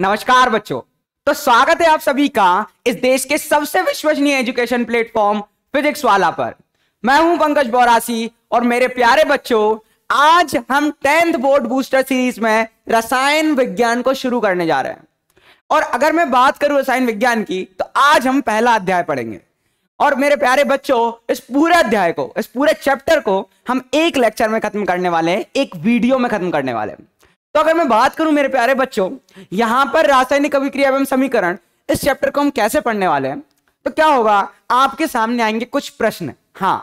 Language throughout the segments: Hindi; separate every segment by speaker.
Speaker 1: नमस्कार बच्चों तो स्वागत है आप सभी का इस देश के सबसे विश्वसनीय एजुकेशन प्लेटफॉर्म फिजिक्स वाला पर मैं हूं पंकज बोरासी और मेरे प्यारे बच्चों आज हम टेंथ बोर्ड बूस्टर सीरीज में रसायन विज्ञान को शुरू करने जा रहे हैं और अगर मैं बात करूं रसायन विज्ञान की तो आज हम पहला अध्याय पढ़ेंगे और मेरे प्यारे बच्चों इस पूरे अध्याय को इस पूरे चैप्टर को हम एक लेक्चर में खत्म करने वाले हैं एक वीडियो में खत्म करने वाले हैं तो अगर मैं बात करूं मेरे प्यारे बच्चों यहां पर रासायनिक अभिक्रिया एवं समीकरण इस चैप्टर को हम कैसे पढ़ने वाले हैं तो क्या होगा आपके सामने आएंगे कुछ प्रश्न हाँ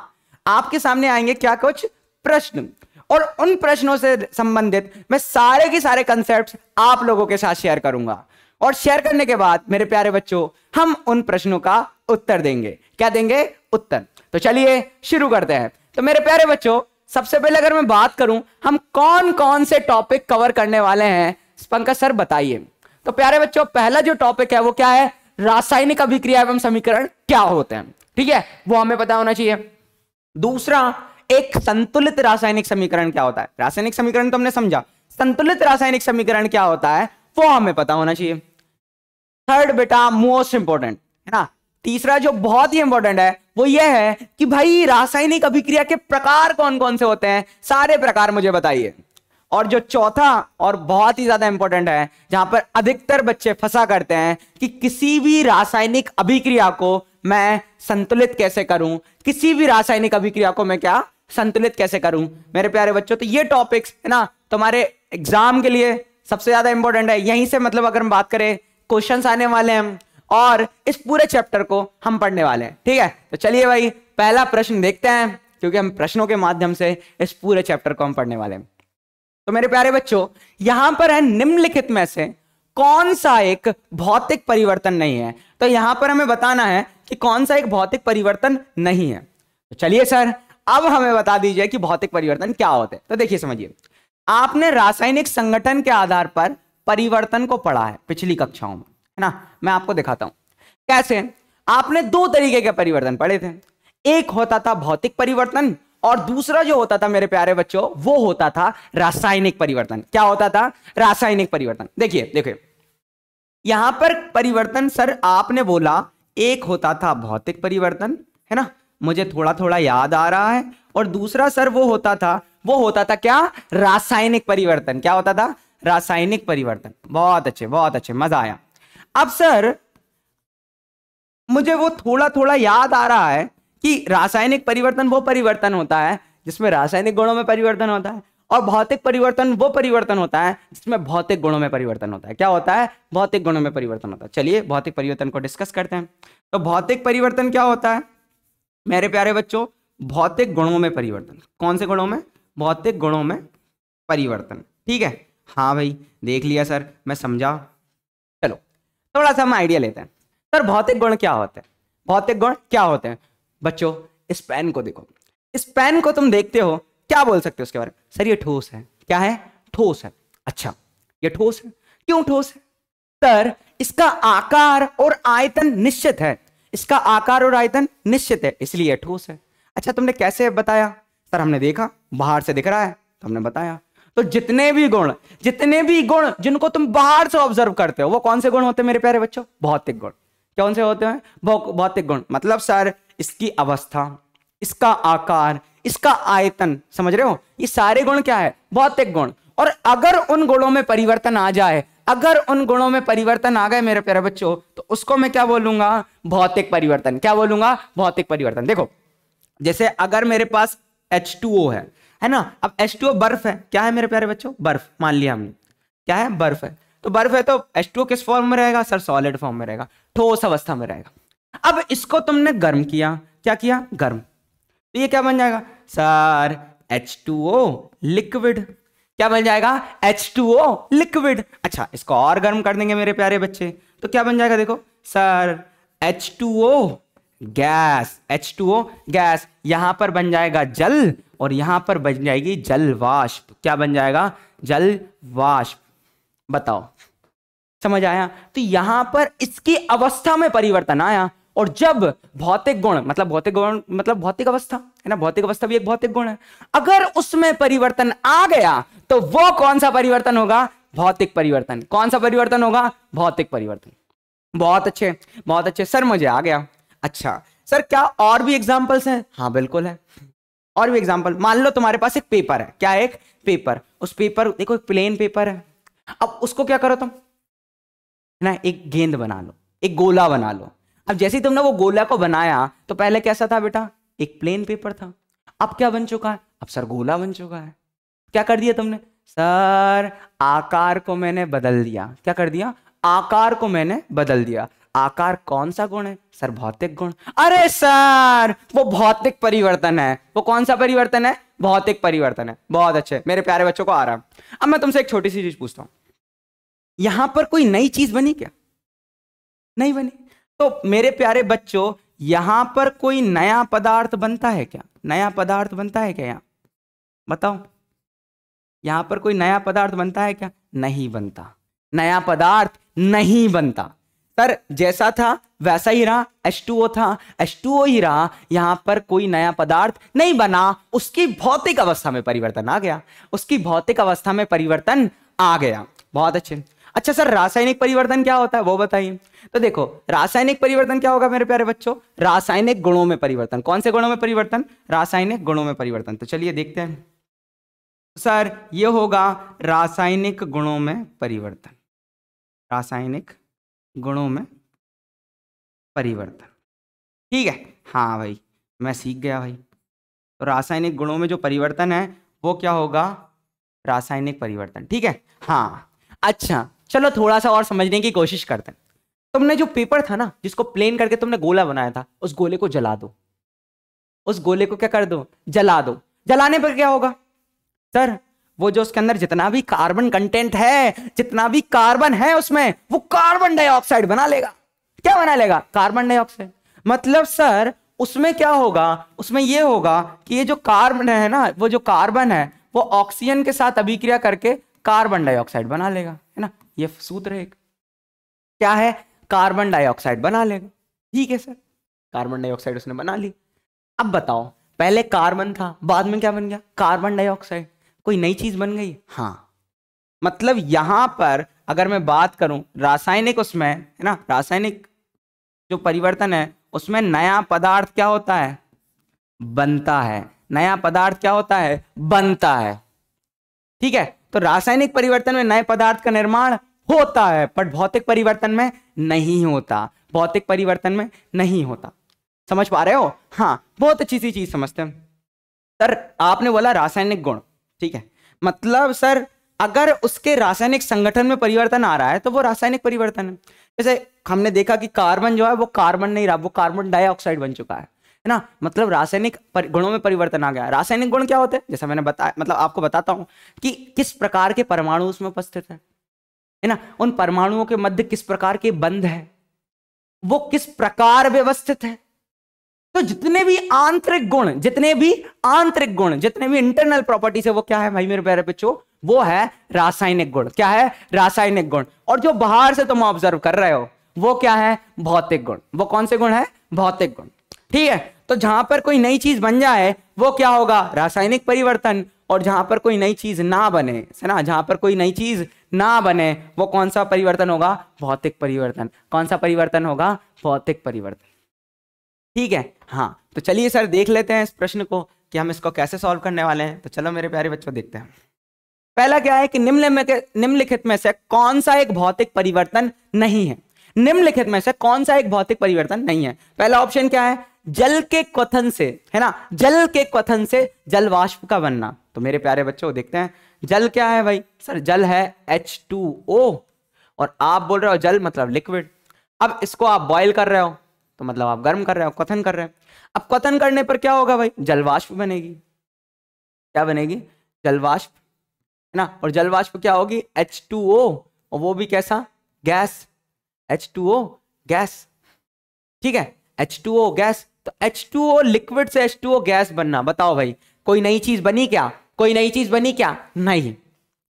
Speaker 1: आपके सामने आएंगे क्या कुछ प्रश्न और उन प्रश्नों से संबंधित मैं सारे के सारे कंसेप्ट आप लोगों के साथ शेयर करूंगा और शेयर करने के बाद मेरे प्यारे बच्चों हम उन प्रश्नों का उत्तर देंगे क्या देंगे उत्तर तो चलिए शुरू करते हैं तो मेरे प्यारे बच्चों सबसे पहले अगर मैं बात करूं हम कौन कौन से टॉपिक कवर करने वाले हैं पंकज सर बताइए तो प्यारे बच्चों पहला जो टॉपिक है वो क्या है रासायनिक अभिक्रिया एवं समीकरण क्या होते हैं ठीक है वो हमें पता होना चाहिए दूसरा एक संतुलित रासायनिक समीकरण क्या होता है रासायनिक समीकरण तो हमने समझा संतुलित रासायनिक समीकरण क्या होता है वो हमें पता होना चाहिए थर्ड बेटा मोस्ट इंपोर्टेंट है ना तीसरा जो बहुत ही इंपॉर्टेंट है वो ये है कि भाई रासायनिक अभिक्रिया के प्रकार कौन कौन से होते हैं सारे प्रकार मुझे बताइए और जो चौथा और बहुत ही ज्यादा इंपॉर्टेंट है जहां पर अधिकतर बच्चे फंसा करते हैं कि किसी भी रासायनिक अभिक्रिया को मैं संतुलित कैसे करूं किसी भी रासायनिक अभिक्रिया को मैं क्या संतुलित कैसे करूं मेरे प्यारे बच्चों तो ये टॉपिक्स है ना तुम्हारे एग्जाम के लिए सबसे ज्यादा इंपॉर्टेंट है यहीं से मतलब अगर हम बात करें क्वेश्चन आने वाले हैं और इस पूरे चैप्टर को हम पढ़ने वाले हैं ठीक है तो चलिए भाई पहला प्रश्न देखते हैं क्योंकि हम प्रश्नों के माध्यम से इस पूरे चैप्टर को हम पढ़ने वाले हैं तो मेरे प्यारे बच्चों यहां पर है निम्नलिखित में से कौन सा एक भौतिक परिवर्तन नहीं है तो यहां पर हमें बताना है कि कौन सा एक भौतिक परिवर्तन नहीं है तो चलिए सर अब हमें बता दीजिए कि भौतिक परिवर्तन क्या होते हैं तो देखिए समझिए आपने रासायनिक संगठन के आधार पर परिवर्तन को पढ़ा है पिछली कक्षाओं में है ना मैं आपको दिखाता हूं कैसे आपने दो तरीके के परिवर्तन पढ़े थे एक होता था भौतिक परिवर्तन और दूसरा जो होता था मेरे प्यारे बच्चों वो होता था रासायनिक परिवर्तन क्या होता था रासायनिक परिवर्तन देखिए देखिए यहां पर परिवर्तन सर आपने बोला एक होता था भौतिक परिवर्तन है ना मुझे थोड़ा थोड़ा याद आ रहा है और दूसरा सर वो होता था वो होता था क्या रासायनिक परिवर्तन क्या होता था रासायनिक परिवर्तन बहुत अच्छे बहुत अच्छे मजा आया अब सर मुझे वो थोड़ा थोड़ा याद आ रहा है कि रासायनिक परिवर्तन वो परिवर्तन होता है जिसमें रासायनिक गुणों में परिवर्तन होता है और भौतिक परिवर्तन वो परिवर्तन होता है जिसमें भौतिक गुणों में परिवर्तन होता है क्या होता है भौतिक गुणों में परिवर्तन होता है चलिए भौतिक परिवर्तन को डिस्कस करते हैं तो भौतिक परिवर्तन क्या होता है मेरे प्यारे बच्चों भौतिक गुणों में परिवर्तन कौन से गुणों में भौतिक गुणों में परिवर्तन ठीक है हाँ भाई देख लिया सर मैं समझा थोड़ा सा हम आइडिया लेते हैं सर भौतिक गुण क्या होते हैं भौतिक गुण क्या होते हैं बच्चों इस पेन को देखो इस पेन को तुम देखते हो क्या बोल सकते हो उसके बारे में सर ये ठोस है क्या है ठोस है अच्छा ये ठोस है क्यों ठोस है सर इसका आकार और आयतन निश्चित है इसका आकार और आयतन निश्चित है इसलिए ठोस है अच्छा तुमने कैसे बताया सर हमने देखा बाहर से दिख रहा है तो हमने बताया तो जितने भी गुण जितने भी गुण जिनको तुम बाहर से ऑब्जर्व करते हो वो कौन से गुण होते हैं मेरे प्यारे बच्चों भौतिक गुण कौन से होते हैं भौतिक गुण मतलब सर इसकी अवस्था इसका आकार इसका आयतन समझ रहे हो ये सारे गुण क्या है भौतिक गुण और अगर उन गुणों में परिवर्तन आ जाए अगर उन गुणों में परिवर्तन आ गए मेरे प्यारे बच्चों तो उसको मैं क्या बोलूंगा भौतिक परिवर्तन क्या बोलूंगा भौतिक परिवर्तन देखो जैसे अगर मेरे पास एच टू ओ है है ना अब एच टू बर्फ है क्या है मेरे प्यारे बच्चों बर्फ मान लिया हमने क्या है बर्फ है तो बर्फ है तो एच टू किस फॉर्म में रहेगा सर सॉलिड फॉर्म में रहेगा ठोस अवस्था में रहेगा अब इसको तुमने गर्म किया क्या किया गर्म तो ये क्या बन जाएगा sir H two O liquid क्या बन जाएगा एच टू ओ लिक्विड अच्छा इसको और गर्म कर देंगे मेरे प्यारे बच्चे तो क्या बन जाएगा देखो sir H two O gas H two O gas यहां पर बन जाएगा जल और यहाँ पर बन जाएगी जलवाष्प क्या बन जाएगा जलवाष्प बताओ समझ आया तो यहाँ पर इसकी अवस्था में परिवर्तन आया और जब भौतिक गुण मतलब भौतिक गुण मतलब भौतिक अवस्था है ना भौतिक अवस्था भी एक भौतिक गुण है अगर उसमें परिवर्तन आ गया तो वो कौन सा परिवर्तन होगा भौतिक परिवर्तन कौन सा परिवर्तन होगा भौतिक परिवर्तन बहुत अच्छे बहुत अच्छे सर मुझे आ गया अच्छा सर क्या और भी एग्जाम्पल्स हैं हाँ बिल्कुल है और भी एग्जाम्पल मान लो तुम्हारे पास एक पेपर है क्या एक पेपर उस पेपर देखो एक प्लेन पेपर है अब उसको क्या करो तुम ना एक गेंद बना लो एक गोला बना लो अब जैसे ही तुमने वो गोला को बनाया तो पहले कैसा था बेटा एक प्लेन पेपर था अब क्या बन चुका है अब सर गोला बन चुका है क्या कर दिया तुमने सर आकार को मैंने बदल दिया क्या कर दिया आकार को मैंने बदल दिया आकार कौन सा गुण है सर भौतिक गुण अरे सर वो भौतिक परिवर्तन है वो कौन सा परिवर्तन है भौतिक परिवर्तन है बहुत अच्छे मेरे प्यारे बच्चों को आ रहा अब मैं तुमसे एक छोटी सी चीज पूछता हूं यहां पर कोई नई चीज बनी क्या नहीं बनी तो मेरे प्यारे बच्चों यहां पर कोई नया पदार्थ बनता है क्या नया पदार्थ बनता है क्या यहां बताओ यहां पर कोई नया पदार्थ बनता है क्या नहीं बनता नया पदार्थ नहीं बनता पर जैसा था वैसा ही रहा H2O था H2O ही रहा यहां पर कोई नया पदार्थ नहीं बना उसकी भौतिक अवस्था में परिवर्तन आ गया उसकी भौतिक अवस्था में परिवर्तन आ गया बहुत अच्छे अच्छा सर रासायनिक परिवर्तन क्या होता है वो बताइए तो देखो रासायनिक परिवर्तन क्या होगा मेरे प्यारे बच्चों रासायनिक गुणों में परिवर्तन कौन से गुणों में परिवर्तन रासायनिक गुणों में परिवर्तन तो चलिए देखते हैं सर ये होगा
Speaker 2: रासायनिक गुणों में परिवर्तन रासायनिक गुणों में परिवर्तन ठीक है हाँ भाई मैं सीख गया भाई
Speaker 1: तो रासायनिक गुणों में जो परिवर्तन है वो क्या होगा रासायनिक परिवर्तन ठीक है हाँ अच्छा चलो थोड़ा सा और समझने की कोशिश करते हैं तुमने जो पेपर था ना जिसको प्लेन करके तुमने गोला बनाया था उस गोले को जला दो उस गोले को क्या कर दो जला दो जलाने पर क्या होगा सर वो जो उसके अंदर जितना भी कार्बन कंटेंट है जितना भी कार्बन है उसमें वो कार्बन डाइऑक्साइड बना लेगा क्या बना लेगा कार्बन डाइऑक्साइड मतलब सर उसमें क्या होगा उसमें ये होगा कि ये जो कार्बन है ना वो जो कार्बन है वो ऑक्सीजन के साथ अभिक्रिया करके कार्बन डाइऑक्साइड बना लेगा है ना ये सूत्र एक क्या है कार्बन डाइऑक्साइड बना लेगा ठीक है सर कार्बन डाइऑक्साइड उसने बना ली अब बताओ पहले कार्बन था बाद में क्या बन गया कार्बन डाइऑक्साइड कोई नई चीज बन गई हाँ मतलब यहां पर अगर मैं बात करूं रासायनिक उसमें है ना रासायनिक जो परिवर्तन है उसमें नया पदार्थ क्या होता है बनता है नया पदार्थ क्या होता है बनता है ठीक है तो रासायनिक परिवर्तन में नए पदार्थ का निर्माण होता है पर भौतिक परिवर्तन में नहीं होता भौतिक परिवर्तन में नहीं होता समझ पा रहे हो हाँ बहुत अच्छी सी चीज समझते हैं सर आपने बोला रासायनिक गुण ठीक है मतलब सर अगर उसके रासायनिक संगठन में परिवर्तन आ रहा है तो वो रासायनिक परिवर्तन है जैसे हमने देखा कि कार्बन जो है वो कार्बन नहीं रहा वो कार्बन डाइऑक्साइड बन चुका है है ना मतलब रासायनिक गुणों में परिवर्तन आ गया रासायनिक गुण क्या होते हैं जैसा मैंने बताया मतलब आपको बताता हूँ कि किस प्रकार के परमाणु उसमें उपस्थित है है ना उन परमाणुओं के मध्य किस प्रकार के बंध है वो किस प्रकार व्यवस्थित है तो जितने भी आंतरिक गुण जितने भी आंतरिक गुण जितने भी इंटरनल प्रॉपर्टीज है वो क्या है भाई मेरे प्यारे बच्चों वो है रासायनिक गुण क्या है रासायनिक गुण और जो बाहर से तुम ऑब्जर्व कर रहे हो वो क्या है भौतिक गुण वो कौन से गुण है भौतिक गुण ठीक है तो जहां पर कोई नई चीज बन जाए वो क्या होगा रासायनिक परिवर्तन और जहां पर कोई नई चीज ना बने है ना जहां पर कोई नई चीज ना बने वो कौन सा परिवर्तन होगा भौतिक परिवर्तन कौन सा परिवर्तन होगा भौतिक परिवर्तन ठीक है हाँ तो चलिए सर देख लेते हैं इस प्रश्न को कि हम इसको कैसे सॉल्व करने वाले हैं तो चलो मेरे प्यारे बच्चों देखते हैं पहला क्या है कि में निम्नलिखित में से कौन सा एक भौतिक परिवर्तन नहीं है निम्नलिखित में से कौन सा एक भौतिक परिवर्तन नहीं है पहला ऑप्शन क्या है जल के क्वथन से है ना जल के क्वथन से जल वाष्प का बनना तो मेरे प्यारे बच्चों देखते हैं जल क्या है भाई सर जल है एच टू ओ और आप बोल रहे हो जल मतलब लिक्विड अब इसको आप बॉयल कर रहे हो तो मतलब आप गर्म कर रहे हो क्वथन कर रहे हैं अब क्वथन करने पर क्या होगा भाई जलवाष्प बनेगी क्या बनेगी जलवाष्प है ना और जलवाष्प क्या होगी एच टू ओ और वो भी कैसा gas H two O gas ठीक है एच टू ओ गैस तो एच टू ओ लिक्विड से एच टू ओ गैस बनना बताओ भाई कोई नई चीज बनी क्या कोई नई चीज बनी क्या नहीं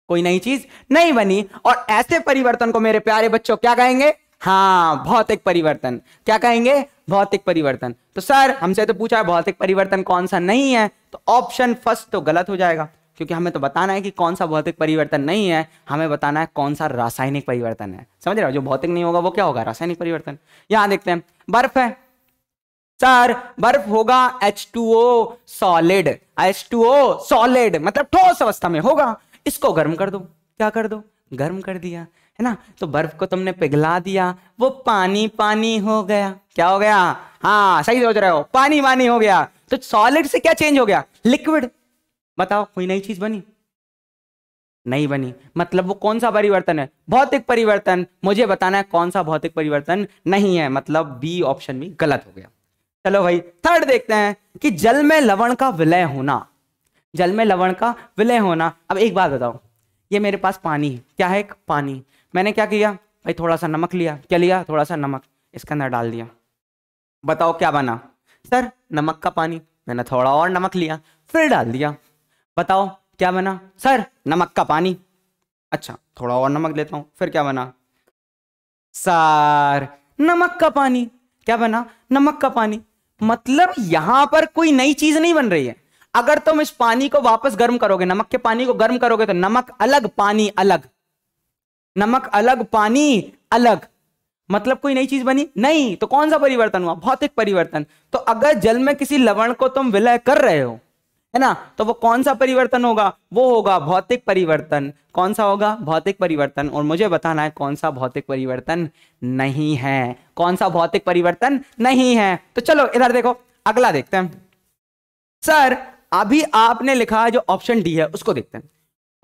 Speaker 1: कोई नई चीज नहीं बनी और ऐसे परिवर्तन को मेरे प्यारे बच्चों क्या कहेंगे हाँ भौतिक परिवर्तन क्या कहेंगे भौतिक परिवर्तन तो सर हमसे तो पूछा है भौतिक परिवर्तन कौन सा नहीं है तो ऑप्शन फर्स्ट तो गलत हो जाएगा क्योंकि हमें तो बताना है कि कौन सा भौतिक परिवर्तन नहीं है हमें बताना है कौन सा रासायनिक परिवर्तन है समझ रहे हो जो भौतिक नहीं होगा वो क्या होगा रासायनिक परिवर्तन यहां देखते हैं बर्फ है सर बर्फ होगा H2O सॉलिड H2O सॉलिड मतलब ठोस अवस्था में होगा इसको गर्म कर दो क्या कर दो गर्म कर दिया है ना तो बर्फ को तुमने पिघला दिया वो पानी पानी हो गया क्या हो गया हाँ सही सोच रहे हो पानी पानी हो गया तो सॉलिड से क्या चेंज हो गया लिक्विड बताओ कोई नई चीज बनी नहीं बनी मतलब वो कौन सा परिवर्तन है भौतिक परिवर्तन मुझे बताना है कौन सा भौतिक परिवर्तन नहीं है मतलब बी ऑप्शन भी गलत हो गया चलो भाई थर्ड देखते हैं कि जल में लवण का विलय होना जल में लवण का विलय होना अब एक बात बताओ ये मेरे पास पानी है क्या है पानी मैंने क्या किया भाई थोड़ा सा नमक लिया क्या लिया थोड़ा सा नमक इसके अंदर डाल दिया बताओ क्या बना सर नमक का पानी मैंने थोड़ा और नमक लिया फिर डाल दिया बताओ क्या बना सर नमक का पानी अच्छा थोड़ा और नमक लेता हूँ फिर क्या बना सर नमक का पानी क्या बना नमक का पानी मतलब यहां पर कोई नई चीज नहीं बन रही है अगर तुम इस पानी को वापस गर्म करोगे नमक के पानी को गर्म करोगे तो नमक अलग पानी अलग नमक अलग पानी अलग मतलब कोई नई चीज बनी नहीं तो कौन सा परिवर्तन हुआ भौतिक परिवर्तन तो अगर जल में किसी लवण को तुम विलय कर रहे हो है ना तो वो कौन सा परिवर्तन होगा वो होगा भौतिक परिवर्तन कौन सा होगा भौतिक परिवर्तन और मुझे बताना है कौन सा भौतिक परिवर्तन नहीं है कौन सा भौतिक परिवर्तन नहीं है तो चलो इधर देखो अगला देखते हैं सर अभी आपने लिखा है जो ऑप्शन डी है उसको देखते हैं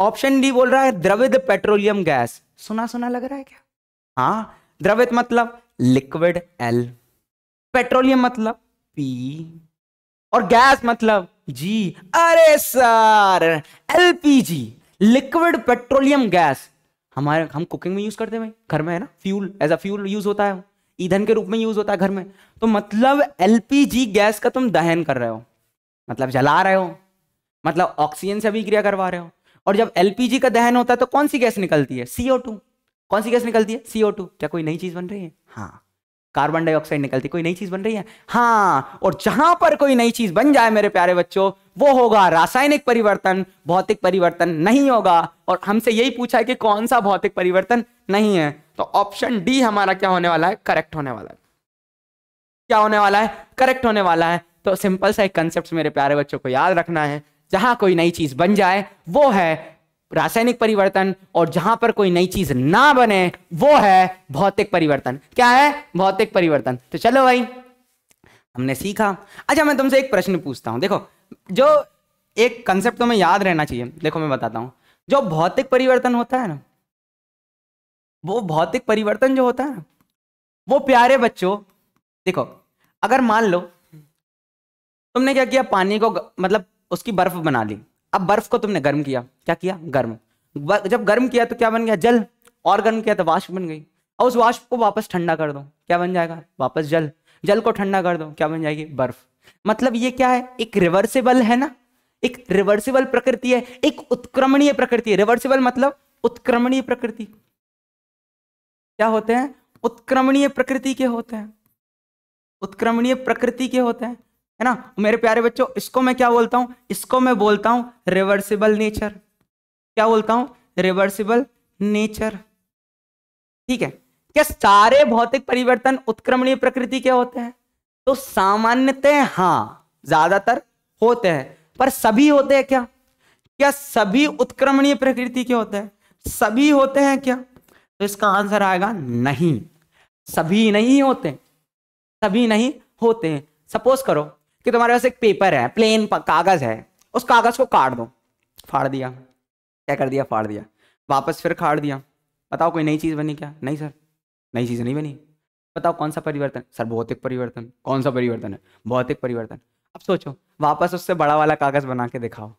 Speaker 1: ऑप्शन डी बोल रहा है द्रवित पेट्रोलियम गैस सुना सुना लग रहा है क्या हाँ द्रवित मतलब लिक्विड एल पेट्रोलियम मतलब पी और गैस मतलब जी अरे sir LPG liquid petroleum gas हमारे हम कुकिंग में यूज करते हैं भाई घर में है ना fuel as a fuel use होता है ईंधन के रूप में यूज होता है घर में तो मतलब एलपीजी गैस का तुम दहन कर रहे हो मतलब जला रहे हो मतलब ऑक्सीजन से भी क्रिया करवा रहे हो और जब एलपीजी का दहन होता है तो कौन सी गैस निकलती है सीओ टू कौन सी गैस निकलती है सीओ टू क्या कोई नई चीज बन रही है हाँ कार्बन डाइऑक्साइड निकलती कोई नई चीज बन रही है हाँ और जहां पर कोई नई चीज बन जाए मेरे प्यारे बच्चों वो होगा रासायनिक परिवर्तन भौतिक परिवर्तन नहीं होगा और हमसे यही पूछा है कि कौन सा भौतिक परिवर्तन नहीं है तो ऑप्शन डी हमारा क्या होने वाला है करेक्ट होने वाला है क्या होने वाला है करेक्ट होने वाला है तो सिंपल सा एक कंसेप्ट मेरे प्यारे बच्चों को याद रखना है जहां कोई नई चीज बन जाए वो है रासायनिक परिवर्तन और जहां पर कोई नई चीज ना बने वो है भौतिक परिवर्तन क्या है भौतिक परिवर्तन तो चलो भाई हमने सीखा अच्छा मैं तुमसे एक प्रश्न पूछता हूं देखो जो एक कंसेप्ट तुम्हें याद रहना चाहिए देखो मैं बताता हूं जो भौतिक परिवर्तन होता है ना वो भौतिक परिवर्तन जो होता है ना वो प्यारे बच्चों देखो अगर मान लो तुमने क्या किया पानी को मतलब उसकी बर्फ बना ली अब बर्फ को तुमने गर्म किया क्या किया गर्म जब गर्म किया तो क्या बन गया जल और गर्म किया तो वाष्प बन गई और उस वाष्प को वापस ठंडा कर दो क्या बन जाएगा वापस जल जल को ठंडा कर दो क्या बन जाएगी बर्फ मतलब ये क्या है एक रिवर्सिबल है ना एक रिवर्सिबल प्रकृति है एक उत्क्रमणीय प्रकृति है रिवर्सिबल मतलब उत्क्रमणीय प्रकृति क्या होते हैं उत्क्रमणीय प्रकृति के होते हैं उत्क्रमणीय प्रकृति के होते हैं है ना मेरे प्यारे बच्चों इसको मैं क्या बोलता हूं इसको मैं बोलता हूँ रिवर्सिबल नेचर क्या बोलता हूँ रिवर्सिबल नेचर ठीक है क्या सारे भौतिक परिवर्तन उत्क्रमणीय प्रकृति के होते हैं तो सामान्यतः हाँ ज्यादातर होते हैं पर सभी होते हैं क्या क्या सभी उत्क्रमणीय प्रकृति के होते हैं सभी होते हैं क्या तो इसका आंसर आएगा नहीं सभी नहीं होते सभी नहीं होते हैं सपोज करो कि तुम्हारे पास एक पेपर है प्लेन कागज है उस कागज को काट दो फाड़ दिया क्या कर दिया फाड़ दिया वापस फिर फाड़ दिया बताओ कोई नई चीज़ बनी क्या नहीं सर नई चीज़ नहीं बनी बताओ कौन सा परिवर्तन सर भौतिक परिवर्तन कौन सा परिवर्तन है भौतिक परिवर्तन अब सोचो वापस उससे बड़ा वाला कागज बना के दिखाओ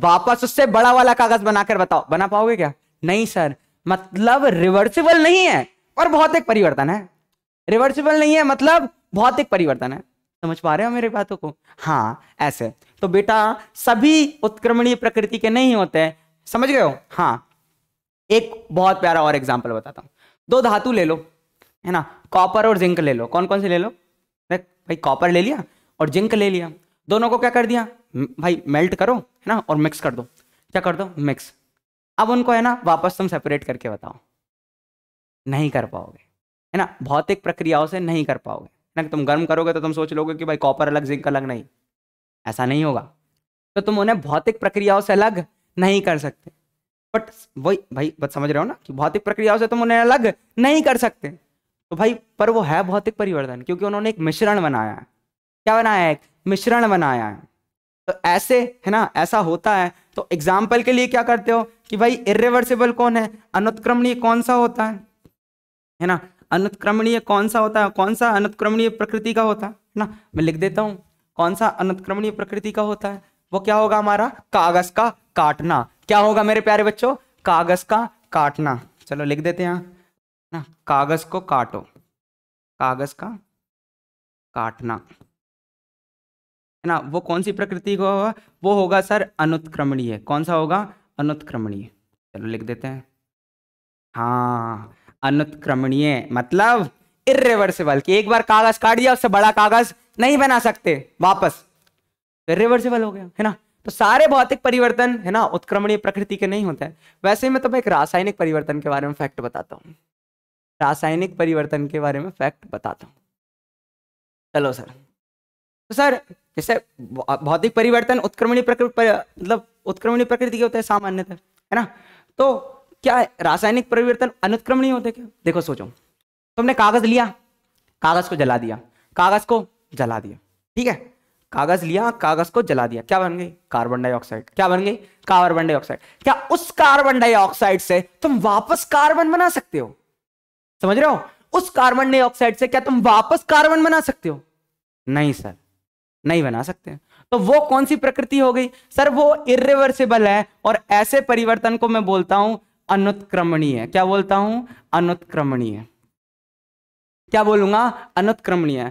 Speaker 1: वापस उससे बड़ा वाला कागज बनाकर बताओ बना पाओगे क्या नहीं सर मतलब रिवर्सिबल नहीं है और भौतिक परिवर्तन है रिवर्सिबल नहीं है मतलब भौतिक परिवर्तन है समझ पा रहे हो मेरी बातों को हाँ ऐसे तो बेटा सभी उत्क्रमणीय प्रकृति के नहीं होते समझ गए हो हाँ एक बहुत प्यारा और एग्जाम्पल बताता हूँ दो धातु ले लो है ना कॉपर और जिंक ले लो कौन कौन से ले लो देख भाई कॉपर ले लिया और जिंक ले लिया दोनों को क्या कर दिया भाई मेल्ट करो है ना और मिक्स कर दो क्या कर दो मिक्स अब उनको है ना वापस तुम सेपरेट करके बताओ नहीं कर पाओगे है ना भौतिक प्रक्रियाओं से नहीं कर पाओगे ना कि तुम गर्म करोगे तो तुम सोच लोगे कि भाई कॉपर अलग जिंक अलग नहीं ऐसा नहीं होगा तो तुम उन्हें भौतिक प्रक्रियाओं से अलग नहीं कर सकते बट वही भाई बस समझ रहे हो ना कि भौतिक प्रक्रियाओं से तुम उन्हें अलग नहीं कर सकते तो भाई पर वो है भौतिक परिवर्तन क्योंकि उन्होंने एक मिश्रण बनाया है क्या बनाया है एक मिश्रण बनाया है तो ऐसे है ना ऐसा होता है तो एग्जाम्पल के लिए क्या करते हो कि भाई इरिवर्सिबल कौन है अनुत्क्रमणीय कौन सा होता है है ना अनुत्क्रमणीय कौन सा होता है कौन सा अनुत्क्रमणीय प्रकृति का होता है ना मैं लिख देता हूँ कौन सा अनुत्क्रमणीय प्रकृति का होता है वो क्या होगा हमारा कागज का काटना क्या होगा मेरे प्यारे बच्चों कागज
Speaker 2: का काटना चलो लिख देते हैं ना कागज को काटो कागज का काटना है ना वो कौन सी प्रकृति
Speaker 1: का होगा वो होगा सर अनुत्क्रमणीय कौन सा होगा अनुत्क्रमणीय चलो लिख देते हैं हाँ अनुत्क्रमणीय मतलब इरिवर्सिबल कि एक बार कागज काट दिया उससे बड़ा कागज नहीं बना सकते वापस इरिवर्सिबल तो हो गया है ना तो सारे भौतिक परिवर्तन है ना उत्क्रमणीय प्रकृति के नहीं होते हैं वैसे ही मैं तुम्हें एक रासायनिक परिवर्तन के बारे में फैक्ट बताता हूँ रासायनिक परिवर्तन के बारे में फैक्ट बताता हूँ चलो सर तो सर जैसे भौतिक परिवर्तन उत्क्रमणीय प्रकृति मतलब उत्क्रमणीय प्रकृति के होते हैं सामान्यतः है ना तो क्या रासायनिक परिवर्तन नहीं होते क्या देखो सोचो तुमने कागज लिया कागज को जला दिया कागज को जला दिया ठीक है कागज लिया कागज को जला दिया क्या बन गई कार्बन डाइऑक्साइड क्या बन गई कार्बन डाइऑक्साइड क्या उस कार्बन डाइऑक्साइड से तुम वापस कार्बन बना सकते हो समझ रहे हो उस कार्बन डाइऑक्साइड से क्या तुम वापस कार्बन बना सकते हो नहीं सर नहीं बना सकते तो वो कौन सी प्रकृति हो गई सर वो इरिवर्सिबल है और ऐसे परिवर्तन को मैं बोलता हूं अनुत्क्रमणीय क्या बोलता हूं अनुत्क्रमणीय क्या बोलूंगा अनुत्क्रमणीय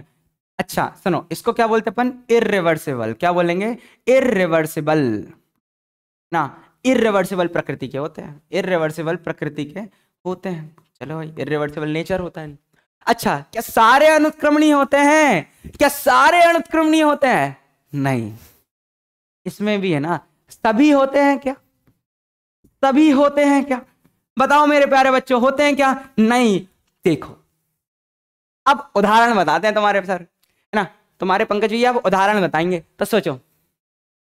Speaker 1: अच्छा सुनो इसको क्या बोलते अपन इरिवर्सिबल क्या बोलेंगे इरिवर्सिबल ना इरिवर्सिबल प्रकृति के होते हैं इिवर्सिबल प्रकृति के होते हैं चलो भाई नेचर होता है अच्छा क्या सारे अनुत्क्रमणीय होते हैं क्या सारे अनुत्क्रमणीय होते हैं नहीं इसमें भी है ना सभी होते हैं क्या सभी होते हैं क्या बताओ मेरे प्यारे बच्चों होते हैं क्या नहीं देखो अब उदाहरण बताते हैं तुम्हारे सर है ना तुम्हारे पंकज भैया उदाहरण बताएंगे तो सोचो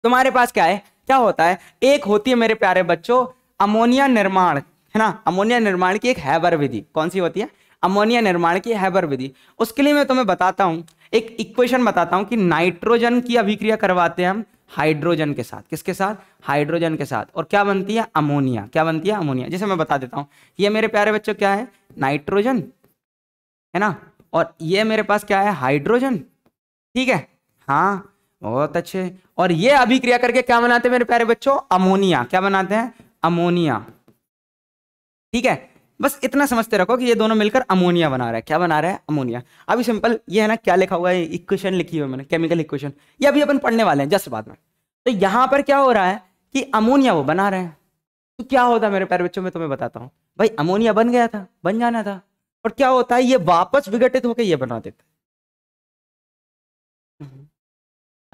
Speaker 1: तुम्हारे पास क्या है क्या होता है एक होती है मेरे प्यारे बच्चों अमोनिया निर्माण है ना अमोनिया निर्माण की एक हैबर विधि कौन सी होती है अमोनिया निर्माण की हैबर विधि उसके लिए मैं तुम्हें बताता हूँ एक इक्वेशन बताता हूँ कि नाइट्रोजन की अभिक्रिया करवाते हैं हम हाइड्रोजन के साथ किसके साथ हाइड्रोजन के साथ और क्या बनती है अमोनिया क्या बनती है अमोनिया जैसे मैं बता देता हूं ये मेरे प्यारे बच्चों क्या है नाइट्रोजन है ना और ये मेरे पास क्या है हाइड्रोजन ठीक है हाँ बहुत अच्छे और ये अभिक्रिया करके क्या बनाते हैं मेरे प्यारे बच्चों अमोनिया क्या बनाते हैं अमोनिया ठीक है बस इतना समझते रखो कि ये दोनों मिलकर अमोनिया बना रहा है क्या बना रहा है अमोनिया अभी सिंपल ये है ना क्या लिखा हुआ है इक्वेशन लिखी हुई मैंने केमिकल इक्वेशन ये अभी अपन पढ़ने वाले हैं जस्ट बाद में तो यहाँ पर क्या हो रहा है कि अमोनिया वो बना रहे हैं तो क्या होता है मेरे पैर बच्चों में तुम्हें बताता हूँ भाई अमोनिया बन गया था बन जाना था और क्या होता है ये वापस विघटित होकर ये बना देता हम्म।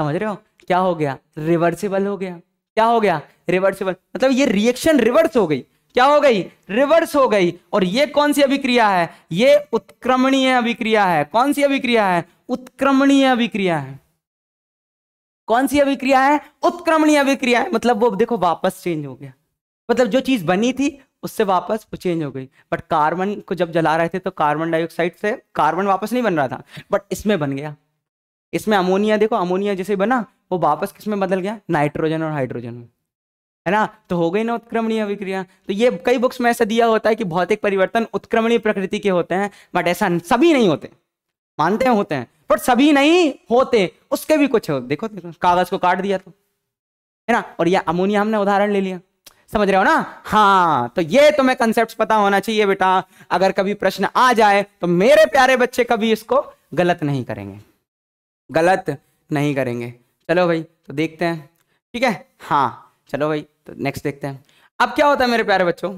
Speaker 1: समझ रहे हो क्या हो गया रिवर्सिबल हो गया क्या हो गया रिवर्सिबल मतलब ये रिएक्शन रिवर्स हो गई क्या हो गई रिवर्स हो गई और ये कौन सी अभिक्रिया है ये उत्क्रमणीय अभिक्रिया है कौन सी अभिक्रिया है उत्क्रमणीय अभिक्रिया है कौन सी अभिक्रिया है उत्क्रमणीय अभिक्रिया है मतलब वो देखो वापस चेंज हो गया मतलब जो चीज बनी थी उससे वापस वो चेंज हो गई बट कार्बन को जब जला रहे थे तो कार्बन डाइऑक्साइड से कार्बन वापस नहीं बन रहा था बट इसमें बन गया इसमें अमोनिया देखो अमोनिया जैसे बना वो वापस किसमें बदल गया नाइट्रोजन और हाइड्रोजन में है ना तो हो गई ना उत्क्रमणीय अभिक्रिया तो ये कई बुक्स में ऐसा दिया होता है कि भौतिक परिवर्तन उत्क्रमणीय प्रकृति के होते हैं बट ऐसा सभी नहीं होते मानते हैं होते हैं बट सभी नहीं होते उसके भी कुछ हो देखो, देखो कागज को काट दिया तो है ना और ये अमोनिया हमने उदाहरण ले लिया समझ रहे हो ना हाँ तो ये तुम्हें कंसेप्ट पता होना चाहिए बेटा अगर कभी प्रश्न आ जाए तो मेरे प्यारे बच्चे कभी इसको गलत नहीं करेंगे गलत नहीं करेंगे चलो भाई तो देखते हैं ठीक है हाँ चलो भाई तो नेक्स्ट देखते हैं अब क्या होता है मेरे प्यारे बच्चों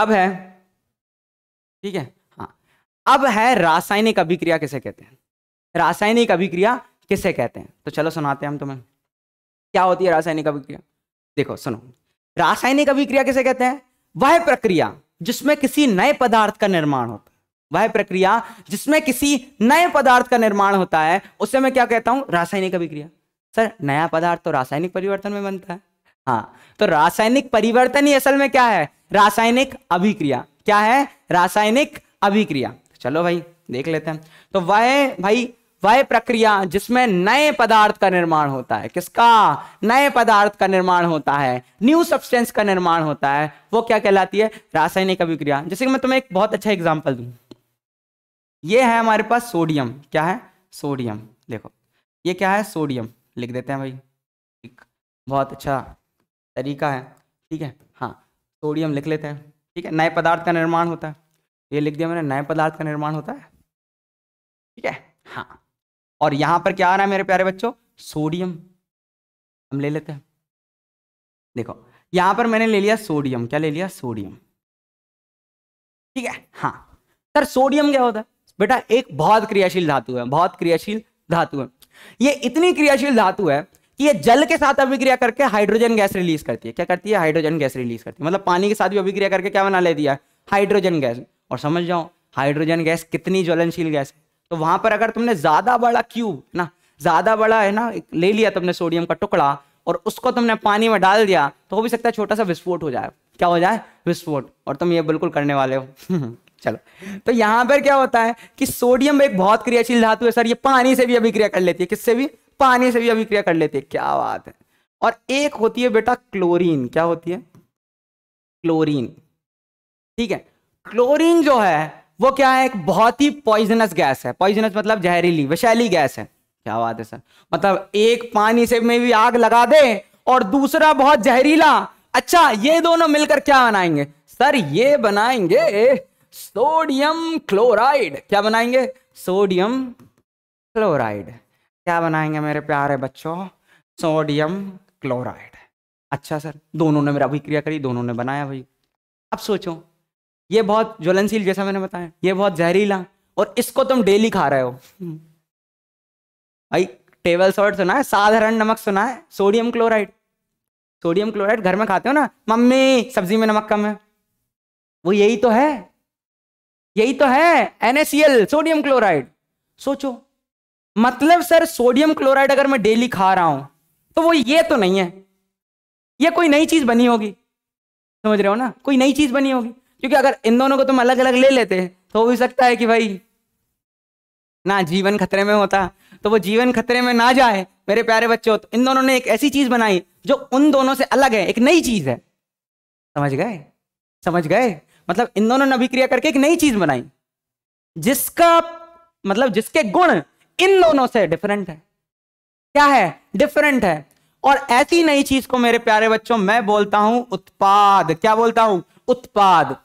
Speaker 1: अब है ठीक है हाँ अब है रासायनिक अभिक्रिया किसे कहते हैं रासायनिक अभिक्रिया किसे कहते हैं तो चलो सुनाते हैं हम तुम्हें क्या होती है रासायनिक अभिक्रिया देखो सुनो रासायनिक अभिक्रिया किसे कहते हैं वह प्रक्रिया जिसमें किसी नए पदार्थ का निर्माण होता है वह प्रक्रिया जिसमें किसी नए पदार्थ का निर्माण होता है उसे मैं क्या कहता हूं रासायनिक अभिक्रिया सर नया पदार्थ तो रासायनिक परिवर्तन में बनता है हाँ तो रासायनिक परिवर्तन ही असल में क्या है रासायनिक अभिक्रिया क्या है रासायनिक अभिक्रिया चलो भाई देख लेते हैं तो वह भाई वह प्रक्रिया जिसमें नए पदार्थ का निर्माण होता है किसका नए पदार्थ का निर्माण होता है न्यू सब्सटेंस का निर्माण होता है वो क्या कहलाती है रासायनिक अभिक्रिया जैसे कि मैं तुम्हें एक बहुत अच्छा एग्जाम्पल दू ये है हमारे पास सोडियम क्या है सोडियम देखो ये क्या है सोडियम लिख देते हैं भाई बहुत अच्छा तरीका है ठीक है हाँ सोडियम लिख लेते हैं
Speaker 2: ठीक है नए पदार्थ
Speaker 1: का निर्माण होता है ये लिख दिया मैंने नए पदार्थ का निर्माण होता है ठीक है हाँ और यहाँ पर क्या आ रहा है मेरे प्यारे बच्चों सोडियम
Speaker 2: हम ले लेते हैं देखो यहाँ पर मैंने ले लिया सोडियम क्या ले लिया सोडियम ठीक है हाँ सर सोडियम क्या होता है बेटा एक
Speaker 1: बहुत क्रियाशील धातु है बहुत क्रियाशील धातु है ये इतनी क्रियाशील धातु है ये जल के साथ अभिक्रिया करके हाइड्रोजन गैस रिलीज करती है क्या करती है हाइड्रोजन गैस रिलीज करती है मतलब पानी के साथ भी अभिक्रिया करके क्या बना ले दिया है हाइड्रोजन गैस और समझ जाओ हाइड्रोजन गैस कितनी ज्वलनशील गैस है तो वहां पर अगर तुमने ज्यादा बड़ा क्यूब है ना ज्यादा बड़ा है ना ले लिया तुमने सोडियम का टुकड़ा और उसको तुमने पानी में डाल दिया तो हो भी सकता है छोटा सा विस्फोट हो जाए क्या हो जाए विस्फोट और तुम ये बिल्कुल करने वाले हो चलो तो यहाँ पर क्या होता है कि सोडियम एक बहुत क्रियाशील धातु है सर ये पानी से भी अभिक्रिया कर लेती है किससे भी पानी से भी अभिक्रिया कर लेती है क्या बात है और एक होती है बेटा क्लोरीन क्या होती है क्लोरीन ठीक है क्लोरीन जो है वो क्या है एक बहुत ही पॉइजनस गैस है पॉइजनस मतलब जहरीली वैशैली गैस है क्या बात है सर मतलब एक पानी से में भी आग लगा दे और दूसरा बहुत जहरीला अच्छा ये दोनों मिलकर क्या बनाएंगे सर ये बनाएंगे सोडियम क्लोराइड क्या बनाएंगे सोडियम क्लोराइड क्या बनाएंगे मेरे प्यारे बच्चों सोडियम क्लोराइड अच्छा सर दोनों ने मेरा अभिक्रिया करी दोनों ने बनाया भाई अब सोचो ये बहुत ज्वलनशील जैसा मैंने बताया ये बहुत जहरीला और इसको तुम डेली खा रहे हो भाई टेबल सॉल्ट सुना है साधारण नमक सुना है सोडियम क्लोराइड सोडियम क्लोराइड घर में खाते हो ना मम्मी सब्जी में नमक कम है वो यही तो है यही तो है एनएसएल सोडियम क्लोराइड सोचो मतलब सर सोडियम क्लोराइड अगर मैं डेली खा रहा हूं तो वो ये तो नहीं है ये कोई नई चीज बनी होगी समझ रहे हो ना कोई नई चीज बनी होगी क्योंकि अगर इन दोनों को तुम अलग अलग ले लेते तो हो भी सकता है कि भाई ना जीवन खतरे में होता तो वो जीवन खतरे में ना जाए मेरे प्यारे बच्चों तो इन दोनों ने एक ऐसी चीज बनाई जो उन दोनों से अलग है एक नई चीज है समझ गए समझ गए मतलब इन दोनों ने अभिक्रिया करके एक नई चीज बनाई जिसका मतलब जिसके गुण इन दोनों से डिफरेंट है क्या है डिफरेंट है और ऐसी नई चीज को मेरे प्यारे बच्चों मैं बोलता हूं उत्पाद क्या बोलता हूं उत्पाद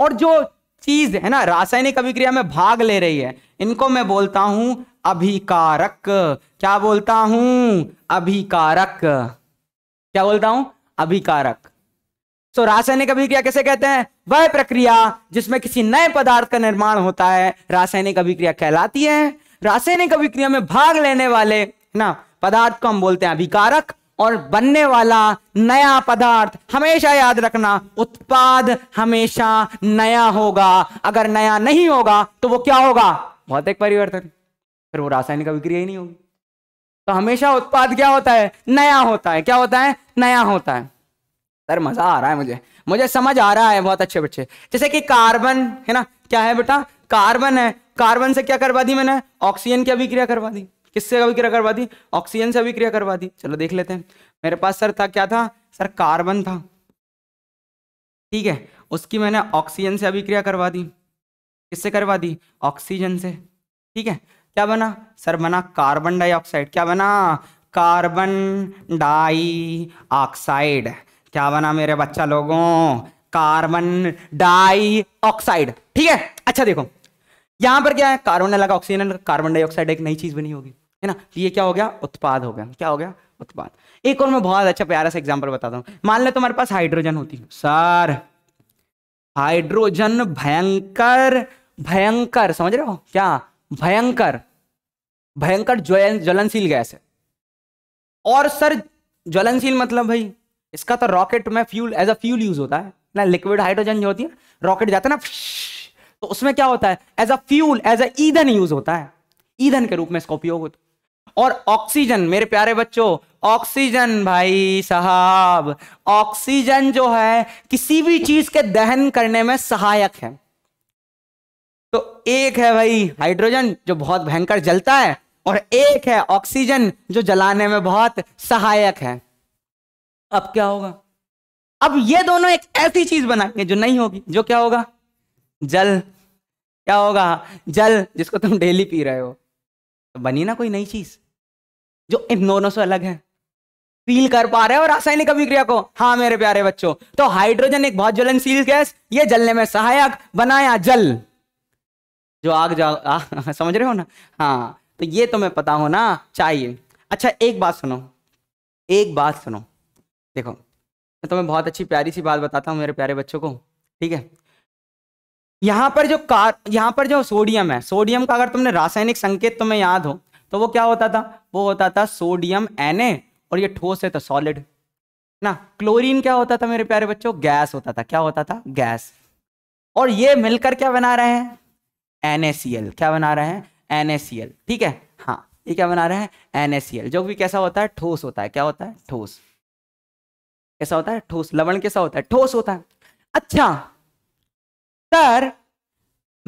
Speaker 1: और जो चीज है ना रासायनिक अभिक्रिया में भाग ले रही है इनको मैं बोलता हूं अभिकारक क्या बोलता हूं अभिकारक क्या बोलता हूं अभिकारक सो तो रासायनिक अभिक्रिया कैसे कहते हैं वह प्रक्रिया जिसमें किसी नए पदार्थ का निर्माण होता है रासायनिक अभिक्रिया कहलाती है रासायनिक अभिक्रिया में भाग लेने वाले ना पदार्थ को हम बोलते हैं अभिकारक और बनने वाला नया पदार्थ हमेशा याद रखना उत्पाद हमेशा नया होगा अगर नया नहीं होगा तो वो क्या होगा भौतिक परिवर्तन फिर वो रासायनिक अभिक्रिया ही नहीं होगी तो हमेशा उत्पाद क्या होता है नया होता है क्या होता है नया होता है सर मजा आ रहा है मुझे मुझे समझ आ रहा है बहुत अच्छे बच्चे जैसे कि कार्बन है ना क्या है बेटा कार्बन है कार्बन से क्या करवा दी मैंने ऑक्सीजन की अभिक्रिया करवा दी किससे अभिक्रिया करवा दी ऑक्सीजन से अभिक्रिया करवा दी चलो देख लेते हैं मेरे पास सर था क्या था सर कार्बन था ठीक है उसकी मैंने ऑक्सीजन से अभिक्रिया करवा दी किससे करवा दी ऑक्सीजन से ठीक है क्या बना सर बना कार्बन डाइऑक्साइड क्या बना कार्बन डाई ऑक्साइड क्या बना मेरे बच्चा लोगों कार्बन डाई ऑक्साइड ठीक है अच्छा देखो यहां पर क्या है कार्बन अलग ऑक्सीजन कार्बन डाइऑक्साइड एक नई चीज बनी होगी है ना तो ये क्या हो गया उत्पाद हो गया क्या हो गया उत्पाद एक और मैं बहुत अच्छा प्यारा सा एग्जाम्पल बताता हूँ मान लो तुम्हारे पास हाइड्रोजन होती है सर हाइड्रोजन भयंकर भयंकर समझ रहे हो क्या भयंकर भयंकर ज्वलनशील गैस है और सर ज्वलनशील मतलब भाई इसका तो रॉकेट में fuel as a fuel use होता है ना लिक्विड हाइड्रोजन जो होती है रॉकेट जाता है ना तो उसमें क्या होता है as a fuel as a ईंधन यूज होता है ईंधन के रूप में इसका उपयोग होता है और ऑक्सीजन मेरे प्यारे बच्चों ऑक्सीजन भाई साहब ऑक्सीजन जो है किसी भी चीज के दहन करने में सहायक है तो एक है भाई हाइड्रोजन जो बहुत भयंकर जलता है और एक है ऑक्सीजन जो जलाने में बहुत
Speaker 2: सहायक है
Speaker 1: अब क्या होगा अब ये दोनों एक ऐसी चीज बनाएंगे जो नहीं होगी जो क्या होगा जल क्या होगा जल जिसको तुम डेली पी रहे हो तो बनी ना कोई नई चीज जो इन दोनों से अलग है फील कर पा रहे हो रासायनिक अभिक्रिया को हाँ मेरे प्यारे बच्चों तो हाइड्रोजन एक बहुत ज्वलनशील गैस ये जलने में सहायक बनाया जल जो आग जा आ, समझ रहे हो ना हाँ तो ये तुम्हें पता हो ना चाहिए अच्छा एक बात सुनो एक बात सुनो देखो मैं तुम्हें बहुत अच्छी प्यारी सी बात बताता हूँ मेरे प्यारे बच्चों को ठीक है यहां पर जो कार यहां पर जो सोडियम है सोडियम का अगर तुमने रासायनिक संकेत तुम्हें याद हो तो वो क्या होता था वो होता था सोडियम एन और ये ठोस है तो सॉलिड ना क्लोरीन क्या होता था मेरे प्यारे बच्चों गैस होता था क्या होता था गैस और ये मिलकर क्या बना रहे हैं एन क्या बना रहे हैं एन ठीक है हाँ ये क्या बना रहे हैं एन जो भी कैसा होता है ठोस होता है क्या होता है ठोस कैसा होता है ठोस लवण कैसा होता है ठोस होता है अच्छा सर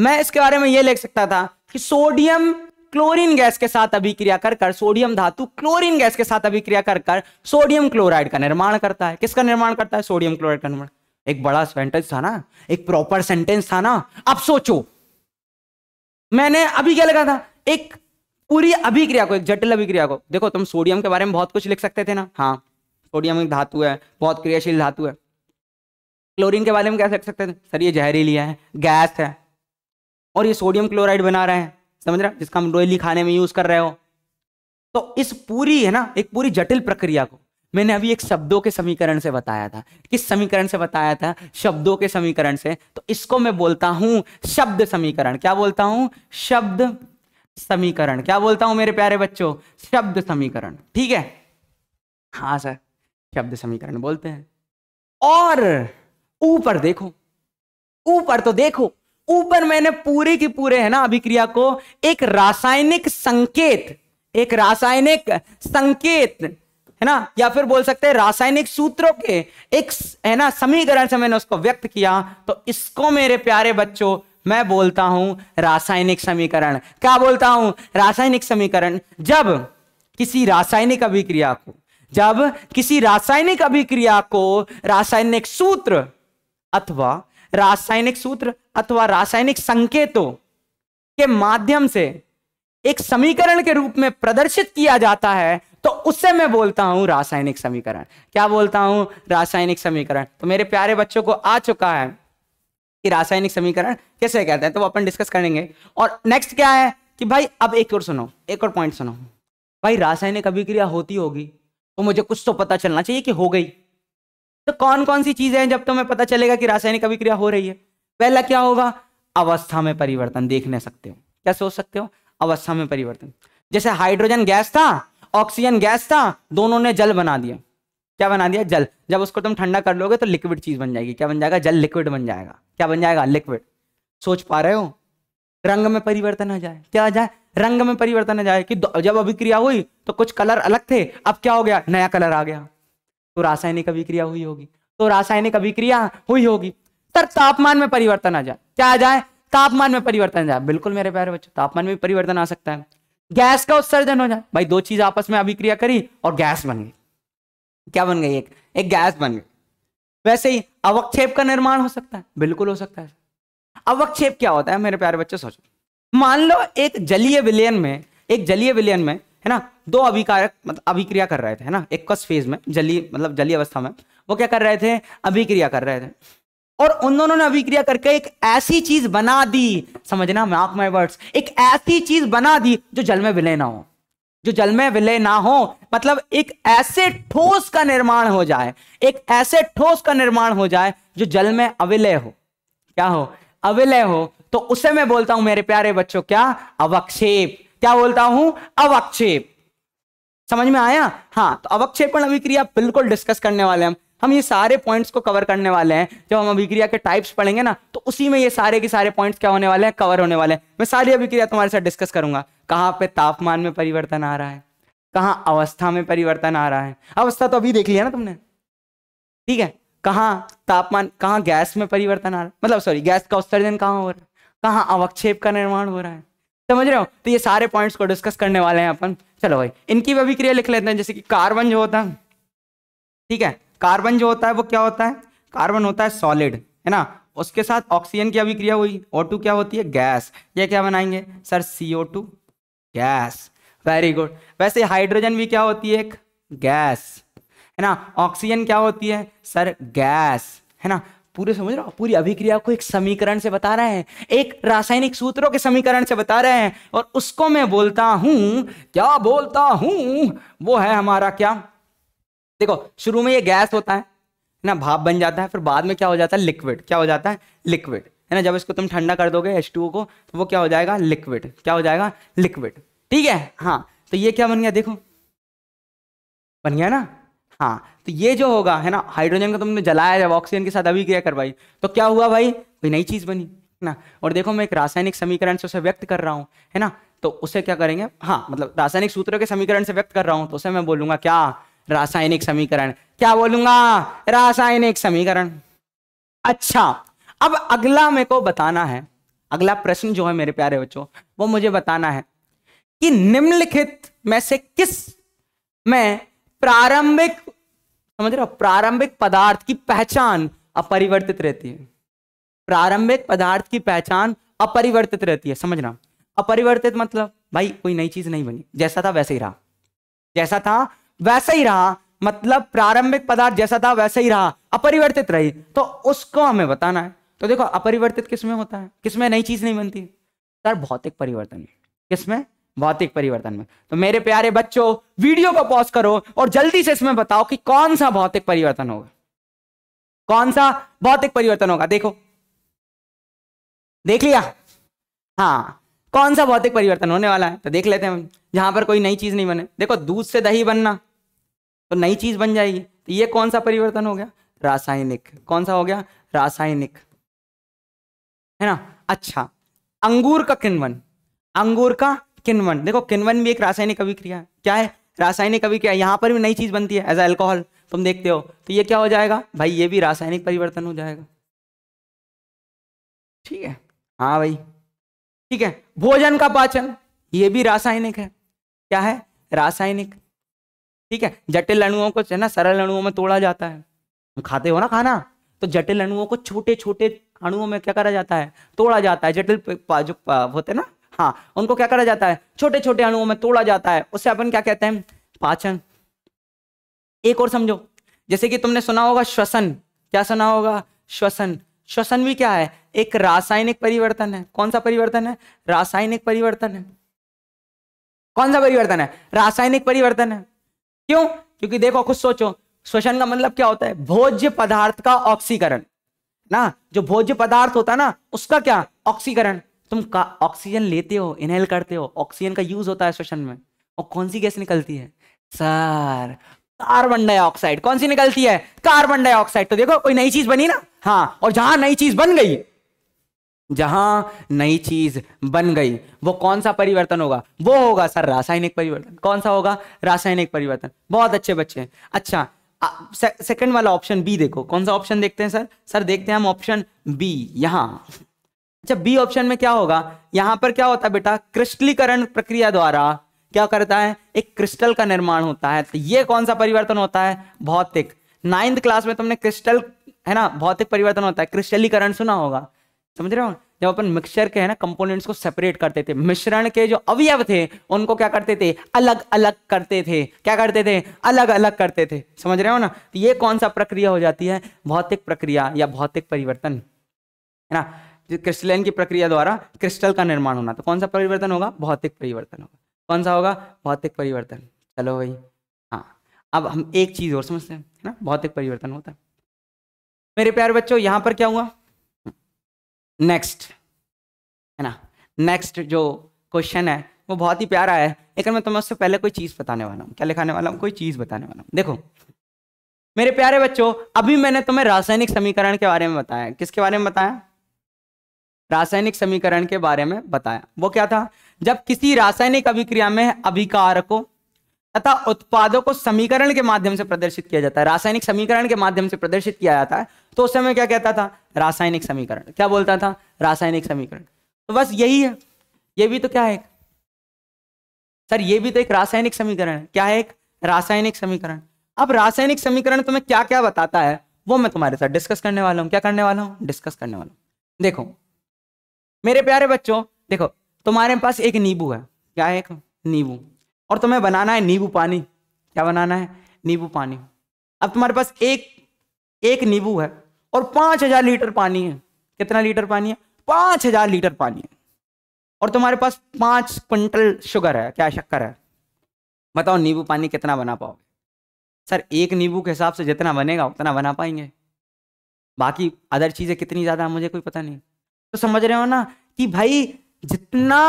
Speaker 1: मैं इसके बारे में यह लिख सकता था कि सोडियम क्लोरीन गैस के साथ अभिक्रिया कर कर सोडियम धातु क्लोरीन गैस के साथ अभिक्रिया कर कर सोडियम क्लोराइड का निर्माण करता है किसका निर्माण करता है सोडियम क्लोराइड का निर्माण एक बड़ा सेंटेंस था ना एक प्रॉपर सेंटेंस था ना अब सोचो मैंने अभी क्या लगा था एक पूरी अभिक्रिया को एक जटिल अभिक्रिया को देखो तुम सोडियम के बारे में बहुत कुछ लिख सकते थे ना हाँ सोडियम एक धातु है बहुत क्रियाशील धातु है क्लोरीन के बारे में क्या कह सकते हैं सर ये जहरीलिया है गैस है और ये सोडियम क्लोराइड बना रहे हैं समझ रहे जिसका हम डेली खाने में यूज कर रहे हो तो इस पूरी है ना एक पूरी जटिल प्रक्रिया को मैंने अभी एक शब्दों के समीकरण से बताया था किस समीकरण से बताया था शब्दों के समीकरण से तो इसको मैं बोलता हूं शब्द समीकरण क्या बोलता हूं शब्द समीकरण क्या बोलता हूं मेरे प्यारे बच्चों शब्द समीकरण ठीक है हाँ सर शब्द समीकरण बोलते हैं और ऊपर देखो ऊपर तो देखो ऊपर मैंने पूरे की पूरे है ना अभिक्रिया को एक रासायनिक संकेत एक रासायनिक संकेत है ना या फिर बोल सकते हैं रासायनिक सूत्रों के एक है ना समीकरण से मैंने उसको व्यक्त किया तो इसको मेरे प्यारे बच्चों मैं बोलता हूं रासायनिक समीकरण क्या बोलता हूं रासायनिक समीकरण जब किसी रासायनिक अभिक्रिया को जब किसी रासायनिक अभिक्रिया को रासायनिक सूत्र अथवा रासायनिक सूत्र अथवा रासायनिक संकेतों के माध्यम से एक समीकरण के रूप में प्रदर्शित किया जाता है तो उससे मैं बोलता हूं रासायनिक समीकरण क्या बोलता हूं रासायनिक समीकरण तो मेरे प्यारे बच्चों को आ चुका है कि रासायनिक समीकरण कैसे कहते हैं तो वो अपन डिस्कस करेंगे और नेक्स्ट क्या है कि भाई अब एक और सुनो एक और पॉइंट सुनो भाई रासायनिक अभिक्रिया होती होगी तो मुझे कुछ तो पता चलना चाहिए कि हो गई तो कौन कौन सी चीजें हैं जब तुम्हें तो पता चलेगा कि रासायनिक अभिक्रिया हो रही है पहला क्या होगा अवस्था में परिवर्तन देखने सकते हो क्या सोच सकते हो अवस्था में परिवर्तन जैसे हाइड्रोजन गैस था ऑक्सीजन गैस था दोनों ने जल बना दिया क्या बना दिया जल जब उसको तुम ठंडा कर लोगे तो लिक्विड चीज बन जाएगी क्या बन जाएगा जल लिक्विड बन जाएगा क्या बन जाएगा लिक्विड सोच पा रहे हो रंग में परिवर्तन आ जाए क्या आ जाए रंग में परिवर्तन आ जाए कि जब अभिक्रिया हुई तो कुछ कलर अलग थे अब क्या हो गया नया कलर आ गया तो रासायनिक अभिक्रिया हुई होगी तो रासायनिक अभिक्रिया हुई होगी सर तापमान में परिवर्तन आ जाए क्या आ जाए तापमान में परिवर्तन आ जाए बिल्कुल मेरे प्यारे बच्चों तापमान में परिवर्तन आ सकता है गैस का उत्सर्जन हो जाए भाई दो चीज आपस में अभिक्रिया करी और गैस बन गई क्या बन गई एक एक गैस बन गई वैसे ही अवक्षेप का निर्माण हो सकता है बिल्कुल हो सकता है अवक्षेप क्या होता है मेरे प्यारे बच्चे सोचो मान लो एक जलीय विलयन में एक जलीय विलयन में है ना दो अभिकारक मतलब अभिक्रिया कर रहे थे है ना एकस फेज में जली मतलब जली अवस्था में वो क्या कर रहे थे अभिक्रिया कर रहे थे और उन दोनों ने अभिक्रिया करके एक ऐसी चीज बना दी समझना मार्क माय वर्ड्स एक ऐसी चीज बना दी जो जल में विलय ना हो जो जल में विलय ना हो मतलब एक ऐसे ठोस का निर्माण हो जाए एक ऐसे ठोस का निर्माण हो जाए जो जल में अविलय हो क्या हो अविलय हो तो उसे मैं बोलता हूं मेरे प्यारे बच्चों क्या अवक्षेप क्या बोलता हूं अवक्षेप समझ में आया हाँ तो अवक्षेपण अभिक्रिया बिल्कुल डिस्कस करने वाले हम हम ये सारे पॉइंट्स को कवर करने वाले हैं जब हम अभिक्रिया के टाइप्स पढ़ेंगे ना तो उसी में ये सारे के सारे पॉइंट्स क्या होने वाले हैं कवर होने वाले हैं मैं सारी अभिक्रिया तुम्हारे साथ डिस्कस करूंगा कहाँ पे तापमान में परिवर्तन आ रहा है कहाँ अवस्था में परिवर्तन आ रहा है अवस्था तो अभी देख लिया ना तुमने ठीक है कहाँ तापमान कहाँ गैस में परिवर्तन आ रहा है मतलब सॉरी गैस का उत्सर्जन कहाँ हो रहा है कहाँ अवक्षेप का निर्माण हो रहा है समझ रहे हो तो ये सारे पॉइंट्स को डिस्कस करने वाले हैं अपन चलो भाई इनकी भी अभिक्रिया लिख लेते हैं जैसे कि कार्बन जो होता है ठीक है कार्बन जो होता है वो क्या होता है कार्बन होता है सॉलिड है ना उसके साथ ऑक्सीजन की अभिक्रिया हुई ओ क्या होती है गैस ये क्या बनाएंगे sir C gas very good वैसे हाइड्रोजन भी क्या होती है एक गैस है ना ऑक्सीजन क्या होती है सर गैस है ना पूरे समझ रहे हो पूरी अभिक्रिया को एक समीकरण से बता रहे हैं एक रासायनिक सूत्रों के समीकरण से बता रहे हैं और उसको मैं बोलता हूं क्या बोलता हूं वो है हमारा क्या देखो शुरू में ये गैस होता है ना भाप बन जाता है फिर बाद में क्या हो जाता है लिक्विड क्या हो जाता है लिक्विड है ना जब इसको तुम ठंडा कर दोगे एच को तो वो क्या हो जाएगा लिक्विड क्या हो जाएगा लिक्विड ठीक है हाँ तो ये क्या बन गया देखो बन गया ना हाँ तो ये जो होगा है ना हाइड्रोजन को तुमने जलाया जब ऑक्सीजन के साथ अभिक्रिया करवाई तो क्या हुआ भाई कोई नई चीज़ बनी है ना और देखो मैं एक रासायनिक समीकरण से उसे व्यक्त कर रहा हूँ है ना तो उसे क्या करेंगे हाँ मतलब रासायनिक सूत्र के समीकरण से व्यक्त कर रहा हूँ तो उसे मैं बोलूंगा क्या रासायनिक समीकरण क्या बोलूंगा रासायनिक समीकरण अच्छा अब अगला मेरे को बताना है अगला प्रश्न जो है मेरे प्यारे बच्चों वो मुझे बताना है कि निम्नलिखित में से किस में प्रारंभिक समझ रहे हो प्रारंभिक पदार्थ की पहचान अपरिवर्तित रहती है प्रारंभिक पदार्थ की पहचान अपरिवर्तित रहती है समझना अपरिवर्तित मतलब भाई कोई नई चीज नहीं बनी जैसा था वैसे ही रहा जैसा था वैसा ही रहा मतलब प्रारंभिक पदार्थ जैसा था वैसे ही रहा अपरिवर्तित रही तो उसको हमें बताना है तो देखो अपरिवर्तित किसमें होता है किसमें नई चीज नहीं बनती सर भौतिक परिवर्तन किसमें भौतिक परिवर्तन में तो मेरे प्यारे बच्चों वीडियो को पॉज करो और जल्दी से इसमें बताओ कि कौन सा भौतिक परिवर्तन होगा कौन सा भौतिक परिवर्तन होगा देखो देख लिया हाँ कौन सा भौतिक परिवर्तन होने वाला है तो देख लेते हैं जहां पर कोई नई चीज नहीं बने देखो दूध से दही बनना तो नई चीज बन जाएगी तो ये कौन सा परिवर्तन हो गया रासायनिक कौन सा हो गया रासायनिक है ना अच्छा अंगूर का किण्वन अंगूर का किनवन देखो किनवन भी एक रासायनिक अभिक्रिया क्या है रासायनिक अभिक्रिया यहाँ पर भी नई चीज़ बनती है एज अल्कोहल तुम देखते हो तो ये क्या हो जाएगा भाई ये भी रासायनिक परिवर्तन हो जाएगा
Speaker 2: ठीक है हाँ भाई ठीक है भोजन का पाचन ये भी रासायनिक है क्या है रासायनिक ठीक है जटिल
Speaker 1: अणुओं को ना सरल अणुओं में तोड़ा जाता है खाते हो ना खाना तो जटिल अणुओं को छोटे छोटे अणुओं में क्या करा जाता है तोड़ा जाता है जटिल जो होते ना हाँ उनको क्या करा जाता है छोटे छोटे अणुओं में तोड़ा जाता है उससे अपन क्या कहते हैं पाचन एक और समझो जैसे कि तुमने सुना होगा श्वसन क्या सुना होगा श्वसन श्वसन भी क्या है एक रासायनिक परिवर्तन है कौन सा परिवर्तन है रासायनिक परिवर्तन है कौन सा परिवर्तन है रासायनिक परिवर्तन है क्यों क्योंकि देखो खुद सोचो श्वसन का मतलब क्या होता है भोज्य पदार्थ का ऑक्सीकरण ना जो भोज्य पदार्थ होता है ना उसका क्या ऑक्सीकरण तुम का ऑक्सीजन लेते हो इनहेल करते हो ऑक्सीजन का यूज होता है श्वसन में और कौन सी गैस निकलती है सर कार्बन डाइऑक्साइड कौन सी निकलती है कार्बन डाइऑक्साइड तो देखो कोई नई चीज बनी ना हाँ और जहां नई चीज बन गई जहां नई चीज बन गई वो कौन सा परिवर्तन होगा वो होगा सर रासायनिक परिवर्तन कौन सा होगा रासायनिक परिवर्तन बहुत अच्छे बच्चे अच्छा सेकंड वाला ऑप्शन बी देखो कौन सा ऑप्शन देखते हैं सर सर देखते हैं हम ऑप्शन बी यहां अच्छा बी ऑप्शन में क्या होगा यहां पर क्या होता है बेटा क्रिस्टलीकरण प्रक्रिया द्वारा क्या करता है एक क्रिस्टल का निर्माण होता है तो ये कौन सा परिवर्तन होता है भौतिक नाइन्थ क्लास में तुमने क्रिस्टल है ना भौतिक परिवर्तन होता है क्रिस्टलीकरण सुना होगा समझ रहे हो जब अपन मिक्सचर के है ना कंपोनेंट्स को सेपरेट करते थे मिश्रण के जो अवयव थे उनको क्या करते थे अलग अलग करते थे क्या करते थे अलग अलग करते थे समझ रहे हो ना तो ये कौन सा प्रक्रिया हो जाती है भौतिक प्रक्रिया या भौतिक परिवर्तन है ना क्रिस्टलाइन की प्रक्रिया द्वारा क्रिस्टल का निर्माण होना तो कौन सा परिवर्तन होगा भौतिक परिवर्तन होगा कौन सा होगा भौतिक परिवर्तन चलो भाई हाँ अब हम एक चीज़ और समझते हैं है ना भौतिक परिवर्तन होता है मेरे प्यारे बच्चों यहाँ पर क्या हुआ नेक्स्ट है ना नेक्स्ट जो क्वेश्चन है वो बहुत ही प्यारा है लेकिन मैं तुम्हें उससे पहले कोई चीज़ बताने वाला हूँ क्या लिखाने वाला हूँ कोई चीज़ बताने वाला हूँ देखो मेरे प्यारे बच्चों अभी मैंने तुम्हें रासायनिक समीकरण के बारे में बताया किसके बारे में बताया रासायनिक समीकरण के बारे में बताया वो क्या था जब किसी रासायनिक अभिक्रिया में अभिकारकों तथा उत्पादों को समीकरण के माध्यम से प्रदर्शित किया जाता है रासायनिक समीकरण के माध्यम से प्रदर्शित किया जाता है तो उस समय क्या कहता था रासायनिक समीकरण क्या बोलता था रासायनिक समीकरण तो बस यही है ये भी तो क्या है सर ये भी तो एक रासायनिक समीकरण है क्या है एक रासायनिक समीकरण अब रासायनिक समीकरण तुम्हें क्या क्या बताता है वो मैं तुम्हारे साथ डिस्कस करने वाला हूँ क्या करने वाला हूँ डिस्कस करने वाला हूँ देखो मेरे प्यारे बच्चों देखो तुम्हारे पास एक नींबू है क्या है एक नींबू और तुम्हें बनाना है नींबू पानी क्या बनाना है नींबू पानी अब तुम्हारे पास एक एक नींबू है और पाँच हजार लीटर पानी है कितना लीटर पानी है पाँच हजार लीटर पानी है और तुम्हारे पास पाँच क्विंटल शुगर है क्या शक्कर है बताओ नींबू पानी कितना बना पाओगे सर एक नींबू के हिसाब से जितना बनेगा उतना बना पाएंगे बाकी अदर चीज़ें कितनी ज़्यादा मुझे कोई पता नहीं तो समझ रहे हो ना कि भाई जितना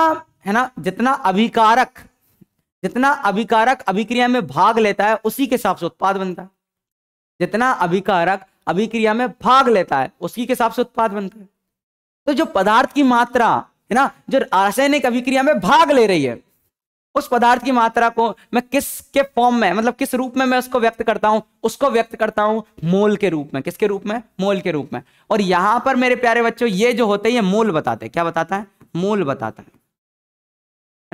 Speaker 1: है ना जितना अभिकारक जितना अभिकारक अभिक्रिया में भाग लेता है उसी के हिसाब से उत्पाद बनता है जितना अभिकारक अभिक्रिया में भाग लेता है उसी के हिसाब से उत्पाद बनता है तो जो पदार्थ की मात्रा है ना जो रासायनिक अभिक्रिया में भाग ले रही है उस पदार्थ की मात्रा को मैं किस के फॉर्म में मतलब किस रूप में मैं उसको व्यक्त करता हूं उसको व्यक्त करता हूं मोल के रूप में किसके रूप में मोल के रूप में और यहां पर मेरे प्यारे बच्चों ये जो होते हैं ये मोल बताते हैं क्या बताता है मोल बताता है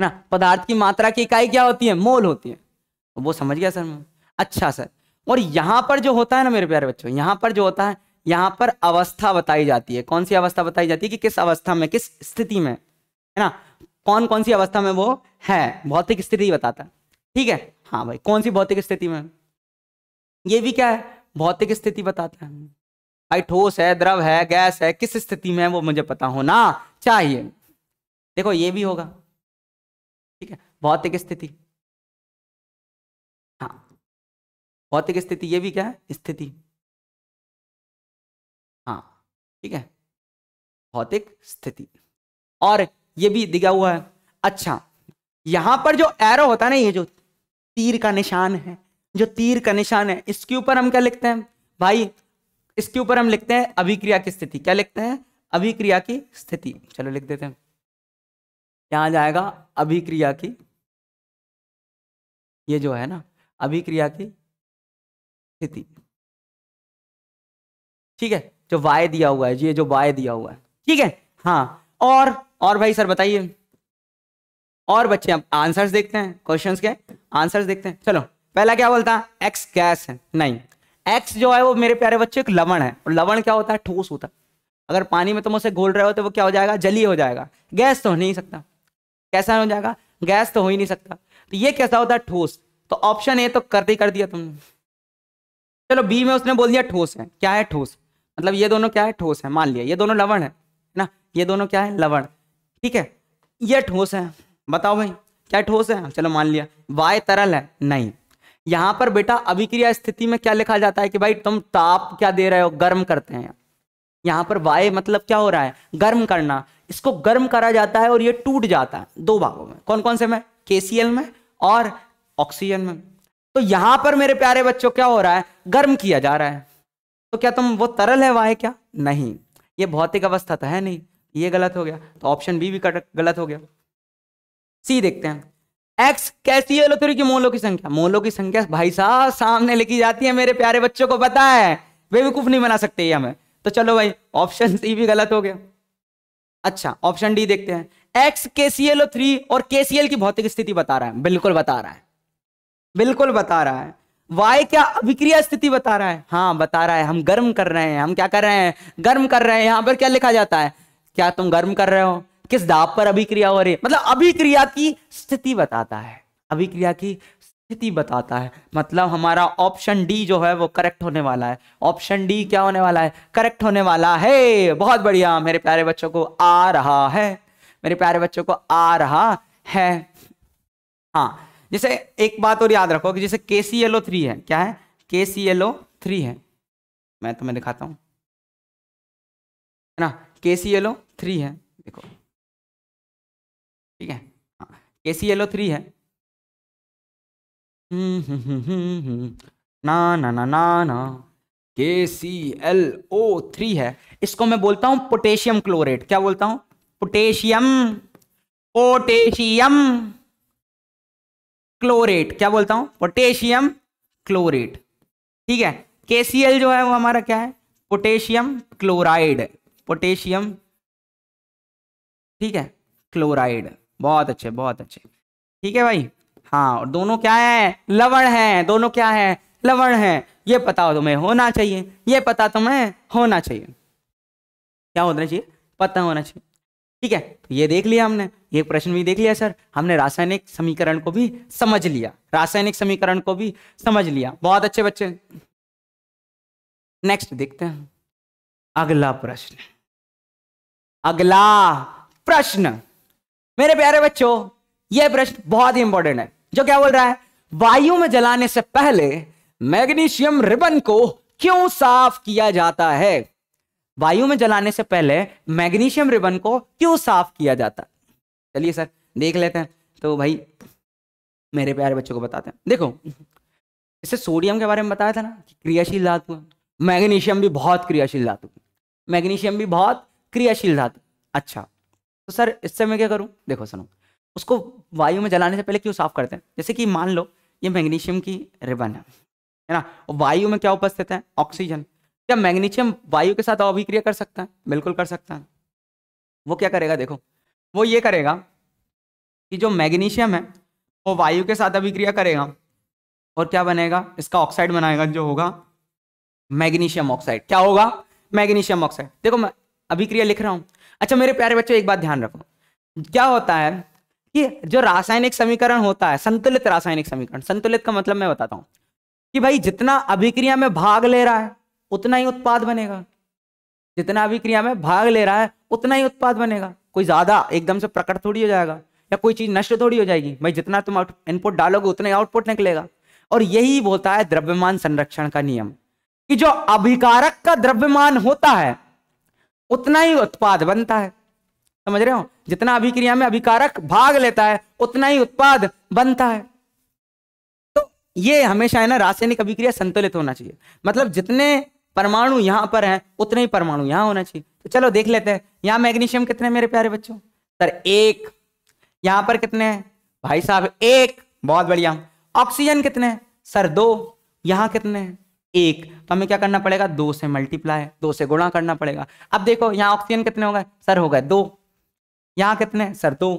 Speaker 1: ना पदार्थ की मात्रा की इकाई क्या होती है मोल होती है वो समझ गया सर मैं अच्छा सर और यहां पर जो होता है ना मेरे प्यारे बच्चों यहां पर जो होता है यहां पर अवस्था बताई जाती है कौन सी अवस्था बताई जाती है कि किस अवस्था में किस स्थिति में है ना कौन कौन सी अवस्था में वो है भौतिक स्थिति बताता है ठीक है हाँ भाई कौन सी भौतिक स्थिति में ये भी क्या है भौतिक स्थिति बताता है भाई ठोस है द्रव है गैस है
Speaker 2: किस स्थिति में है वो मुझे पता होना चाहिए देखो ये भी होगा ठीक है भौतिक स्थिति हाँ भौतिक स्थिति ये भी क्या है स्थिति हाँ ठीक है भौतिक स्थिति और ये भी दिखा हुआ है अच्छा
Speaker 1: यहां पर जो एरो होता है ना ये जो तीर का निशान है जो तीर का निशान है इसके ऊपर हम क्या लिखते हैं भाई इसके ऊपर हम लिखते हैं अभिक्रिया की स्थिति क्या लिखते
Speaker 2: हैं अभिक्रिया की स्थिति चलो लिख देते हैं यहां जाएगा अभिक्रिया की ये जो है ना अभिक्रिया की स्थिति ठीक है जो वाय दिया हुआ है ये जो वाय दिया हुआ है ठीक है हाँ और और भाई सर बताइए
Speaker 1: और बच्चे अब आंसर्स देखते हैं क्वेश्चंस के आंसर्स देखते हैं चलो पहला क्या बोलता है एक्स गैस है नहीं एक्स जो है वो मेरे प्यारे बच्चे एक लवण है और लवण क्या होता है ठोस होता है अगर पानी में तुम उसे घोल रहे हो तो वो क्या हो जाएगा जली हो जाएगा गैस तो हो नहीं सकता कैसा हो जाएगा गैस तो हो ही नहीं सकता तो ये कैसा होता है ठोस तो ऑप्शन ए तो कर ही कर दिया तुमने चलो बी में उसने बोल दिया ठोस है क्या है ठोस मतलब ये दोनों क्या है ठोस है मान लिया ये दोनों लवण है ना ये दोनों क्या है लवण ठीक है ये ठोस है बताओ भाई क्या ठोस है चलो मान लिया वाय तरल है नहीं यहां पर बेटा अभिक्रिया स्थिति में क्या लिखा जाता है कि भाई तुम ताप क्या दे रहे हो गर्म करते हैं यहां पर वाय मतलब क्या हो रहा है गर्म करना इसको गर्म करा जाता है और ये टूट जाता है दो भागों में कौन कौन से में केसीएल में और ऑक्सीजन में तो यहां पर मेरे प्यारे बच्चों क्या हो रहा है गर्म किया जा रहा है तो क्या तुम वो तरल है वाय क्या नहीं ये भौतिक अवस्था तो है नहीं ये गलत हो गया तो ऑप्शन बी भी गलत हो गया सी देखते हैं एक्स कैसी है लोथुरी की मोलों की संख्या मोलों की संख्या भाई साहब सामने लिखी जाती है मेरे प्यारे बच्चों को पता है बेवकूफ नहीं बना सकते ये हमें तो चलो भाई ऑप्शन सी भी गलत हो गया अच्छा ऑप्शन डी देखते हैं एक्स के सी एल थ्री और के सी एल की भौतिक स्थिति बता रहा है बिल्कुल बता रहा है बिल्कुल बता रहा है वाई क्या अभिक्रिया स्थिति बता रहा है हाँ बता रहा है हम गर्म कर रहे हैं हम क्या कर रहे हैं गर्म कर रहे हैं यहां पर क्या लिखा जाता है क्या तुम गर्म कर रहे हो किस दाब पर अभिक्रिया हो रही है मतलब अभिक्रिया की स्थिति बताता है अभिक्रिया की स्थिति बताता है मतलब हमारा ऑप्शन डी जो है वो करेक्ट होने वाला है ऑप्शन डी क्या होने वाला है करेक्ट होने वाला है बहुत बढ़िया मेरे प्यारे बच्चों को आ रहा है मेरे प्यारे बच्चों को आ रहा है हाँ जैसे एक बात और याद रखो कि जैसे के सी एल ओ थ्री है क्या है
Speaker 2: के सी एल ओ थ्री है मैं तुम्हें दिखाता हूं ना के सी एल ओ थ्री है देखो ठीक है के सी एल ओ थ्री है हम्म, हम्म, हम्म, ना
Speaker 1: ना ना ना ना के सी एल ओ थ्री है इसको मैं बोलता हूं पोटेशियम क्लोरेट क्या बोलता हूं पोटेशियम पोटेशियम क्लोरेट क्या बोलता हूँ पोटेशियम क्लोरेट ठीक है के सी एल जो है वो हमारा क्या है पोटेशियम क्लोराइड पोटेशियम ठीक है क्लोराइड बहुत अच्छे बहुत अच्छे ठीक है भाई हाँ और दोनों क्या है लवण है दोनों क्या है लवण है ये पता तुम्हें होना चाहिए ये पता तुम्हें होना चाहिए क्या होना चाहिए पता होना चाहिए ठीक है तो ये देख लिया हमने ये प्रश्न भी देख लिया सर हमने रासायनिक समीकरण को भी समझ लिया रासायनिक समीकरण को भी समझ लिया बहुत अच्छे बच्चे
Speaker 2: नेक्स्ट देखते हैं अगला प्रश्न अगला प्रश्न मेरे प्यारे बच्चों
Speaker 1: यह प्रश्न बहुत ही इंपॉर्टेंट है जो क्या बोल रहा है वायु में जलाने से पहले मैग्नीशियम रिबन को क्यों साफ किया जाता है वायु में जलाने से पहले मैग्नीशियम रिबन को क्यों साफ किया जाता है चलिए सर देख लेते हैं तो भाई मेरे प्यारे बच्चों को बताते हैं देखो इसे सोडियम के बारे में बताया था ना कि क्रियाशील धातु है मैग्नीशियम भी बहुत क्रियाशील धातु मैग्नीशियम भी बहुत क्रियाशील धातु अच्छा तो सर इससे मैं क्या करूँ देखो सुनो उसको वायु में जलाने से पहले क्यों साफ करते हैं जैसे कि मान लो ये मैग्नीशियम की रिबन है है ना वायु में क्या उपस्थित है ऑक्सीजन क्या मैग्नीशियम वायु के साथ अभिक्रिया कर सकता है बिल्कुल कर सकता है वो क्या करेगा देखो वो ये करेगा कि जो मैग्नीशियम है वो वायु के साथ अभिक्रिया करेगा और क्या बनेगा इसका ऑक्साइड बनाएगा जो होगा मैग्नीशियम ऑक्साइड क्या होगा मैग्नीशियम ऑक्साइड देखो अभिक्रिया लिख रहा हूँ अच्छा मेरे प्यारे बच्चों एक बात ध्यान रखो क्या होता है कि जो रासायनिक समीकरण होता है संतुलित रासायनिक समीकरण संतुलित का मतलब मैं बताता हूं कि भाई जितना अभिक्रिया में भाग ले रहा है उतना ही उत्पाद बनेगा जितना अभिक्रिया में भाग ले रहा है उतना ही उत्पाद बनेगा कोई ज्यादा एकदम से प्रकट थोड़ी हो जाएगा या कोई चीज नष्ट थोड़ी हो जाएगी भाई जितना तुम इनपुट डालोगे उतना ही आउटपुट निकलेगा और यही बोलता है द्रव्यमान संरक्षण का नियम कि जो अभिकारक का द्रव्यमान होता है उतना ही उत्पाद बनता है समझ रहे हो जितना अभिक्रिया में अभिकारक भाग लेता है उतना ही उत्पाद बनता है तो ये हमेशा है ना रासायनिक अभिक्रिया संतुलित होना चाहिए मतलब जितने परमाणु यहां पर हैं उतने ही परमाणु यहां होना चाहिए तो चलो देख लेते हैं यहां मैग्नीशियम कितने मेरे प्यारे बच्चों सर एक यहां पर कितने हैं भाई साहब एक बहुत बढ़िया ऑक्सीजन कितने सर दो यहां कितने हैं एक तो हमें क्या करना पड़ेगा दो से मल्टीप्लाई दो से गुणा करना पड़ेगा अब देखो यहाँ ऑक्सीजन कितने हो गए सर हो गए दो यहाँ कितने सर दो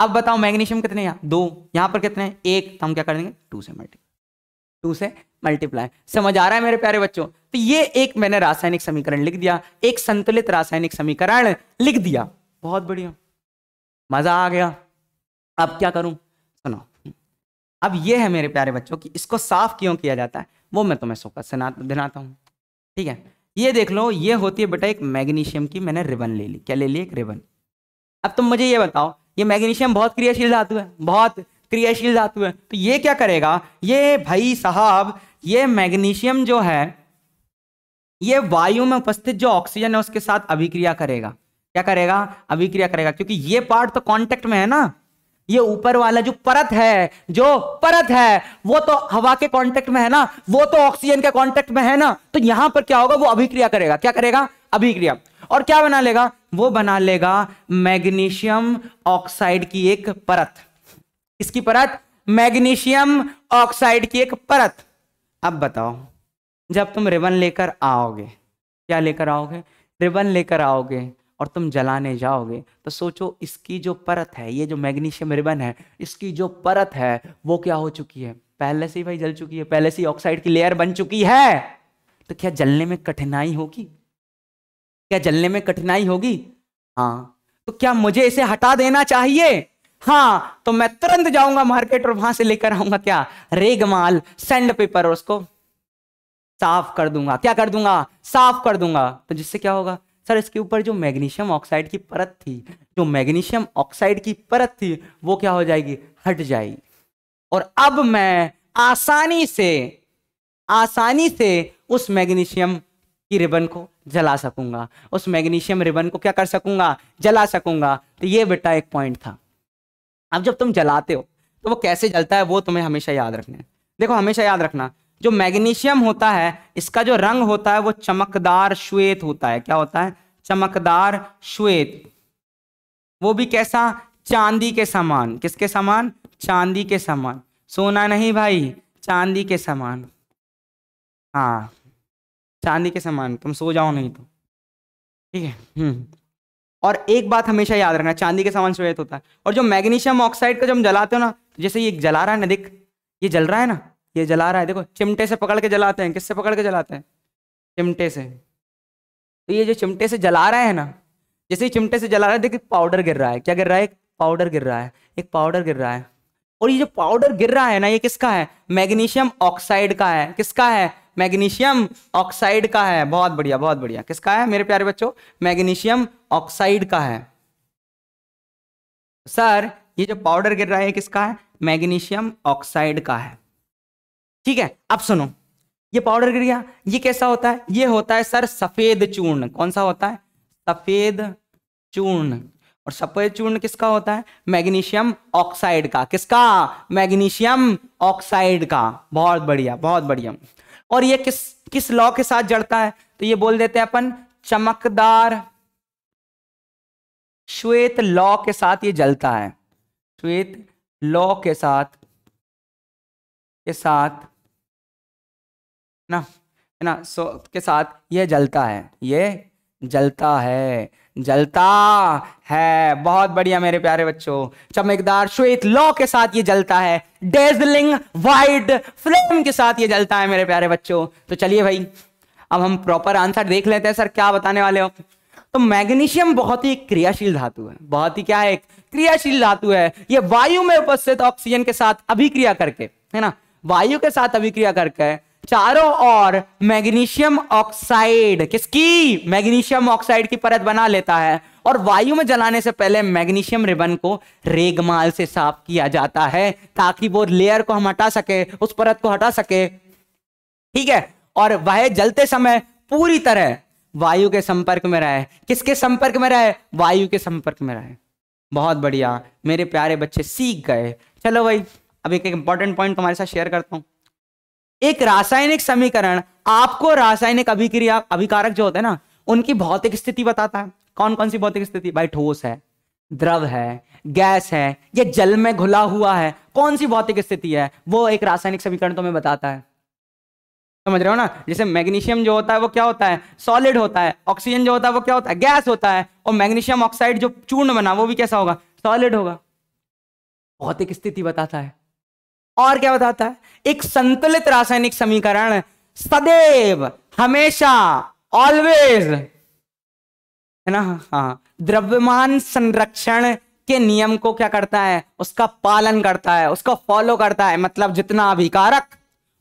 Speaker 1: अब बताओ मैग्नीशियम कितने यहाँ दो यहाँ पर कितने एक तो हम क्या कर टू से मल्टीप्लाई टू से मल्टीप्लाई समझ आ रहा है मेरे प्यारे बच्चों तो ये एक मैंने रासायनिक समीकरण लिख दिया एक संतुलित रासायनिक समीकरण लिख दिया बहुत बढ़िया मजा आ गया अब क्या करूं सुनो अब ये है मेरे प्यारे बच्चों कि इसको साफ क्यों किया जाता है वो मैं तुम्हें सोका सुना दिनाता हूँ ठीक है ये देख लो ये होती है बेटा एक मैग्नीशियम की मैंने रिबन ले ली क्या ले ली एक रिबन अब तुम मुझे ये बताओ ये मैग्नीशियम बहुत क्रियाशील धातु है बहुत क्रियाशील धातु है तो ये क्या करेगा ये भाई साहब ये मैग्नीशियम जो है ये वायु में उपस्थित जो ऑक्सीजन है उसके साथ अभिक्रिया करेगा क्या करेगा अभिक्रिया करेगा क्योंकि ये पार्ट तो कॉन्टेक्ट में है ना ये ऊपर वाला जो परत है जो परत है वो तो हवा के कांटेक्ट में है ना वो तो ऑक्सीजन के कांटेक्ट में है ना तो यहां पर क्या होगा वो अभिक्रिया करेगा क्या करेगा अभिक्रिया और क्या बना लेगा वो बना लेगा मैग्नीशियम ऑक्साइड की एक परत इसकी परत मैग्नीशियम ऑक्साइड की एक परत अब बताओ जब तुम रिबन लेकर आओगे क्या लेकर आओगे रिबन लेकर आओगे और तुम जलाने जाओगे तो सोचो इसकी जो परत है ये जो मैग्नीशियम रिबन है इसकी जो परत है वो क्या हो चुकी है पहले से ही भाई जल चुकी है पहले से ही ऑक्साइड की लेयर बन चुकी है तो क्या जलने में कठिनाई होगी क्या जलने में कठिनाई होगी हाँ तो क्या मुझे इसे हटा देना चाहिए हाँ तो मैं तुरंत जाऊंगा मार्केट और वहां से लेकर आऊंगा क्या रेगमाल सैंड पेपर उसको साफ कर दूंगा क्या कर दूंगा साफ कर दूंगा तो जिससे क्या होगा सर इसके ऊपर जो मैग्नीशियम ऑक्साइड की परत थी जो मैग्नीशियम ऑक्साइड की परत थी वो क्या हो जाएगी हट जाएगी और अब मैं आसानी से आसानी से उस मैग्नीशियम की रिबन को जला सकूंगा उस मैग्नीशियम रिबन को क्या कर सकूंगा जला सकूंगा तो ये बेटा एक पॉइंट था अब जब तुम जलाते हो तो वो कैसे जलता है वो तुम्हें हमेशा याद रखना है देखो हमेशा याद रखना जो मैग्नीशियम होता है इसका जो रंग होता है वो चमकदार श्वेत होता है क्या होता है चमकदार श्वेत वो भी कैसा चांदी के समान किसके समान चांदी के समान सोना नहीं भाई चांदी के समान हाँ चांदी के समान तुम सो जाओ नहीं तो ठीक है हम्म। और एक बात हमेशा याद रखना चांदी के समान श्वेत होता है और जो मैग्नीशियम ऑक्साइड का जब हम जलाते हो ना जैसे ये जला रहा है ना देख ये जल रहा है ना ये जला रहा है देखो चिमटे से पकड़ के जलाते हैं किससे पकड़ के जलाते हैं चिमटे से तो ये जो चिमटे से जला रहे हैं ना जैसे ही चिमटे से जला रहा है देखिए पाउडर गिर रहा है क्या गिर रहा है एक पाउडर गिर रहा है एक पाउडर गिर रहा है और ये जो पाउडर गिर रहा है ना ये किसका है मैग्नीशियम ऑक्साइड का है किसका है मैग्नीशियम ऑक्साइड का है बहुत बढ़िया बहुत बढ़िया किसका है मेरे प्यारे बच्चों मैग्नीशियम ऑक्साइड का है सर ये जो पाउडर गिर रहा है किसका है मैग्नीशियम ऑक्साइड का है ठीक है अब सुनो ये पाउडर गिर गया ये कैसा होता है ये होता है सर सफेद चूर्ण कौन सा होता है सफेद चूर्ण और सफेद चूर्ण किसका होता है मैग्नीशियम ऑक्साइड का किसका मैग्नीशियम ऑक्साइड का बहुत बढ़िया बहुत बढ़िया और ये किस किस लॉ के साथ जड़ता है तो ये बोल देते हैं अपन चमकदार
Speaker 2: श्वेत लॉ के साथ ये जलता है श्वेत लॉ के साथ के साथ ना है ना सो के साथ यह जलता है ये जलता है
Speaker 1: जलता है बहुत बढ़िया मेरे प्यारे बच्चों चमकदार श्वेत लॉ के साथ ये जलता है डेजलिंग वाइट फ्लेम के साथ ये जलता है मेरे प्यारे बच्चों तो चलिए भाई अब हम प्रॉपर आंसर देख लेते हैं सर क्या बताने वाले हो तो मैग्नीशियम बहुत ही क्रियाशील धातु है बहुत ही क्या है क्रियाशील धातु है ये वायु में उपस्थित ऑक्सीजन के साथ अभिक्रिया करके है ना वायु के साथ अभिक्रिया करके चारों ओर मैग्नीशियम ऑक्साइड किसकी मैग्नीशियम ऑक्साइड की परत बना लेता है और वायु में जलाने से पहले मैग्नीशियम रिबन को रेगमाल से साफ किया जाता है ताकि वो लेयर को हम हटा सके उस परत को हटा सके ठीक है और वह जलते समय पूरी तरह वायु के संपर्क में रहे किसके संपर्क में रहे वायु के संपर्क में रहे बहुत बढ़िया मेरे प्यारे बच्चे सीख गए चलो भाई अब एक इंपॉर्टेंट पॉइंट तुम्हारे साथ शेयर करता हूं एक रासायनिक समीकरण आपको रासायनिक अभिक्रिया अभिकारक जो होता है ना उनकी भौतिक स्थिति बताता है कौन कौन सी भौतिक स्थिति भाई ठोस है द्रव है गैस है या जल में घुला हुआ है कौन सी भौतिक स्थिति है वो एक रासायनिक समीकरण तुम्हें तो बताता है समझ रहे हो ना जैसे मैग्नीशियम जो होता है वो क्या होता है सॉलिड होता है ऑक्सीजन जो होता है वो क्या होता है गैस होता है और मैग्नीशियम ऑक्साइड जो चूर्ण बना वो भी कैसा होगा सॉलिड होगा भौतिक स्थिति बताता है और क्या बताता है एक संतुलित रासायनिक समीकरण सदैव हमेशा ऑलवेज है ना हाँ द्रव्यमान संरक्षण के नियम को क्या करता है उसका पालन करता है उसको फॉलो करता है मतलब जितना अभिकारक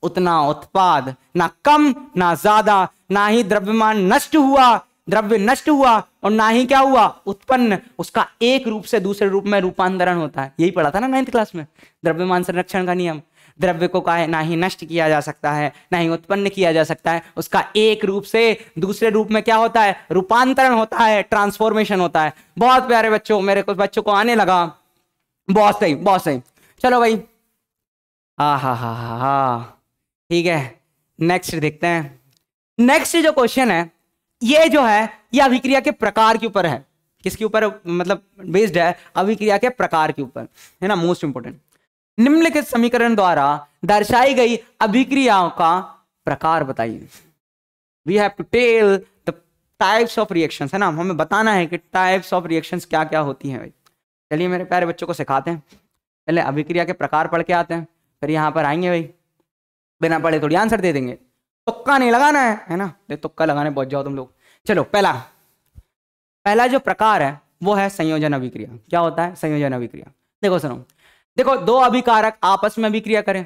Speaker 1: उतना उत्पाद ना कम ना ज्यादा ना ही द्रव्यमान नष्ट हुआ द्रव्य नष्ट हुआ और ना ही क्या हुआ उत्पन्न उसका एक रूप से दूसरे रूप में रूपांतरण होता है यही पढ़ा था ना नाइन्थ क्लास में द्रव्यमान संरक्षण का नियम द्रव्य को का ना ही नष्ट किया जा सकता है ना ही उत्पन्न किया जा सकता है उसका एक रूप से दूसरे रूप में क्या होता है रूपांतरण होता है ट्रांसफॉर्मेशन होता है बहुत प्यारे बच्चों मेरे कुछ बच्चों को आने लगा बहुत सही बहुत सही चलो भाई हा हा हा हा ठीक है नेक्स्ट देखते हैं नेक्स्ट जो क्वेश्चन है ये जो है ये अभिक्रिया के प्रकार के ऊपर है किसके ऊपर मतलब बेस्ड है अभिक्रिया के प्रकार के ऊपर है ना मोस्ट इंपोर्टेंट निम्नलिखित समीकरण द्वारा दर्शाई गई अभिक्रियाओं का प्रकार बताइए we have to tell the types of reactions है ना हमें बताना है कि टाइप्स ऑफ रिएक्शंस क्या क्या होती हैं भाई चलिए मेरे प्यारे बच्चों को सिखाते हैं पहले अभिक्रिया के प्रकार पढ़ के आते हैं फिर यहाँ पर आएंगे भाई बिना पढ़े थोड़ी आंसर दे देंगे तुक्का नहीं लगाना है है ना देख तुक्का लगाने पहुंच जाओ तुम लोग चलो पहला पहला जो प्रकार है वो है संयोजन अभिक्रिया क्या होता है संयोजन अभिक्रिया देखो सुनो देखो दो अभिकारक आपस में अभिक्रिया करें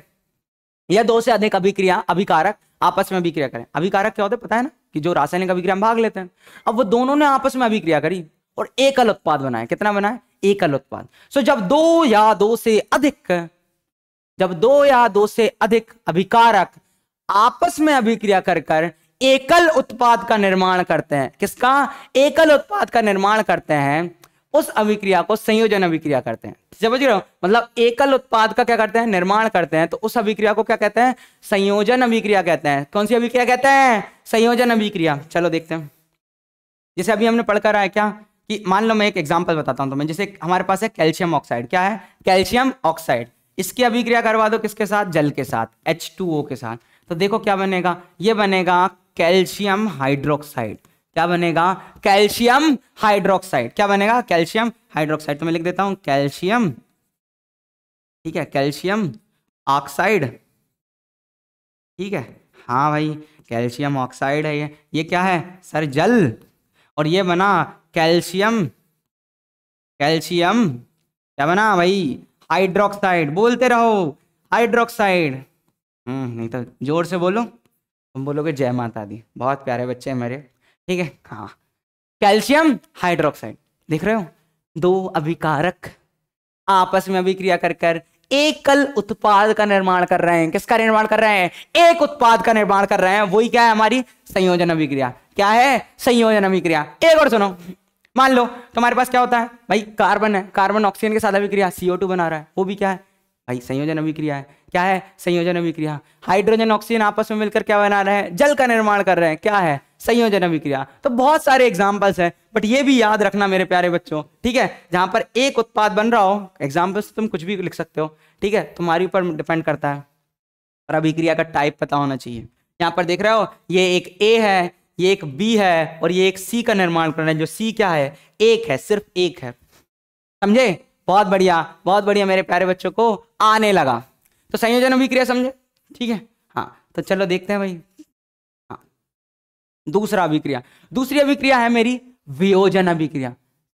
Speaker 1: या दो से अधिक अभिक्रिया अभिकारक आपस में अभिक्रिया करें अभिकारक क्या होते हैं पता है ना कि जो रासायनिक अभिक्रिया भाग लेते हैं अब वो दोनों ने आपस में अभिक्रिया करी और एकल उत्पाद बनाया कितना बनाया एकल उत्पाद सो जब दो या दो से अधिक जब दो या दो से अधिक अभिकारक आपस में अभिक्रिया कर कर एकल उत्पाद का निर्माण करते हैं किसका एकल उत्पाद का निर्माण करते हैं उस अभिक्रिया को संयोजन अभिक्रिया करते हैं समझ रहे हो मतलब एकल उत्पाद का क्या करते हैं निर्माण करते हैं तो उस अभिक्रिया को क्या कहते हैं संयोजन अभिक्रिया कहते हैं कौन सी अभिक्रिया कहते हैं संयोजन अभिक्रिया चलो देखते हैं जैसे अभी हमने पढ़कर आया क्या कि मान लो मैं एक एग्जाम्पल बताता हूं तो मैं जैसे हमारे पास है कैल्शियम ऑक्साइड क्या है कैल्शियम ऑक्साइड इसकी अभिक्रिया करवा दो किसके साथ जल के साथ एच के साथ तो देखो क्या बनेगा ये बनेगा कैल्शियम हाइड्रोक्साइड क्या बनेगा कैल्शियम हाइड्रोक्साइड क्या बनेगा कैल्शियम हाइड्रोक्साइड तो मैं लिख देता हूं कैल्शियम ठीक है कैल्शियम ऑक्साइड ठीक है हाँ भाई कैल्शियम ऑक्साइड है ये ये क्या है सर जल और ये बना कैल्शियम कैल्शियम क्या बना भाई हाइड्रोक्साइड बोलते रहो हाइड्रोक्साइड हम्म, नहीं तो जोर से बोलो तुम बोलोगे जय माता दी बहुत प्यारे बच्चे हैं मेरे ठीक है हाँ कैल्शियम हाइड्रोक्साइड देख रहे हो दो अभिकारक आपस में अभिक्रिया कर कर एकल उत्पाद का निर्माण कर रहे हैं किसका निर्माण कर रहे हैं एक उत्पाद का निर्माण कर रहे हैं वही क्या है हमारी संयोजन अभिक्रिया क्या है संयोजन अभिक्रिया एक और सुनो मान लो तुम्हारे पास क्या होता है भाई कार्बन है कार्बन ऑक्सीजन के साथ अभिक्रिया सीओ टू बना रहा है वो भी क्या है भाई संयोजन अभिक्रिया है क्या है संयोजन अभिक्रिया हाइड्रोजन ऑक्सीजन आपस में मिलकर क्या बना रहे हैं जल का निर्माण कर रहे हैं क्या है संयोजन अभिक्रिया तो बहुत सारे एग्जाम्पल्स हैं बट ये भी याद रखना मेरे प्यारे बच्चों ठीक है जहां पर एक उत्पाद बन रहा हो एग्जाम्पल्स तो तुम कुछ भी लिख सकते हो ठीक है तुम्हारे ऊपर डिपेंड करता है और अभिक्रिया का टाइप पता होना चाहिए यहाँ पर देख रहे हो ये एक ए है ये एक बी है और ये एक सी का निर्माण कर रहे हैं जो सी क्या है एक है सिर्फ एक है समझे बहुत बढ़िया बहुत बढ़िया मेरे प्यारे बच्चों को आने लगा तो संयोजन अभिक्रिया समझे ठीक है हाँ तो चलो देखते हैं भाई हाँ दूसरा अभिक्रिया दूसरी अभिक्रिया है मेरी वियोजन अभिक्रिया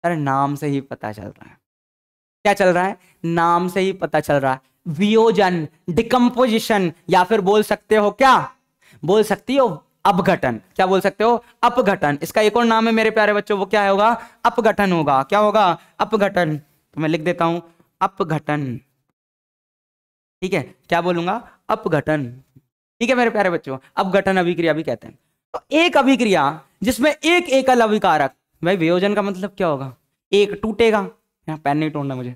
Speaker 1: सर नाम से ही पता चल रहा है क्या चल रहा है नाम से ही पता चल रहा है वियोजन डिकम्पोजिशन या फिर बोल सकते हो क्या बोल सकती हो अपघटन क्या बोल सकते हो अपघटन इसका एक और नाम है मेरे प्यारे बच्चों वो क्या होगा अपघटन होगा क्या होगा अपघटन तो मैं लिख देता हूं अपघटन ठीक है क्या बोलूंगा अपघटन ठीक है मेरे प्यारे बच्चों अपघटन अभिक्रिया भी कहते हैं तो एक अभिक्रिया जिसमें एक एकल अभिकारक भाई वियोजन का मतलब क्या होगा एक टूटेगा यहाँ पैन नहीं टूटना मुझे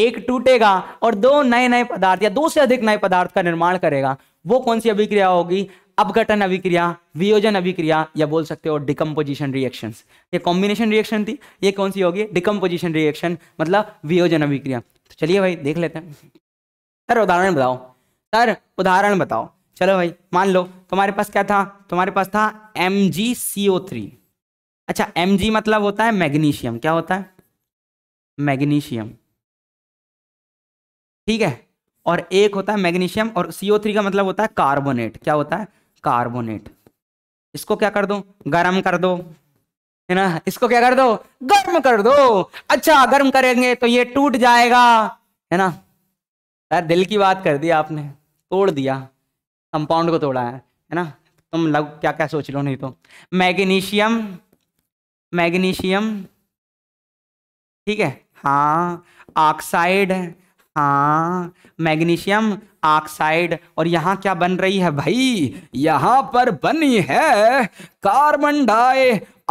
Speaker 1: एक टूटेगा और दो नए नए पदार्थ या दो से अधिक नए पदार्थ का निर्माण करेगा वो कौन सी अभिक्रिया होगी अपघटन अभिक्रिया वियोजन अभिक्रिया या बोल सकते हो डिकम्पोजिशन रिएक्शन ये कॉम्बिनेशन रिएक्शन थी ये कौन सी होगी डिकम्पोजिशन रिएक्शन मतलब वियोजन अभिक्रिया तो चलिए भाई देख लेते हैं सर उदाहरण बताओ सर उदाहरण बताओ चलो भाई मान लो तुम्हारे पास क्या
Speaker 2: था तुम्हारे पास था M G C O three अच्छा एम जी मतलब होता है मैग्नीशियम क्या होता है मैग्नीशियम ठीक
Speaker 1: है और एक होता है मैग्नीशियम और सीओ थ्री का मतलब होता है कार्बोनेट क्या होता है कार्बोनेट इसको क्या कर दो गर्म कर दो है ना इसको क्या कर दो गर्म कर दो अच्छा गर्म करेंगे तो ये टूट जाएगा है ना यार दिल की बात कर दी आपने तोड़ दिया कंपाउंड को तोड़ा है है ना तुम लग क्या क्या सोच लो नहीं तो मैग्नीशियम मैग्नीशियम ठीक है हाँ ऑक्साइड हाँ मैग्नीशियम ऑक्साइड और यहाँ क्या बन रही है भाई यहाँ पर बनी है carbon 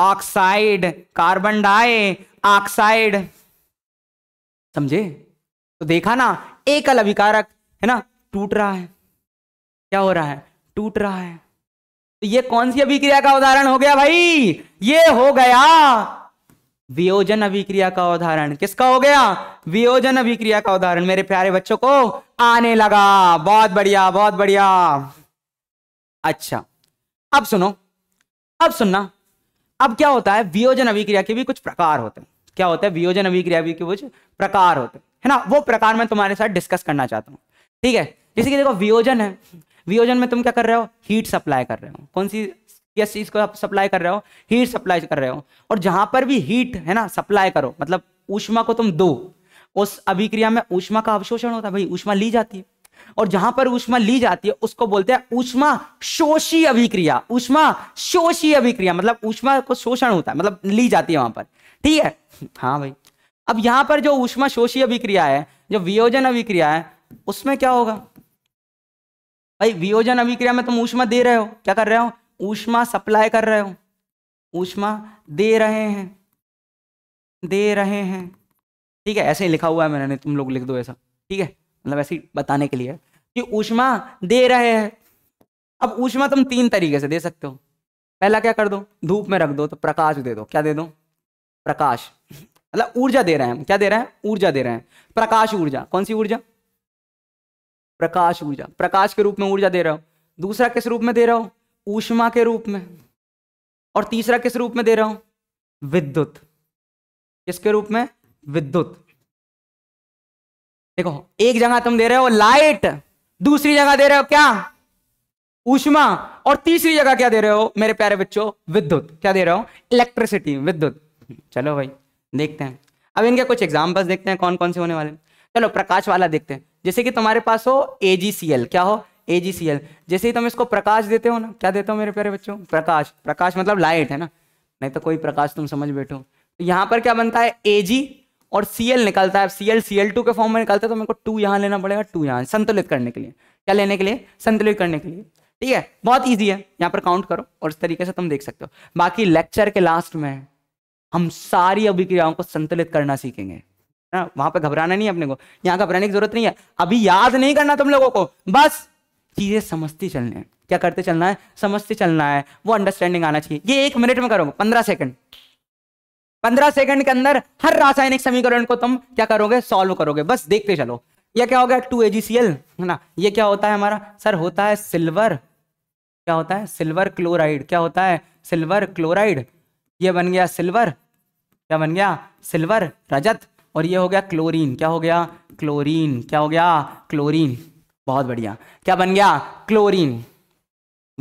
Speaker 1: dioxide carbon dioxide समझे तो देखा ना एकल अभिकारक है ना टूट रहा है क्या हो रहा है टूट रहा है तो ये कौन सी अभिक्रिया का उदाहरण हो गया भाई ये हो गया वियोजन अभिक्रिया का उदाहरण किसका हो गया वियोजन अभिक्रिया का उदाहरण मेरे प्यारे बच्चों को आने लगा बहुत बढ़िया बहुत बढ़िया अच्छा अब सुनो अब सुनना अब क्या होता है वियोजन अभिक्रिया के भी कुछ प्रकार होते हैं क्या होता है वियोजन अभिक्रिया के कुछ प्रकार होते हैं है ना वो प्रकार मैं तुम्हारे साथ डिस्कस करना चाहता हूँ ठीक है जैसे कि देखो वियोजन है वियोजन में तुम क्या कर रहे हो हीट सप्लाई कर रहे हो कौन सी किस चीज़ को सप्लाई कर रहे हो हीट सप्लाई कर रहे हो और जहां पर भी हीट है ना सप्लाई करो मतलब ऊष्मा को तुम दो उस अभिक्रिया में ऊष्मा का अवशोषण होता है भाई ऊष्मा ली जाती है और जहां पर ऊष्मा ली जाती है उसको बोलते हैं ऊष्मा शोषी अभिक्रिया ऊष्मा शोषी अभिक्रिया मतलब ऊष्मा को शोषण होता है मतलब ली जाती है वहां पर ठीक है हाँ भाई अब यहां पर जो उष्मा शोषी अभिक्रिया है जो वियोजन अभिक्रिया है उसमें क्या होगा भाई वियोजन अभिक्रिया में तुम ऊष्मा दे रहे हो क्या कर रहे हो ऊष्मा सप्लाई कर रहे हो ऊष्मा दे रहे हैं दे रहे हैं ठीक है ऐसे ही लिखा हुआ है मैंने तुम लोग लिख दो ऐसा ठीक है मतलब ऐसे ही बताने के लिए कि ऊष्मा दे रहे हैं अब ऊष्मा तुम तीन तरीके से दे सकते हो पहला क्या कर दो धूप में रख दो तो प्रकाश दे दो क्या दे दो प्रकाश मतलब ऊर्जा दे रहे हैं हम क्या दे रहे हैं ऊर्जा दे रहे हैं प्रकाश ऊर्जा कौन सी ऊर्जा प्रकाश ऊर्जा प्रकाश के रूप में ऊर्जा दे रहे हो दूसरा किस रूप में दे रहे हो
Speaker 2: ऊष्मा के रूप में और तीसरा किस रूप में दे रहे हो विद्युत किसके रूप में विद्युत देखो एक जगह तुम दे रहे हो लाइट दूसरी जगह दे रहे हो क्या ऊष्मा और तीसरी
Speaker 1: जगह क्या दे रहे हो मेरे प्यारे बच्चों विद्युत क्या दे रहे हो इलेक्ट्रिसिटी विद्युत चलो भाई देखते हैं अब इनके कुछ एग्जाम्पल्स देखते हैं कौन कौन से होने वाले चलो प्रकाश वाला देखते हैं जैसे कि तुम्हारे पास हो ए क्या हो ए जैसे ही तुम इसको प्रकाश देते हो ना क्या देते हो मेरे प्यारे बच्चों प्रकाश प्रकाश मतलब लाइट है ना नहीं तो कोई प्रकाश तुम समझ बैठो तो यहाँ पर क्या बनता है ए और सी निकलता है C L C L two के फॉर्म में निकलता है तो मेरे को टू यहाँ लेना पड़ेगा टू यहाँ संतुलित करने के लिए क्या लेने के लिए संतुलित करने के लिए ठीक है बहुत ईजी है यहाँ पर काउंट करो और इस तरीके से तुम देख सकते हो बाकी लेक्चर के लास्ट में हम सारी अभिक्रियाओं को संतुलित करना सीखेंगे ना वहां पर घबराना नहीं है अपने को यहाँ घबराने की जरूरत नहीं है अभी याद नहीं करना तुम लोगों को बस चीजें समझती चलने क्या करते चलना है समझते चलना है वो अंडरस्टैंडिंग आना चाहिए ये एक मिनट में करोगे पंद्रह सेकंड पंद्रह सेकंड के अंदर हर रासायनिक समीकरण को तुम क्या करोगे सॉल्व करोगे बस देखते चलो ये क्या हो गया टू एजीसीएल है ना ये क्या होता है हमारा सर होता है सिल्वर क्या होता है सिल्वर क्लोराइड क्या होता है सिल्वर क्लोराइड ये बन गया सिल्वर क्या बन गया सिल्वर रजत और ये हो गया क्लोरीन क्या हो गया क्लोरीन क्या हो गया क्लोरीन बहुत बढ़िया क्या बन गया क्लोरीन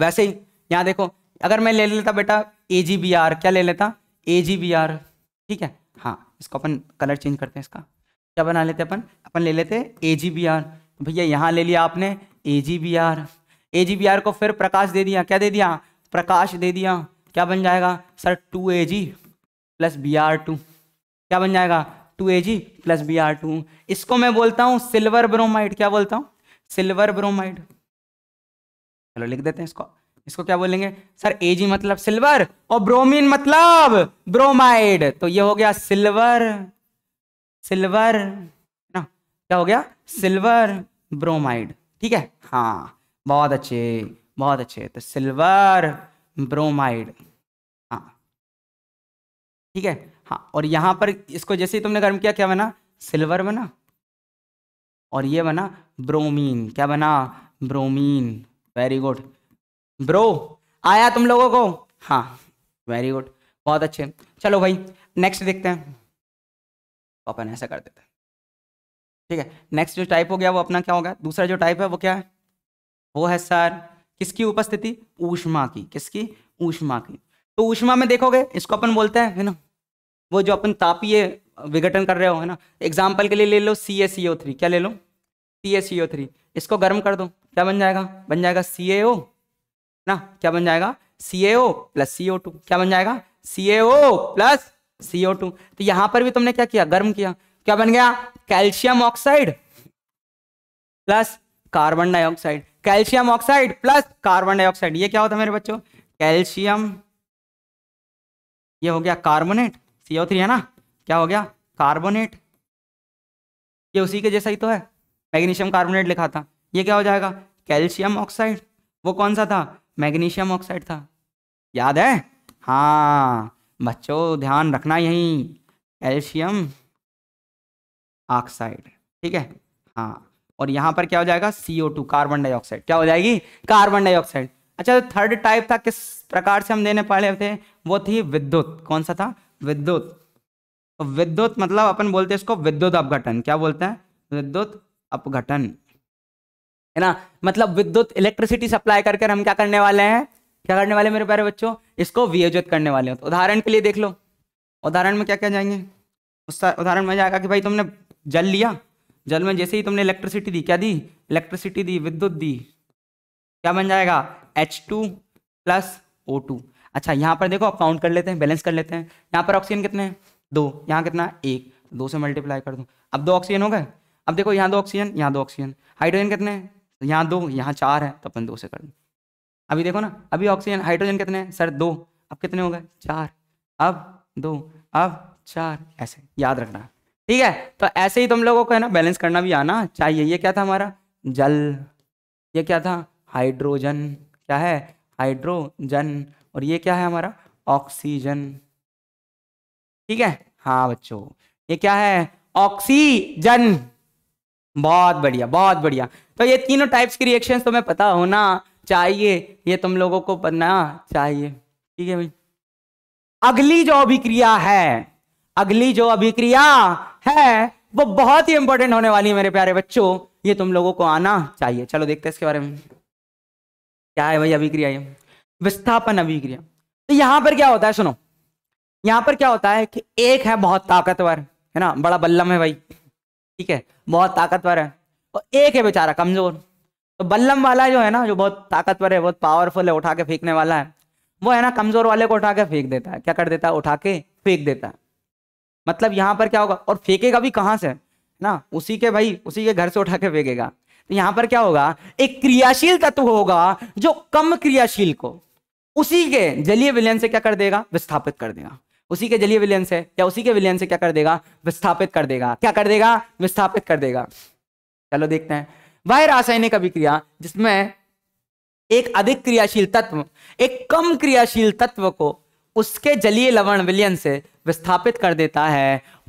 Speaker 1: वैसे ही यहां देखो अगर मैं ले लेता बेटा ए क्या ले लेता ए ठीक है हाँ इसको अपन कलर चेंज करते हैं इसका क्या बना लेते अपन अपन ले लेते ए तो भैया यहाँ ले लिया आपने A G B R A G B R को फिर प्रकाश दे दिया क्या दे दिया प्रकाश दे दिया क्या बन जाएगा sir two A G plus B R two क्या बन जाएगा two A G plus B R two इसको मैं बोलता हूँ सिल्वर ब्रोमाइड क्या बोलता हूँ सिल्वर ब्रोमाइड चलो लिख देते हैं इसको इसको क्या बोलेंगे सर ए जी मतलब सिल्वर और ब्रोमीन मतलब ब्रोमाइड तो ये हो गया सिल्वर सिल्वर ना क्या हो गया सिल्वर ब्रोमाइड ठीक है हाँ बहुत अच्छे बहुत अच्छे तो सिल्वर ब्रोमाइड हाँ ठीक है हाँ और यहाँ पर इसको जैसे ही तुमने गर्म किया क्या बना सिल्वर बना और ये बना ब्रोमीन क्या बना ब्रोमीन वेरी गुड ब्रो आया तुम लोगों को हाँ वेरी गुड बहुत अच्छे चलो भाई नेक्स्ट देखते हैं तो पापा ने ऐसा कर देते हैं ठीक है नेक्स्ट जो टाइप हो गया वो अपना क्या होगा दूसरा जो टाइप है वो क्या है वो है सर किसकी उपस्थिति ऊष्मा की किसकी ऊष्मा की तो ऊष्मा में देखोगे इसको अपन बोलते हैं है ना वो जो अपन तापीय विघटन कर रहे हो है ना एग्जाम्पल के लिए ले लो सी एस थ्री क्या ले लो सी ए थ्री इसको गर्म कर दो क्या बन जाएगा बन जाएगा सी ना क्या बन जाएगा C A plus C to क्या बन जाएगा C A plus C to तो यहां पर भी तुमने क्या किया गर्म किया क्या बन गया calcium oxide plus carbon dioxide calcium oxide plus carbon dioxide ये क्या होता है मेरे बच्चों
Speaker 2: कैल्शियम ये हो गया कार्बोनेट सीओ थ्री है ना क्या हो गया कार्बोनेट ये उसी के जैसा ही तो है मैग्नीशियम
Speaker 1: कार्बोनेट लिखा था ये क्या हो जाएगा कैल्शियम ऑक्साइड वो कौन सा था मैग्नीशियम ऑक्साइड था याद है हाँ बच्चों ध्यान रखना यही कैल्शियम ऑक्साइड ठीक है हाँ और यहां पर क्या हो जाएगा सीओ टू कार्बन डाइऑक्साइड क्या हो जाएगी कार्बन डाइऑक्साइड अच्छा तो थर्ड टाइप था किस प्रकार से हम देने पड़े थे वो थी विद्युत कौन सा था विद्युत तो विद्युत मतलब अपन बोलते हैं इसको विद्युत अपघटन क्या बोलते हैं विद्युत अपघटन है ना मतलब विद्युत इलेक्ट्रिसिटी सप्लाई करके हम क्या करने वाले हैं क्या करने वाले मेरे प्यारे बच्चों इसको वियोजित करने वाले हैं तो उदाहरण के लिए देख लो उदाहरण में क्या क्या जाएंगे उस उदाहरण में जाएगा कि भाई तुमने जल लिया जल में जैसे ही तुमने इलेक्ट्रिसिटी दी क्या दी इलेक्ट्रिसिटी दी विद्युत दी क्या बन जाएगा H two plus O two अच्छा यहाँ पर देखो आप काउंट कर लेते हैं बैलेंस कर लेते हैं यहाँ पर ऑक्सीजन कितने हैं दो यहाँ कितना एक दो से मल्टीप्लाई कर दूँ अब दो ऑक्सीजन हो गए अब देखो यहाँ दो ऑक्सीजन यहाँ दो ऑक्सीजन हाइड्रोजन कितने हैं तो यहाँ दो यहाँ चार है तो अपन दो से कर दूँ अभी देखो ना अभी ऑक्सीजन हाइड्रोजन कितने हैं सर दो अब कितने हो गए चार अब दो अब चार ऐसे याद रखना ठीक है तो ऐसे ही तुम लोगों को है ना बैलेंस करना भी आना चाहिए ये क्या था हमारा जल ये क्या था हाइड्रोजन क्या है हाइड्रोजन और ये क्या है हमारा ऑक्सीजन ठीक है हाँ बच्चों ये क्या है ऑक्सीजन बहुत बढ़िया बहुत बढ़िया तो ये तीनों टाइप्स की रिएक्शंस तुम्हें पता होना चाहिए ये तुम लोगों को पता चाहिए ठीक है भाई अगली जो अभिक्रिया है अगली जो अभिक्रिया है वो बहुत ही इंपॉर्टेंट होने वाली है मेरे प्यारे बच्चों ये तुम लोगों को आना चाहिए चलो देखते हैं इसके बारे में क्या है भाई अभिक्रिया ये विस्थापन अभिक्रिया तो यहां पर क्या होता है सुनो यहां पर क्या होता है कि एक है बहुत ताकतवर है ना बड़ा बल्लम है भाई ठीक है बहुत ताकतवर है और एक है बेचारा कमजोर तो बल्लम वाला जो है ना जो बहुत ताकतवर है बहुत पावरफुल है उठा के फेंकने वाला है वो है ना कमजोर वाले को उठा के फेंक देता है क्या कर देता है उठा के फेंक देता है मतलब यहाँ पर क्या होगा और फेंकेगा भी कहाँ से ना उसी के भाई उसी के घर से उठा के फेंकेगा तो यहाँ पर क्या होगा एक क्रियाशील तत्व होगा जो कम क्रियाशील को उसी के जलीय विलयन से क्या कर देगा विस्थापित कर देगा उसी के जलीय विलयन से या उसी के विलयन से क्या कर देगा विस्थापित कर देगा क्या कर देगा विस्थापित कर देगा चलो देखते हैं वह रासायनिक अभिक्रिया जिसमें एक अधिक क्रियाशील तत्व एक कम क्रियाशील तत्व को उसके जलीय लवण विलयन से विस्थापित कर देता है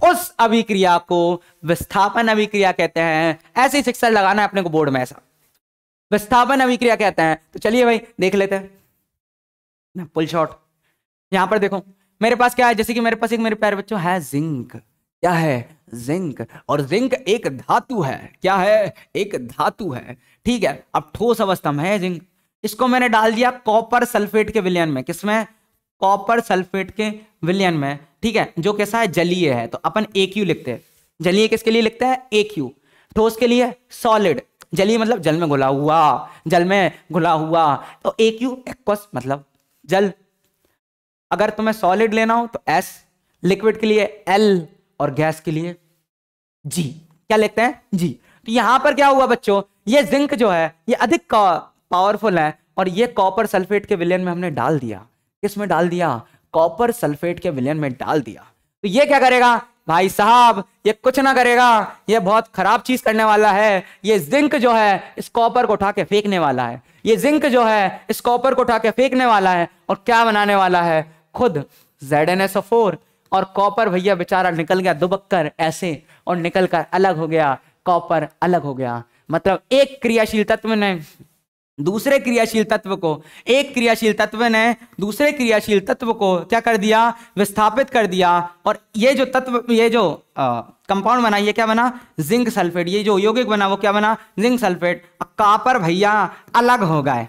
Speaker 1: उस अभिक्रिया को विस्थापन अभिक्रिया कहते हैं ऐसे ही शिक्षा लगाना है अपने को बोर्ड में ऐसा विस्थापन अभिक्रिया कहते हैं तो चलिए भाई देख लेते हैं पुल शॉट यहां पर देखो मेरे पास क्या है जैसे कि मेरे पास एक मेरे पैर बच्चों है जिंक क्या है जिंक और जिंक एक धातु है क्या है एक धातु है ठीक है अब ठोस अवस्था में है जिंक इसको मैंने डाल दिया कॉपर सल्फेट के विलयन में किसमें कॉपर सल्फेट के विलयन में ठीक है जो कैसा है जलीय है तो अपन एक यू लिखते हैं जलीय किसके लिए लिखते हैं एक यू ठोस तो के लिए सॉलिड जलीय मतलब जल में घुला हुआ जल में घुला हुआ तो एक यू एक्वस मतलब जल अगर तुम्हें सॉलिड लेना हो तो एस लिक्विड के लिए एल और गैस के लिए जी क्या लिखते हैं जी तो यहां पर क्या हुआ बच्चों ये जिंक जो है ये अधिक पावरफुल है और ये कॉपर सल्फेट के विलयन में हमने डाल दिया किस में डाल दिया कॉपर सल्फेट के विलयन में डाल दिया तो ये क्या करेगा भाई साहब ये कुछ ना करेगा ये बहुत खराब चीज करने वाला है ये जिंक जो है इस कॉपर को उठा के फेंकने वाला है ये जिंक जो है इस कॉपर को उठा के फेंकने वाला है और क्या बनाने वाला है खुद जेड एन और कॉपर भैया बेचारा निकल गया दुबक कर ऐसे और निकल कर अलग हो गया कॉपर अलग हो गया मतलब एक क्रियाशील तत्व ने दूसरे क्रियाशील तत्व को एक क्रियाशील तत्व ने दूसरे क्रियाशील तत्व को क्या कर दिया विस्थापित कर दिया और ये जो तत्व ये जो कंपाउंड बना ये क्या बना जिंक सल्फेट ये जो यौगिक बना वो क्या बना जिंक सल्फेट कापर भैया अलग हो गए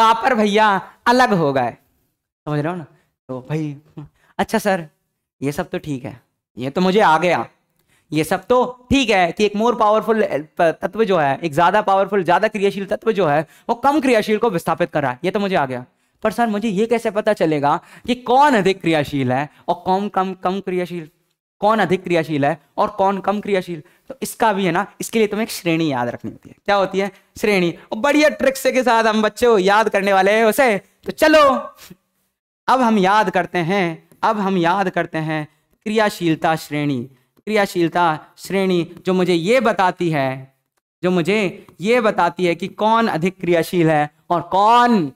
Speaker 1: कापर भैया अलग हो गए समझ रहे हो ना तो भाई अच्छा सर ये सब तो ठीक है ये तो मुझे आ गया ये सब तो ठीक है कि एक मोर पावरफुल तत्व जो है एक ज्यादा पावरफुल ज्यादा क्रियाशील तत्व जो है वो कम क्रियाशील को विस्थापित कर रहा है ये तो मुझे आ गया पर सर मुझे ये कैसे पता चलेगा कि कौन अधिक क्रियाशील है और कौन कम कम क्रियाशील कौन अधिक क्रियाशील है और कौन कम क्रियाशील तो इसका भी है ना इसके लिए तुम्हें एक श्रेणी याद रखनी होती है क्या होती है श्रेणी और बढ़िया ट्रिक्स के साथ हम बच्चे याद करने वाले हैं उसे तो चलो अब हम याद करते हैं अब हम याद करते हैं क्रियाशीलता श्रेणी क्रियाशीलता श्रेणी जो मुझे ये बताती है जो मुझे ये बताती है कि कौन अधिक क्रियाशील है और कौन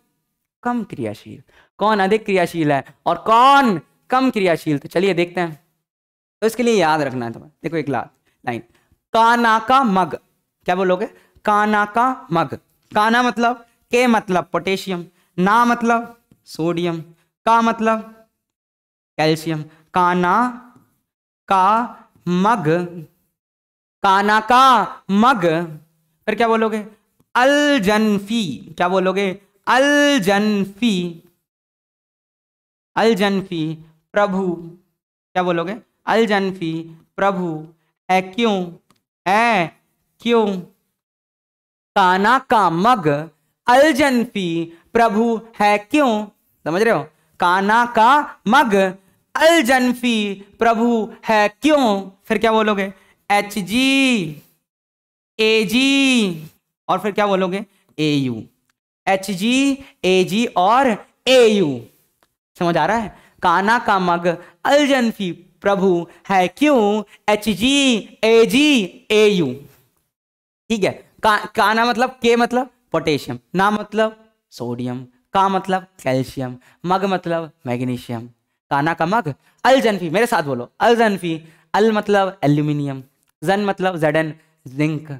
Speaker 1: कम क्रियाशील कौन अधिक क्रियाशील है और कौन कम क्रियाशील तो चलिए देखते हैं तो इसके लिए याद रखना है तुम्हें देखो एक लाइन काना का मग क्या बोलोगे काना का मग काना मतलब के मतलब पोटेशियम ना मतलब सोडियम का मतलब कैल्शियम काना का मग काना का मग फिर क्या बोलोगे अल जनफी क्या बोलोगे अल जनफी
Speaker 2: अल जनफी प्रभु क्या बोलोगे अल जनफी प्रभु है क्यों है क्यों
Speaker 1: काना का मग अल जनफी प्रभु है क्यों समझ रहे हो काना का मग अल जनफी प्रभु है क्यों फिर क्या बोलोगे एच जी ए जी और फिर क्या बोलोगे ए यू एच जी ए जी और ए यू समझ आ रहा है काना का मग अल जनफी प्रभु है क्यों H ji A ji A you ठीक है का, काना मतलब के मतलब पोटेशियम ना मतलब सोडियम का मतलब कैल्शियम मग मतलब मैग्नीशियम काना का मग अल जनफी मेरे साथ बोलो अल जनफी अल मतलब एल्यूमिनियम जन मतलब जेडन जिंक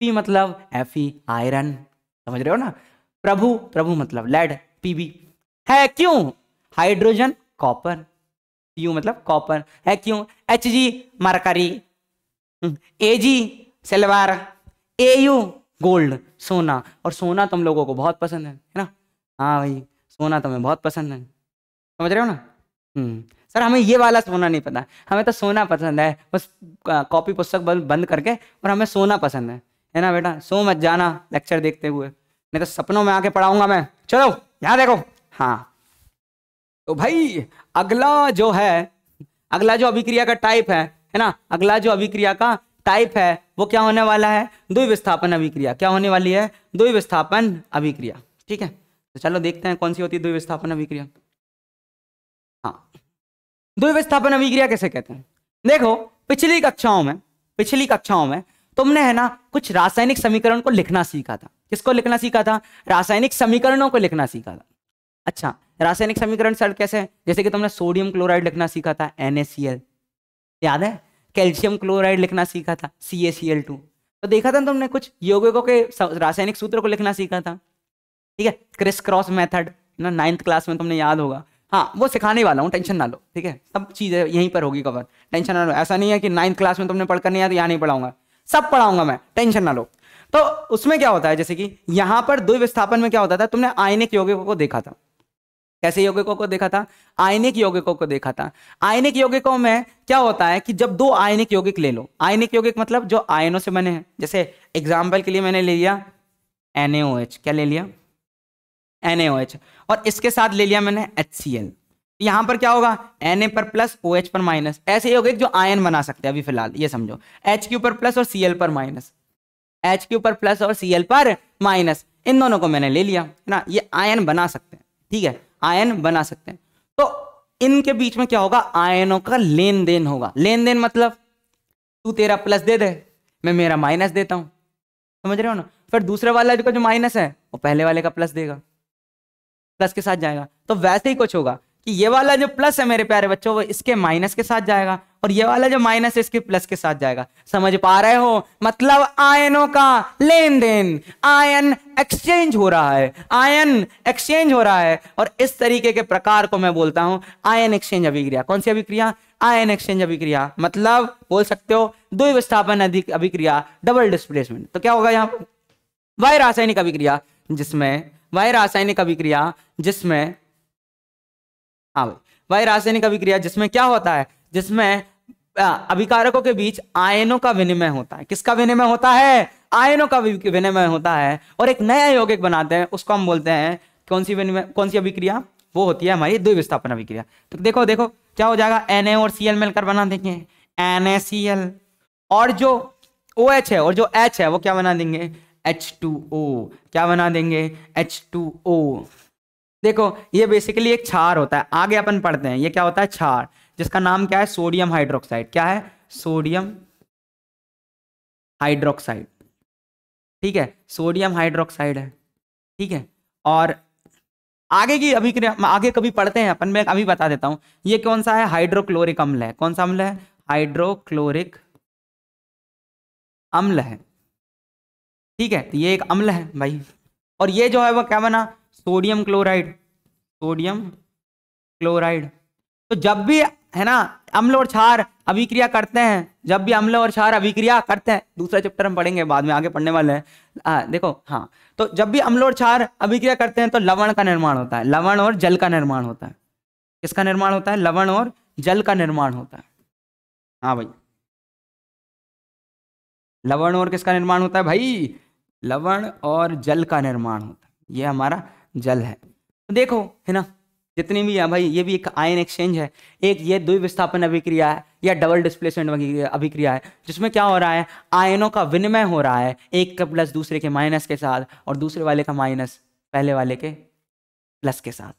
Speaker 1: पी मतलब एफी आयरन समझ रहे हो ना प्रभु प्रभु मतलब लेड पीबी है क्यों हाइड्रोजन कॉपर यू मतलब कॉपर है क्यों एच जी मरकरी हम्म, A G silver A U gold सोना और सोना तुम लोगों को बहुत पसंद है है ना हाँ भाई सोना तुम्हें बहुत पसंद है समझ रहे हो ना हम्म। सर हमें ये वाला सोना नहीं पता हमें तो सोना पसंद है बस कॉपी पुस्तक बंद करके और हमें सोना पसंद है है ना बेटा सो मत जाना लेक्चर देखते हुए नहीं तो सपनों में आके पढ़ाऊंगा मैं चलो यहाँ देखो हाँ तो भाई अगला जो है अगला जो अभिक्रिया का टाइप है है ना अगला जो अभिक्रिया का टाइप है वो क्या होने वाला है विस्थापन अभिक्रिया क्या होने वाली है द्विविस्थापन अभिक्रिया ठीक है तो चलो देखते हैं कौन सी होती है द्विविस्थापन अभिक्रिया हाँ द्विविस्थापन अभिक्रिया कैसे कहते हैं देखो पिछली कक्षाओं में पिछली कक्षाओं में तुमने है ना कुछ रासायनिक समीकरण को लिखना सीखा था किसको लिखना सीखा था रासायनिक समीकरणों को लिखना सीखा था अच्छा रासायनिक समीकरण सर कैसे जैसे कि तुमने सोडियम क्लोराइड लिखना सीखा था NaCl याद है कैल्शियम क्लोराइड लिखना सीखा था CaCl2 तो देखा था तुमने कुछ योगिकों के रासायनिक सूत्र को लिखना सीखा था ठीक है क्रिस क्रॉस मेथड ना नाइन्थ क्लास में तुमने याद होगा हाँ वो सिखाने वाला हूँ टेंशन ना लो ठीक है सब चीज़ें यहीं पर होगी कवर टेंशन ना लो ऐसा नहीं है कि नाइन्थ क्लास में तुमने पढ़कर नहीं आया तो यहाँ नहीं पढ़ाऊंगा सब पढ़ाऊंगा मैं टेंशन ना लो तो उसमें क्या होता है जैसे कि यहाँ पर दो विस्थापन में क्या होता था तुमने आयनिक यौगिकों को देखा था कैसे यौगिकों को देखा था आयनिक यौगिकों को देखा था आयनिक यौगिकों में क्या होता है कि जब दो आयनिक यौगिक ले लो आयनिक यौगिक मतलब जो आयनों से बने हैं जैसे एग्जाम्पल के लिए मैंने ले लिया एन क्या ले लिया एन और इसके साथ ले लिया मैंने एच सी एल यहाँ पर क्या होगा एन पर प्लस ओ OH पर माइनस ऐसे ही हो गए जो आयन बना सकते हैं अभी फिलहाल ये समझो एच के ऊपर प्लस और सी पर माइनस एच के ऊपर प्लस और सी पर माइनस इन दोनों को मैंने ले लिया है ना ये आयन बना सकते हैं ठीक है आयन बना सकते हैं तो इनके बीच में क्या होगा आयनों का लेन देन होगा लेन देन मतलब तू तेरा प्लस दे दे मैं मेरा माइनस देता हूं समझ रहे हो ना फिर दूसरे वाला जो माइनस है वो पहले वाले का प्लस देगा प्लस के साथ जाएगा तो वैसे ही कुछ होगा कि ये वाला जो प्लस है मेरे प्यारे बच्चों वो इसके माइनस के साथ जाएगा और ये वाला जो माइनस है इसके प्लस के साथ जाएगा समझ पा रहे हो मतलब आयनों का लेन देन आयन एक्सचेंज हो रहा है आयन एक्सचेंज हो रहा है और इस तरीके के प्रकार को मैं बोलता हूं आयन एक्सचेंज अभिक्रिया कौन सी अभिक्रिया आयन एक्सचेंज अभिक्रिया मतलब बोल सकते हो दो विस्थापन अधिक अभिक्रिया डबल डिस्प्लेसमेंट तो क्या होगा पर वाय रासायनिक अभिक्रिया जिसमें वह रासायनिक अभिक्रिया जिसमें हाँ भाई वह रासायनिक अभिक्रिया जिसमें क्या होता है जिसमें अभिकारकों के बीच आयनों का विनिमय होता है किसका विनिमय होता है आयनों का विनिमय होता है और एक नया यौगिक बनाते हैं उसको हम बोलते हैं कौन सी विनिमय कौन सी अभिक्रिया वो होती है हमारी द्विविस्थापन अभिक्रिया तो देखो देखो क्या हो जाएगा एन और सी एल मिलकर बना देंगे एन और जो ओ OH है और जो एच है वो क्या बना देंगे एच टू ओ क्या बना देंगे एच टू ओ देखो ये बेसिकली एक छार होता है आगे अपन पढ़ते हैं ये क्या होता है छार जिसका नाम क्या है सोडियम हाइड्रोक्साइड क्या है
Speaker 2: सोडियम हाइड्रोक्साइड ठीक है सोडियम हाइड्रोक्साइड है ठीक है और आगे की अभी आगे
Speaker 1: कभी पढ़ते हैं अपन मैं अभी बता देता हूं ये कौन सा है हाइड्रोक्लोरिक अम्ल है कौन सा अम्ल है
Speaker 2: हाइड्रोक्लोरिक अम्ल है ठीक है तो ये एक अम्ल है भाई और ये जो है वो क्या बना सोडियम क्लोराइड सोडियम
Speaker 1: क्लोराइड तो जब भी है ना अम्ल और क्षार अभिक्रिया करते हैं जब भी अम्ल और क्षार अभिक्रिया करते हैं दूसरा चैप्टर हम पढ़ेंगे बाद में आगे पढ़ने वाले हैं देखो हाँ तो जब भी अम्ल और क्षार अभिक्रिया करते हैं तो लवण का निर्माण होता है लवण और जल का निर्माण
Speaker 2: होता है किसका निर्माण होता है लवण और जल का निर्माण होता है हाँ भाई लवण और किसका निर्माण होता है भाई
Speaker 1: लवण और जल का निर्माण होता है ये हमारा जल है तो देखो है ना जितनी भी है भाई ये भी एक आयन एक्सचेंज है एक ये विस्थापन अभिक्रिया है या डबल डिस्प्लेसमेंट अभिक्रिया है जिसमें क्या हो रहा है आयनों का विनिमय हो रहा है एक का प्लस दूसरे के माइनस के साथ और दूसरे वाले का माइनस पहले वाले के प्लस के साथ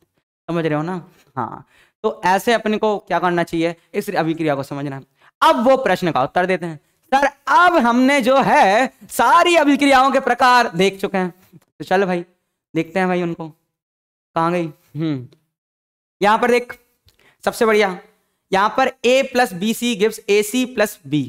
Speaker 1: समझ रहे हो ना हाँ तो ऐसे अपने को क्या करना चाहिए इस अभिक्रिया को समझना अब वो प्रश्न का उत्तर देते हैं सर अब हमने जो है सारी अभिक्रियाओं के प्रकार देख चुके हैं तो चल भाई देखते हैं भाई उनको कहाँ गई हम्म यहां पर देख सबसे बढ़िया यहां पर A plus B C gives A C plus B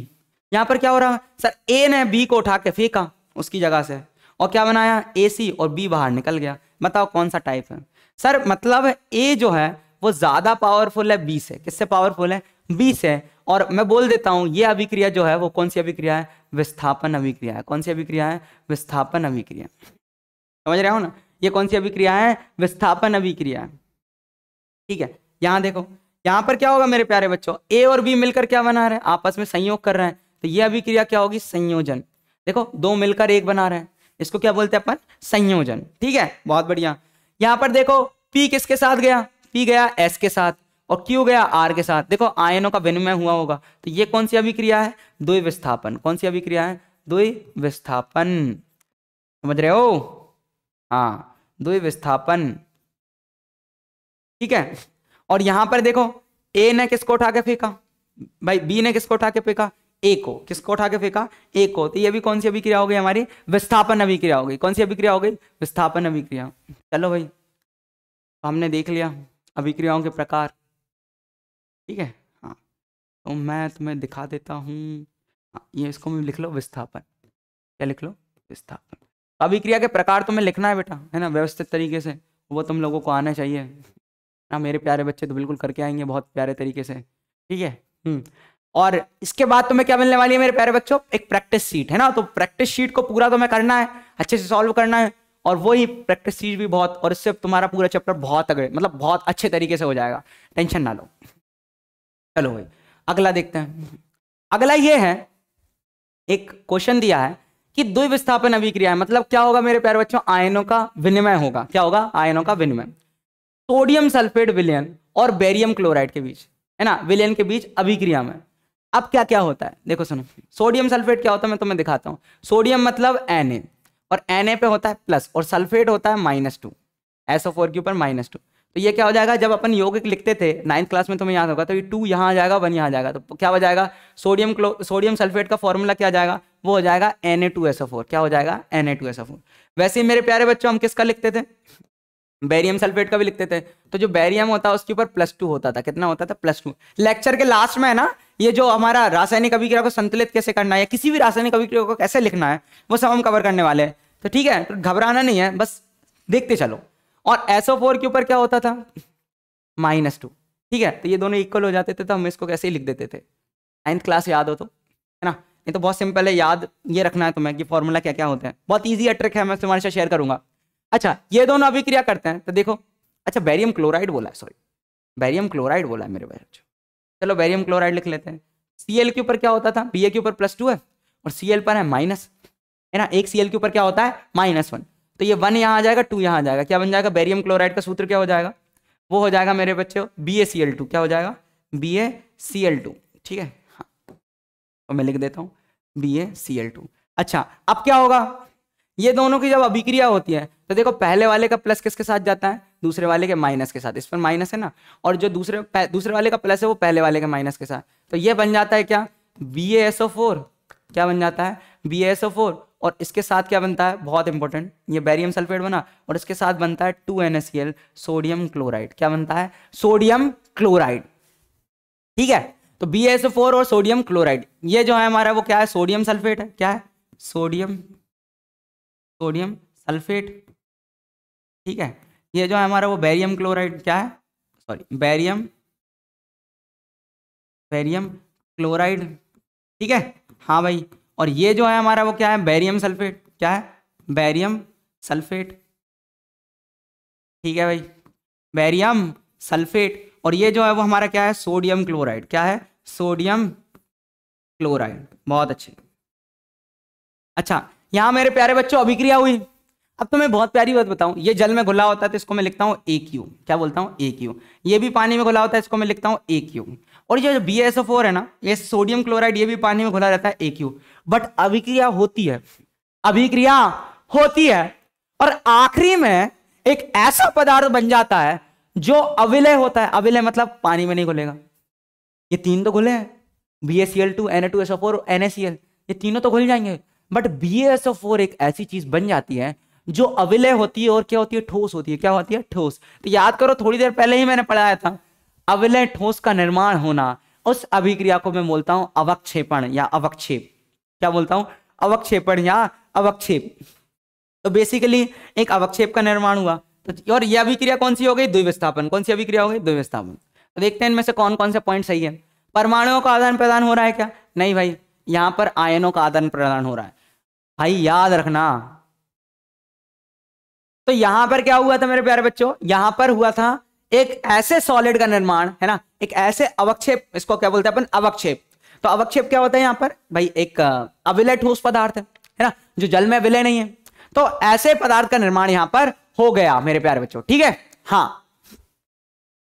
Speaker 1: यहाँ पर क्या हो रहा है सर ए ने बी को उठा के फेंका उसकी जगह से और क्या बनाया ए सी और बी बाहर निकल गया बताओ कौन सा टाइप है सर मतलब ए जो है वो ज़्यादा पावरफुल है बी से किससे पावरफुल है बी से और मैं बोल देता हूं ये अभिक्रिया जो है वो कौन सी अभिक्रिया है विस्थापन अभिक्रिया है कौन सी अभिक्रिया है विस्थापन अभिक्रिया समझ रहे हो ना ये कौन सी अभिक्रिया है विस्थापन अभिक्रिया है ठीक है यहाँ देखो यहां पर क्या होगा मेरे प्यारे बच्चों ए और बी मिलकर क्या बना रहे हैं आपस में संयोग कर रहे हैं तो ये अभिक्रिया क्या होगी संयोजन देखो दो मिलकर एक बना रहे हैं इसको क्या बोलते हैं अपन संयोजन ठीक है बहुत बढ़िया यहां पर देखो पी किसके साथ गया पी गया एस के साथ और क्यों गया आर के साथ देखो आयनों का विनिमय हुआ होगा तो ये कौन सी अभिक्रिया है द्वि विस्थापन कौन सी अभिक्रिया है द्वि विस्थापन समझ रहे हो हाँ द्वि विस्थापन ठीक है और यहां पर देखो ए ने किसको उठा के फेंका भाई बी ने किसको उठा के फेंका ए को किसको उठा के फेंका ए को तो ये भी कौन सी अभिक्रिया हो गई हमारी विस्थापन अभिक्रिया हो गई कौन सी अभिक्रिया हो गई विस्थापन अभिक्रिया चलो भाई तो हमने देख लिया अभिक्रियाओं के प्रकार ठीक है हाँ तो मैं तुम्हें दिखा देता हूँ हाँ, ये इसको मैं लिख लो विस्थापन क्या लिख लो विस्थापन अभिक्रिया के प्रकार तुम्हें लिखना है बेटा है ना व्यवस्थित तरीके से वो तुम लोगों को आना चाहिए ना मेरे प्यारे बच्चे तो बिल्कुल करके आएंगे बहुत प्यारे तरीके से ठीक है हम्म। और इसके बाद तुम्हें क्या मिलने वाली है मेरे प्यारे बच्चों एक प्रैक्टिस शीट है ना तो प्रैक्टिस शीट को पूरा तुम्हें करना है अच्छे से सॉल्व करना है और वही प्रैक्टिस शीट भी बहुत और इससे तुम्हारा पूरा चैप्टर बहुत अगड़े मतलब बहुत अच्छे तरीके से हो जाएगा टेंशन ना लो चलो भाई अगला देखते हैं अगला ये है एक क्वेश्चन दिया है कि द्विविस्थापन अभिक्रिया है मतलब क्या होगा मेरे प्यारे बच्चों आयनों का विनिमय होगा क्या होगा आयनों का विनिमय सोडियम सल्फेट विलियन और बेरियम क्लोराइड के बीच है ना विलियन के बीच अभिक्रिया में अब क्या क्या होता है देखो सुनो सोडियम सल्फेट क्या होता है मैं तुम्हें दिखाता हूँ सोडियम मतलब एन और एन पे होता है प्लस और सल्फेट होता है माइनस टू एसओ फोर के ऊपर माइनस टू तो ये क्या हो जाएगा जब अपन यौगिक लिखते थे नाइन्थ क्लास में तुम्हें तो याद होगा तो ये टू यहाँ आ जाएगा वन यहाँ आ जाएगा तो क्या हो जाएगा सोडियम क्लो सोडियम सल्फेट का फॉर्मूला क्या जाएगा वो हो जाएगा N A two S or क्या हो जाएगा N A two S four वैसे ही मेरे प्यारे बच्चों हम किसका लिखते थे बैरियम सल्फेट का भी लिखते थे तो जो बैरियम होता है उसके ऊपर प्लस टू होता था कितना होता था प्लस टू लेक्चर के लास्ट में है ना ये जो हमारा रासायनिक अभिक्रिया को संतुलित कैसे करना है या किसी भी रासायनिक अभिक्रिया को कैसे लिखना है वो सब हम कवर करने वाले हैं तो ठीक है तो घबराना नहीं है बस देखते चलो और SO4 के ऊपर क्या होता था माइनस टू ठीक है तो ये दोनों इक्वल हो जाते थे तो हम इसको कैसे लिख देते थे नाइन्थ क्लास याद हो तो है ना ये तो बहुत सिंपल है याद ये रखना है तुम्हें कि फॉर्मूला क्या क्या होते हैं बहुत ईजी अट्रिक है मैं तुम्हारे साथ शेयर करूंगा अच्छा ये दोनों अभिक्रिया करते हैं तो देखो अच्छा बैरियम क्लोराइड बोला है सॉरी बैरियम क्लोराइड बोला है मेरे बच्चों चलो बैरियम क्लोराइड लिख लेते हैं सी के ऊपर क्या होता था बी के ऊपर प्लस टू है और सी पर है माइनस है ना एक सी के ऊपर क्या होता है माइनस वन तो ये वन यहाँ आ जाएगा टू यहाँ आ जाएगा क्या बन जाएगा बेरियम क्लोराइड का सूत्र क्या हो जाएगा वो हो जाएगा मेरे बच्चे B A C L two क्या हो जाएगा B A C L two ठीक है हाँ मैं लिख देता हूँ B A C L two अच्छा अब क्या होगा ये दोनों की जब अभिक्रिया होती है तो देखो पहले वाले का प्लस किसके साथ जाता है दूसरे वाले के माइनस के साथ इस पर माइनस है ना और जो दूसरे दूसरे वाले का प्लस है वो पहले वाले के माइनस के साथ तो ये बन जाता है क्या B A S O four क्या बन जाता है B A S O four और इसके साथ क्या बनता है बहुत इंपॉर्टेंट ये बैरियम सल्फेट बना और इसके साथ बनता है टू एन सोडियम क्लोराइड क्या बनता है सोडियम क्लोराइड ठीक है तो बी और सोडियम क्लोराइड ये जो है हमारा वो क्या है सोडियम सल्फेट है क्या है सोडियम सोडियम
Speaker 2: सल्फेट ठीक है ये जो है हमारा वो बैरियम क्लोराइड क्या है सॉरी बैरियम बैरियम क्लोराइड
Speaker 1: ठीक है हाँ भाई और ये जो है हमारा वो क्या है बैरियम सल्फेट क्या है बैरियम सल्फेट ठीक है भाई बैरियम सल्फेट और ये जो है वो हमारा क्या है सोडियम क्लोराइड क्या है सोडियम क्लोराइड बहुत अच्छे अच्छा यहां मेरे प्यारे बच्चों अभिक्रिया हुई अब तो मैं बहुत प्यारी बात बताऊं ये जल में घुला होता है तो इसको मैं लिखता हूँ ए क्यू क्या बोलता हूँ ए क्यू ये भी पानी में घुला होता है इसको मैं लिखता हूँ ए क्यू और ये जो बी एस ओ है ना ये सोडियम क्लोराइड ये भी पानी में घुला रहता है ए बट अभिक्रिया होती है अभिक्रिया होती है और आखिरी में एक ऐसा पदार्थ बन जाता है जो अविलय होता है अविलय मतलब पानी में नहीं घुलेगा ये तीन तो घुले हैं बी एस सी ये तीनों तो घुल जाएंगे बट बी एक ऐसी चीज बन जाती है जो अविलय होती है और क्या होती है ठोस होती है क्या होती है ठोस तो याद करो थोड़ी देर पहले ही मैंने पढ़ाया था अविलय ठोस का निर्माण होना उस अभिक्रिया को मैं बोलता हूं अवक्षेपण या अवक्षेप क्या बोलता हूं अवक्षेपण या अवक्षेप तो बेसिकली एक अवक्षेप का निर्माण हुआ तो और यह अभिक्रिया कौन सी हो गई द्विविस्थापन कौन सी अभिक्रिया हो गई द्विविस्थापन तो देखते हैं इनमें से कौन कौन से पॉइंट सही है परमाणुओं का आदान प्रदान हो रहा है क्या नहीं भाई यहां पर आयनों का आदान प्रदान हो रहा है भाई याद रखना तो यहां पर क्या हुआ था मेरे प्यारे बच्चों यहां पर हुआ था एक ऐसे सॉलिड का निर्माण है ना एक ऐसे अवक्षेप इसको क्या बोलते हैं अपन अवक्षेप तो अवक्षेप क्या होता है यहां पर भाई एक अविलय ठोस पदार्थ है ना जो जल में विलय नहीं है तो ऐसे पदार्थ का निर्माण यहाँ पर हो गया मेरे प्यारे बच्चों ठीक है हाँ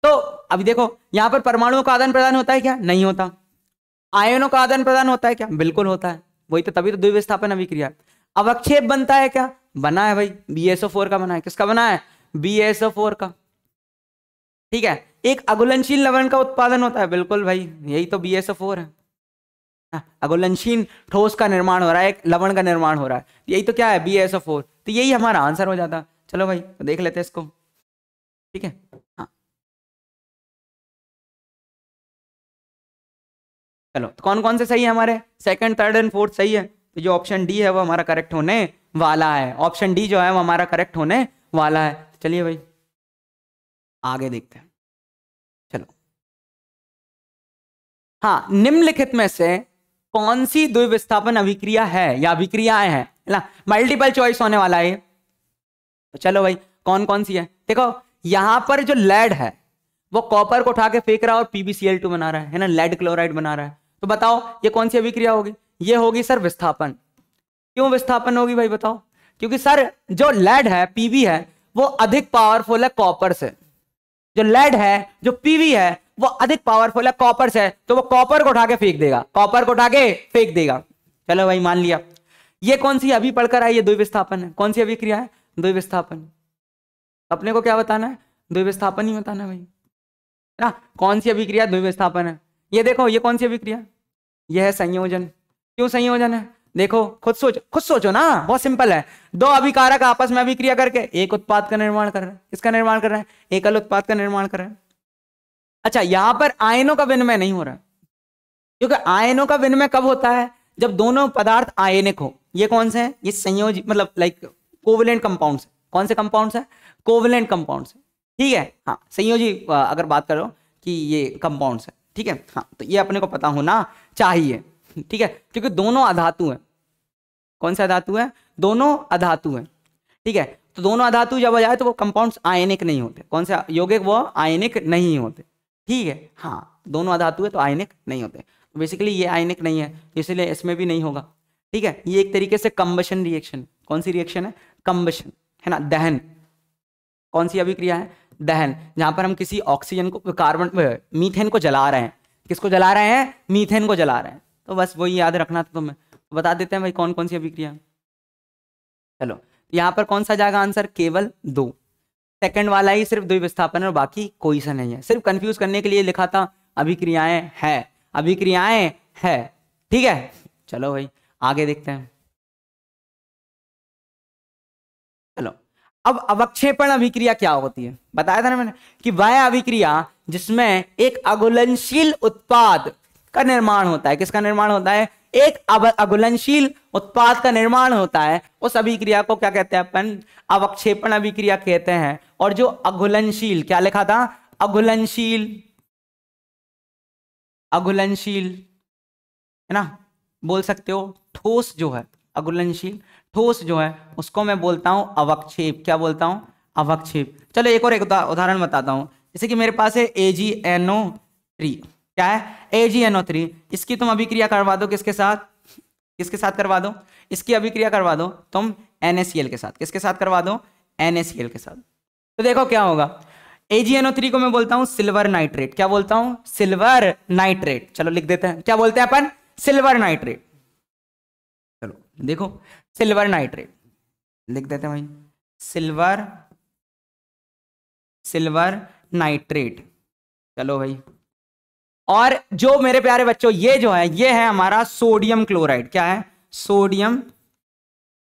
Speaker 1: तो अभी देखो यहां पर परमाणुओं का आदान प्रदान होता है क्या नहीं होता आयनों का आदान प्रदान होता है क्या बिल्कुल होता है वही तो तभी तो द्विविस्थापन अभिक्रिया अवक्षेप बनता है क्या बना है भाई बी का बना है किसका बना है बी का ठीक है एक अगुलनशील लवण का उत्पादन होता है बिल्कुल भाई यही तो बी एस एफ फोर है हाँ, अगुलनशील ठोस का निर्माण हो रहा है एक लवण का निर्माण हो रहा है यही तो क्या है बी एस एफ फोर
Speaker 2: तो यही हमारा आंसर हो जाता चलो भाई तो देख लेते हैं इसको ठीक है हाँ चलो तो कौन कौन से सही है हमारे सेकंड थर्ड एंड फोर्थ सही है तो जो ऑप्शन डी है वो हमारा करेक्ट होने वाला है ऑप्शन डी जो है वो हमारा करेक्ट होने वाला है चलिए भाई आगे देखते हैं हाँ निम्नलिखित में से
Speaker 1: कौन सी द्विविस्थापन अभिक्रिया है या अभिक्रियाएं हैं ना मल्टीपल चॉइस होने वाला है तो चलो भाई कौन कौन सी है देखो यहां पर जो लेड है वो कॉपर को उठा के फेंक रहा है और पीबीसीएल टू बना रहा है, है ना लेड क्लोराइड बना रहा है तो बताओ ये कौन सी अभिक्रिया होगी ये होगी सर विस्थापन क्यों विस्थापन होगी भाई बताओ क्योंकि सर जो लेड है पीवी है वो अधिक पावरफुल है कॉपर से जो लेड है जो पीवी है वो अधिक पावरफुल है कॉपर से तो वो कॉपर को उठा के फेंक देगा कॉपर को उठा के फेंक देगा चलो भाई मान लिया ये कौन सी अभी पढ़कर आई है द्विविस्थापन है कौन सी अभी क्रिया है द्विविस्थापन अपने को क्या बताना है द्विविस्थापन ही बताना भाई ना कौन सी अभिक्रिया द्विविस्थापन है ये देखो ये कौन सी अभिक्रिया यह है संयोजन क्यों संयोजन है देखो खुद सोचो खुद सोचो ना बहुत सिंपल है दो अभिकारक आपस में अभिक्रिया करके एक उत्पाद का निर्माण कर रहे हैं इसका निर्माण कर रहे हैं एकल उत्पाद का निर्माण कर रहे हैं अच्छा यहां पर आयनों का विनिमय नहीं हो रहा क्योंकि आयनों का विनिमय कब होता है जब दोनों पदार्थ आयनिक हो ये कौन से हैं ये संयोजी मतलब लाइक कोवलेंट कंपाउंड कौन से कंपाउंड है कोवलेंट कंपाउंड ठीक है हाँ संयोजी अगर बात करो कि ये कंपाउंड है ठीक है हाँ तो ये अपने को पता होना चाहिए ठीक है क्योंकि दोनों अधातु हैं कौन सा अधातु है दोनों अधातु हैं ठीक है तो दोनों अधातु जब आ जाए तो वो कंपाउंड्स आयनिक नहीं होते कौन से यौगिक वो आयनिक नहीं होते ठीक है हाँ दोनों अधातु है तो आयनिक नहीं होते तो बेसिकली ये आयनिक नहीं है इसलिए इसमें भी नहीं होगा ठीक है ये एक तरीके से कम्बशन रिएक्शन कौन सी रिएक्शन है कम्बशन है ना दहन कौन सी अभिक्रिया है दहन जहां पर हम किसी ऑक्सीजन को कार्बन मीथेन को जला रहे हैं किसको जला रहे हैं मीथेन को जला रहे हैं तो बस वही याद रखना था तुम्हें तो बता देते हैं भाई कौन कौन सी अभिक्रिया चलो यहाँ पर कौन सा जाएगा आंसर केवल दो सेकंड वाला ही सिर्फ द्विविस्थापन है और बाकी कोई सा नहीं है सिर्फ कंफ्यूज करने के लिए लिखा था अभिक्रियाएं है अभिक्रियाएं है
Speaker 2: ठीक है चलो भाई आगे देखते हैं चलो अब अवक्षेपण अभिक्रिया क्या होती है बताया था ना मैंने कि वह अभिक्रिया
Speaker 1: जिसमें एक अगुलनशील उत्पाद का निर्माण होता है किसका निर्माण होता है एक अघुलनशील उत्पाद का निर्माण होता है उस अभिक्रिया को क्या कहते हैं अपन अवक्षेपण अभिक्रिया कहते हैं और जो अघुलनशील क्या लिखा था
Speaker 2: अघुलनशील अघुलनशील है ना बोल सकते हो ठोस जो है अघुलनशील ठोस जो है उसको मैं बोलता
Speaker 1: हूं अवक्षेप क्या बोलता हूं अवक्षेप चलो एक और एक उदाहरण बताता हूं जैसे कि मेरे पास है ए जी थ्री क्या है AgNO3 इसकी तुम अभिक्रिया करवा दो किसके साथ किसके साथ करवा दो इसकी अभिक्रिया करवा दो तुम NaCl के साथ किसके साथ करवा दो NaCl के साथ तो देखो क्या होगा AgNO3 को मैं बोलता हूं सिल्वर नाइट्रेट क्या बोलता हूं सिल्वर नाइट्रेट चलो लिख देते हैं क्या बोलते हैं अपन सिल्वर
Speaker 2: नाइट्रेट चलो देखो सिल्वर नाइट्रेट लिख देते हैं भाई सिल्वर सिल्वर नाइट्रेट
Speaker 1: चलो भाई और जो मेरे प्यारे बच्चों ये जो है ये है हमारा सोडियम क्लोराइड क्या है सोडियम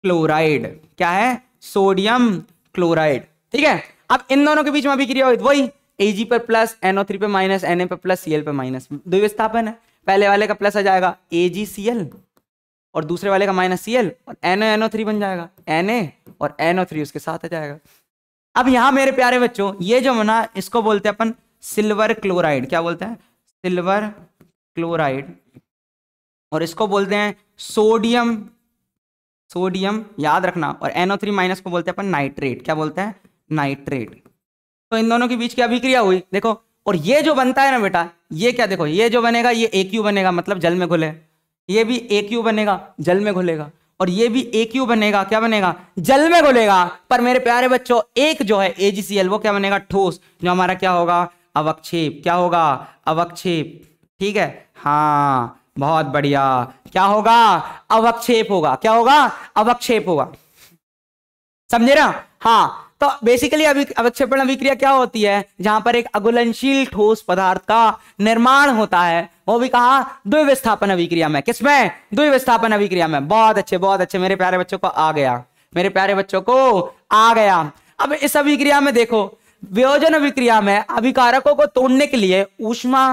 Speaker 1: क्लोराइड क्या है सोडियम क्लोराइड ठीक है अब इन दोनों के बीच में अभिक्रिया हुई वही एजी पर प्लस एनओ थ्री पे माइनस एन ए पे प्लस सीएल पे माइनस दो विस्थापन है पहले वाले का प्लस आ जाएगा एजीसीएल और दूसरे वाले का माइनस सीएल और एनओ एनओ थ्री बन जाएगा ए और एनओ थ्री उसके साथ आ जाएगा अब यहां मेरे प्यारे बच्चों ये जो मना इसको बोलते हैं अपन सिल्वर क्लोराइड क्या बोलते हैं सिल्वर क्लोराइड और इसको बोलते हैं सोडियम सोडियम याद रखना और एनओ थ्री माइनस को बोलते हैं अपन नाइट्रेट क्या बोलते हैं नाइट्रेट तो इन दोनों के बीच की अभिक्रिया हुई देखो और ये जो बनता है ना बेटा ये क्या देखो ये जो बनेगा ये ए बनेगा मतलब जल में घुले ये भी ए बनेगा जल में घुलेगा और ये भी ए क्यू बनेगा क्या बनेगा जल में घुलेगा पर मेरे प्यारे बच्चों एक जो है एजीसीएल वो क्या बनेगा ठोस जो हमारा क्या होगा अवक्षेप क्या होगा अवक्षेप ठीक है हाँ बहुत बढ़िया क्या होगा अवक्षेप होगा क्या होगा अवक्षेप होगा समझे ना हाँ तो बेसिकली अभी अवक्षेपण अभिक्रिया क्या होती है जहां पर एक अगुलनशील ठोस पदार्थ का निर्माण होता है वो भी कहा द्विविस्थापन अभिक्रिया में किसमें द्विविस्थापन अभिक्रिया में बहुत अच्छे बहुत अच्छे मेरे प्यारे बच्चों को आ गया मेरे प्यारे बच्चों को आ गया अब इस अभिक्रिया में देखो व्योजन विक्रिया में अभिकारकों को तोड़ने के लिए ऊष्मा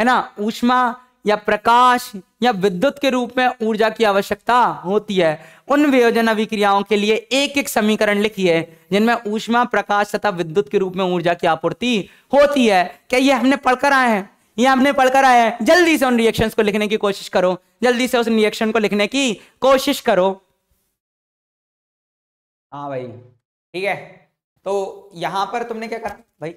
Speaker 1: है ना ऊष्मा या प्रकाश या विद्युत के रूप में ऊर्जा की आवश्यकता होती है उन व्योजन अभिक्रियाओं के लिए एक एक समीकरण लिखिए जिनमें ऊष्मा प्रकाश तथा विद्युत के रूप में ऊर्जा की आपूर्ति होती है क्या ये हमने पढ़कर आए हैं ये हमने पढ़कर आए हैं जल्दी से उन रिएक्शन को लिखने की कोशिश करो जल्दी से उस रिएक्शन को लिखने की कोशिश करो हाँ भाई ठीक है तो यहाँ पर तुमने क्या करा भाई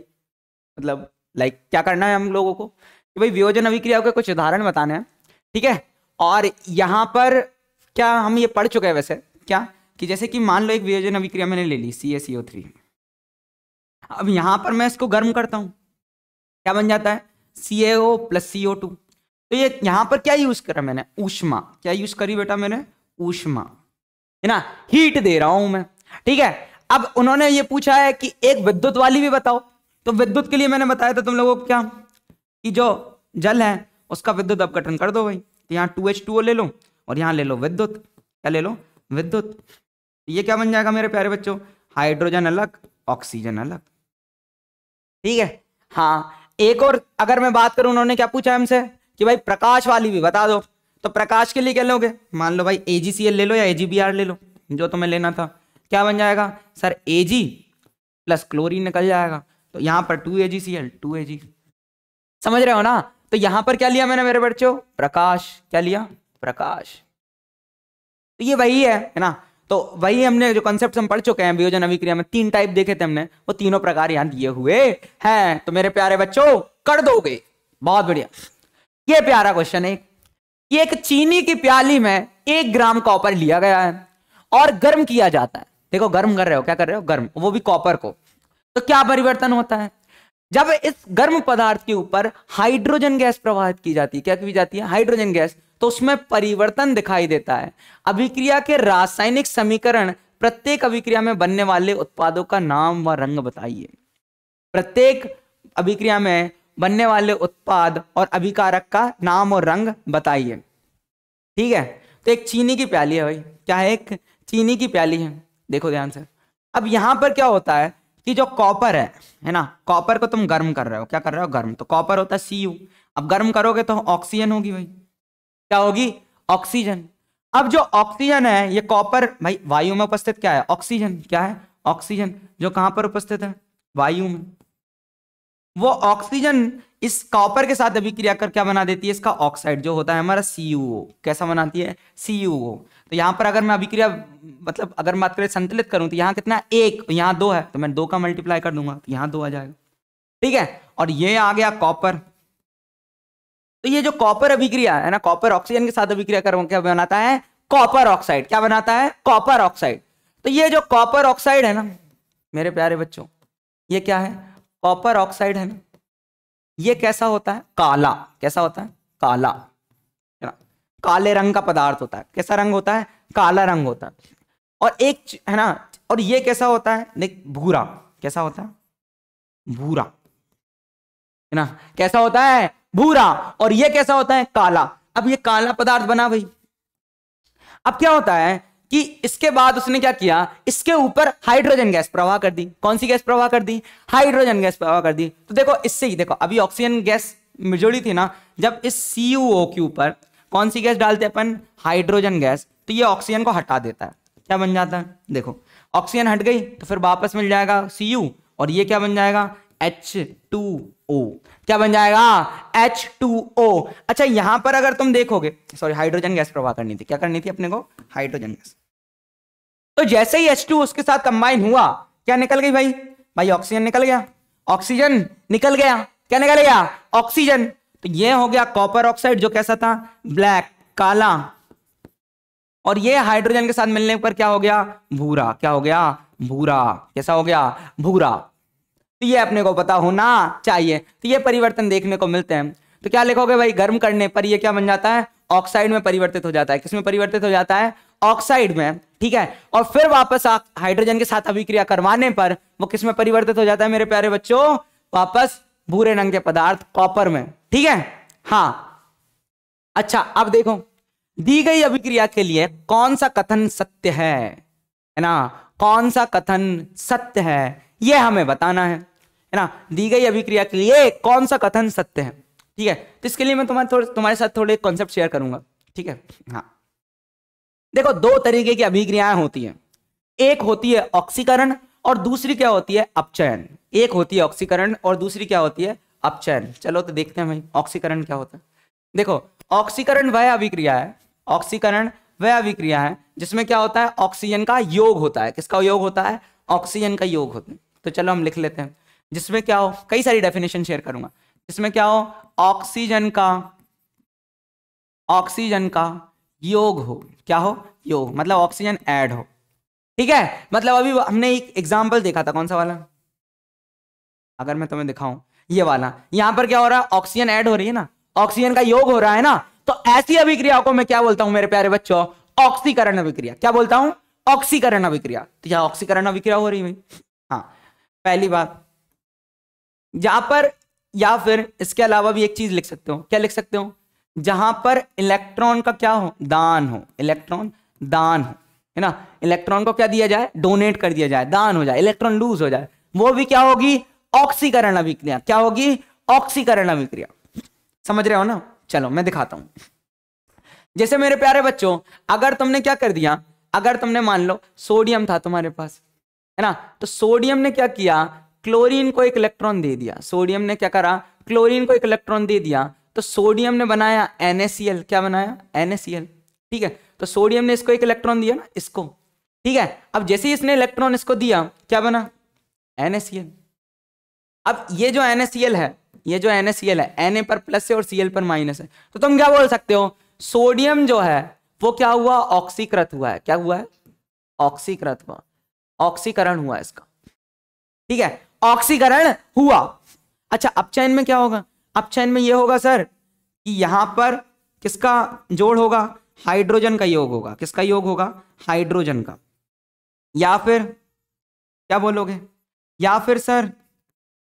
Speaker 1: मतलब लाइक क्या करना है हम लोगों को कि भाई वियोजन अभिक्रियाओं के कुछ उदाहरण बताने हैं ठीक है और यहाँ पर क्या हम ये पढ़ चुके हैं वैसे क्या कि जैसे कि मान लो एक वियोजन अभिक्रिया मैंने ले ली सी ए सीओ थ्री अब यहाँ पर मैं इसको गर्म करता हूँ क्या बन जाता है सी A O plus C O two तो ये यहाँ पर क्या यूज़ करा मैंने ऊष्मा क्या यूज़ करी बेटा मैंने ऊष्मा है ना हीट दे रहा हूँ मैं ठीक है अब उन्होंने ये पूछा है कि एक विद्युत वाली भी बताओ तो विद्युत के लिए मैंने बताया था तुम लोगों को क्या कि जो जल है उसका विद्युत अपघटन कर दो भाई तो यहाँ टू एच टू ओ ले लो और यहाँ ले लो विद्युत क्या ले लो विद्युत ये क्या बन जाएगा मेरे प्यारे बच्चों हाइड्रोजन अलग ऑक्सीजन अलग ठीक है हाँ एक और अगर मैं बात करूं उन्होंने क्या पूछा हमसे कि भाई प्रकाश वाली भी बता दो तो प्रकाश के लिए क्या लोगे मान लो भाई एजीसीएल ले लो या एजीबीआर ले लो जो तुम्हें लेना था क्या बन जाएगा sir A G plus chlorine निकल जाएगा तो यहां पर two A G C L two A G समझ रहे हो ना तो यहां पर क्या लिया मैंने मेरे बच्चों प्रकाश क्या लिया प्रकाश तो ये वही है है ना तो वही हमने जो कॉन्सेप्ट हम पढ़ चुके हैं वियोजन अभिक्रिया में तीन टाइप देखे थे हमने वो तीनों प्रकार यहां दिए हुए हैं तो मेरे प्यारे बच्चों कर दोगे बहुत बढ़िया ये प्यारा क्वेश्चन है एक चीनी की प्याली में एक ग्राम कॉपर लिया गया है और गर्म किया जाता है देखो गर्म कर रहे हो क्या कर रहे हो गर्म वो भी कॉपर को तो क्या परिवर्तन होता है जब इस गर्म पदार्थ के ऊपर हाइड्रोजन गैस प्रवाहित की जाती है क्या की जाती है हाइड्रोजन गैस तो उसमें परिवर्तन दिखाई देता है अभिक्रिया के रासायनिक समीकरण प्रत्येक अभिक्रिया में बनने वाले उत्पादों का नाम व रंग बताइए प्रत्येक अभिक्रिया में बनने वाले उत्पाद और अभिकारक का नाम और रंग बताइए ठीक है तो एक चीनी की प्याली है भाई क्या है एक चीनी की प्याली है देखो ध्यान से अब यहां पर क्या होता है कि जो कॉपर है है ना कॉपर को तुम गर्म कर रहे हो क्या कर रहे हो गर्म तो कॉपर होता है सी अब गर्म करोगे तो ऑक्सीजन होगी भाई क्या होगी ऑक्सीजन अब जो ऑक्सीजन है ये कॉपर भाई वायु में उपस्थित क्या है ऑक्सीजन क्या है ऑक्सीजन जो कहां पर उपस्थित है वायु में वो ऑक्सीजन इस कॉपर के साथ अभिक्रिया कर क्या बना देती है इसका ऑक्साइड जो होता है हमारा सी कैसा बनाती है सी तो यहाँ पर अगर मैं अभिक्रिया मतलब अगर मैं अभिक्रिया संतुलित करूँ तो यहाँ कितना एक तो यहाँ दो है तो मैं दो का मल्टीप्लाई कर दूंगा तो यहाँ दो आ जाएगा ठीक है और ये आ गया कॉपर तो ये जो कॉपर अभिक्रिया है ना कॉपर ऑक्सीजन के साथ अभिक्रिया कर क्या बनाता है कॉपर ऑक्साइड क्या बनाता है कॉपर ऑक्साइड तो ये जो कॉपर ऑक्साइड है ना मेरे प्यारे बच्चों ये क्या है कॉपर ऑक्साइड है ना ये कैसा होता है काला कैसा होता है काला काले रंग का पदार्थ होता है कैसा रंग होता है काला रंग होता है और एक है ना और ये कैसा होता है देख भूरा कैसा होता है भूरा है ना कैसा होता है भूरा और ये कैसा होता है काला अब ये काला पदार्थ बना भाई अब क्या होता है कि इसके बाद उसने क्या किया इसके ऊपर हाइड्रोजन गैस प्रवाह कर दी कौन सी गैस प्रवाह कर दी हाइड्रोजन गैस प्रवाह कर दी तो देखो इससे ही देखो अभी ऑक्सीजन गैस मिजोड़ी थी ना जब इस सी के ऊपर कौन सी गैस डालते अपन हाइड्रोजन गैस तो ये ऑक्सीजन को हटा देता है क्या बन जाता है देखो ऑक्सीजन हट गई तो फिर वापस मिल जाएगा सी यू और ये क्या बन जाएगा एच टू ओ क्या बन जाएगा एच टू ओ अच्छा यहां पर अगर तुम देखोगे सॉरी हाइड्रोजन गैस प्रवाह करनी थी क्या करनी थी अपने को हाइड्रोजन गैस तो जैसे ही एच टू उसके साथ कंबाइन हुआ क्या निकल गई भाई भाई ऑक्सीजन निकल गया ऑक्सीजन निकल गया क्या निकल गया ऑक्सीजन तो ये हो गया कॉपर ऑक्साइड जो कैसा था ब्लैक काला और ये हाइड्रोजन के साथ मिलने पर क्या हो गया भूरा क्या हो गया भूरा कैसा हो गया भूरा तो ये अपने को पता होना चाहिए तो ये परिवर्तन देखने को मिलते हैं तो क्या लिखोगे भाई गर्म करने पर ये क्या बन जाता है ऑक्साइड में परिवर्तित हो जाता है किसमें परिवर्तित हो जाता है ऑक्साइड में ठीक है और फिर वापस हाइड्रोजन के साथ अभिक्रिया करवाने पर वो किसमें परिवर्तित हो जाता है मेरे प्यारे बच्चों वापस भूरे रंग के पदार्थ कॉपर में ठीक है हाँ अच्छा अब देखो दी गई अभिक्रिया के लिए कौन सा कथन सत्य है है ना कौन सा कथन सत्य है यह हमें बताना है है ना दी गई अभिक्रिया के लिए कौन सा कथन सत्य है ठीक है तो इसके लिए मैं तुम्हारे थोड़े तुम्हारे साथ थोड़े कॉन्सेप्ट शेयर करूंगा ठीक है हाँ देखो दो तरीके की अभिक्रियाएं होती है एक होती है ऑक्सीकरण और दूसरी क्या होती है अपचयन एक होती है ऑक्सीकरण और दूसरी क्या होती है अपचयन चलो तो देखते हैं भाई ऑक्सीकरण क्या होता है देखो ऑक्सीकरण वह अभिक्रिया है ऑक्सीकरण वह अभिक्रिया है जिसमें क्या होता है ऑक्सीजन का योग होता है किसका योग होता है ऑक्सीजन का योग होता है तो चलो हम लिख लेते हैं जिसमें क्या हो कई सारी डेफिनेशन शेयर करूंगा जिसमें क्या हो ऑक्सीजन का ऑक्सीजन का योग हो क्या हो योग मतलब ऑक्सीजन ऐड हो ठीक है मतलब अभी हमने एक एग्जाम्पल देखा था कौन सा वाला अगर मैं तुम्हें दिखाऊं ये वाला यहां पर क्या हो रहा है ऑक्सीजन ऐड हो रही है ना ऑक्सीजन का योग हो रहा है ना तो ऐसी अभिक्रिया को मैं क्या बोलता हूं मेरे प्यारे बच्चों ऑक्सीकरण अभिक्रिया क्या बोलता हूं ऑक्सीकरण अभिक्रिया तो यहां ऑक्सीकरण अभिक्रिया हो रही है हाँ पहली बात यहां पर या फिर इसके अलावा भी एक चीज लिख सकते हो क्या लिख सकते हो जहां पर इलेक्ट्रॉन का क्या हो दान हो इलेक्ट्रॉन दान हो है ना इलेक्ट्रॉन को क्या दिया जाए डोनेट कर दिया जाए दान हो जाए इलेक्ट्रॉन लूज हो जाए वो भी क्या होगी ऑक्सीकरण अभिक्रिया क्या होगी ऑक्सीकरण अभिक्रिया समझ रहे हो ना चलो मैं दिखाता हूं जैसे मेरे प्यारे बच्चों अगर तुमने क्या कर दिया अगर तुमने मान लो सोडियम था तुम्हारे पास है ना तो सोडियम ने क्या किया क्लोरीन को एक इलेक्ट्रॉन दे दिया सोडियम ने क्या करा क्लोरीन को एक इलेक्ट्रॉन दे दिया तो सोडियम ने बनाया एनएसएल क्या बनाया एनएसएल ठीक है तो सोडियम ने इसको एक इलेक्ट्रॉन दिया ना इसको ठीक है अब जैसे ही इसने इलेक्ट्रॉन इसको दिया क्या बना एनएससीएल अब ये जो एनएससीएल है ये जो एनएससीएल है एन पर प्लस है और सीएल पर माइनस है तो तुम क्या बोल सकते हो सोडियम जो है वो क्या हुआ ऑक्सीकृत हुआ है क्या हुआ है ऑक्सीकृत हुआ ऑक्सीकरण हुआ इसका ठीक है ऑक्सीकरण हुआ अच्छा चैन में क्या होगा चैन में ये होगा सर कि यहां पर किसका जोड़ होगा हाइड्रोजन का योग होगा किसका योग होगा हाइड्रोजन का या फिर क्या बोलोगे या फिर सर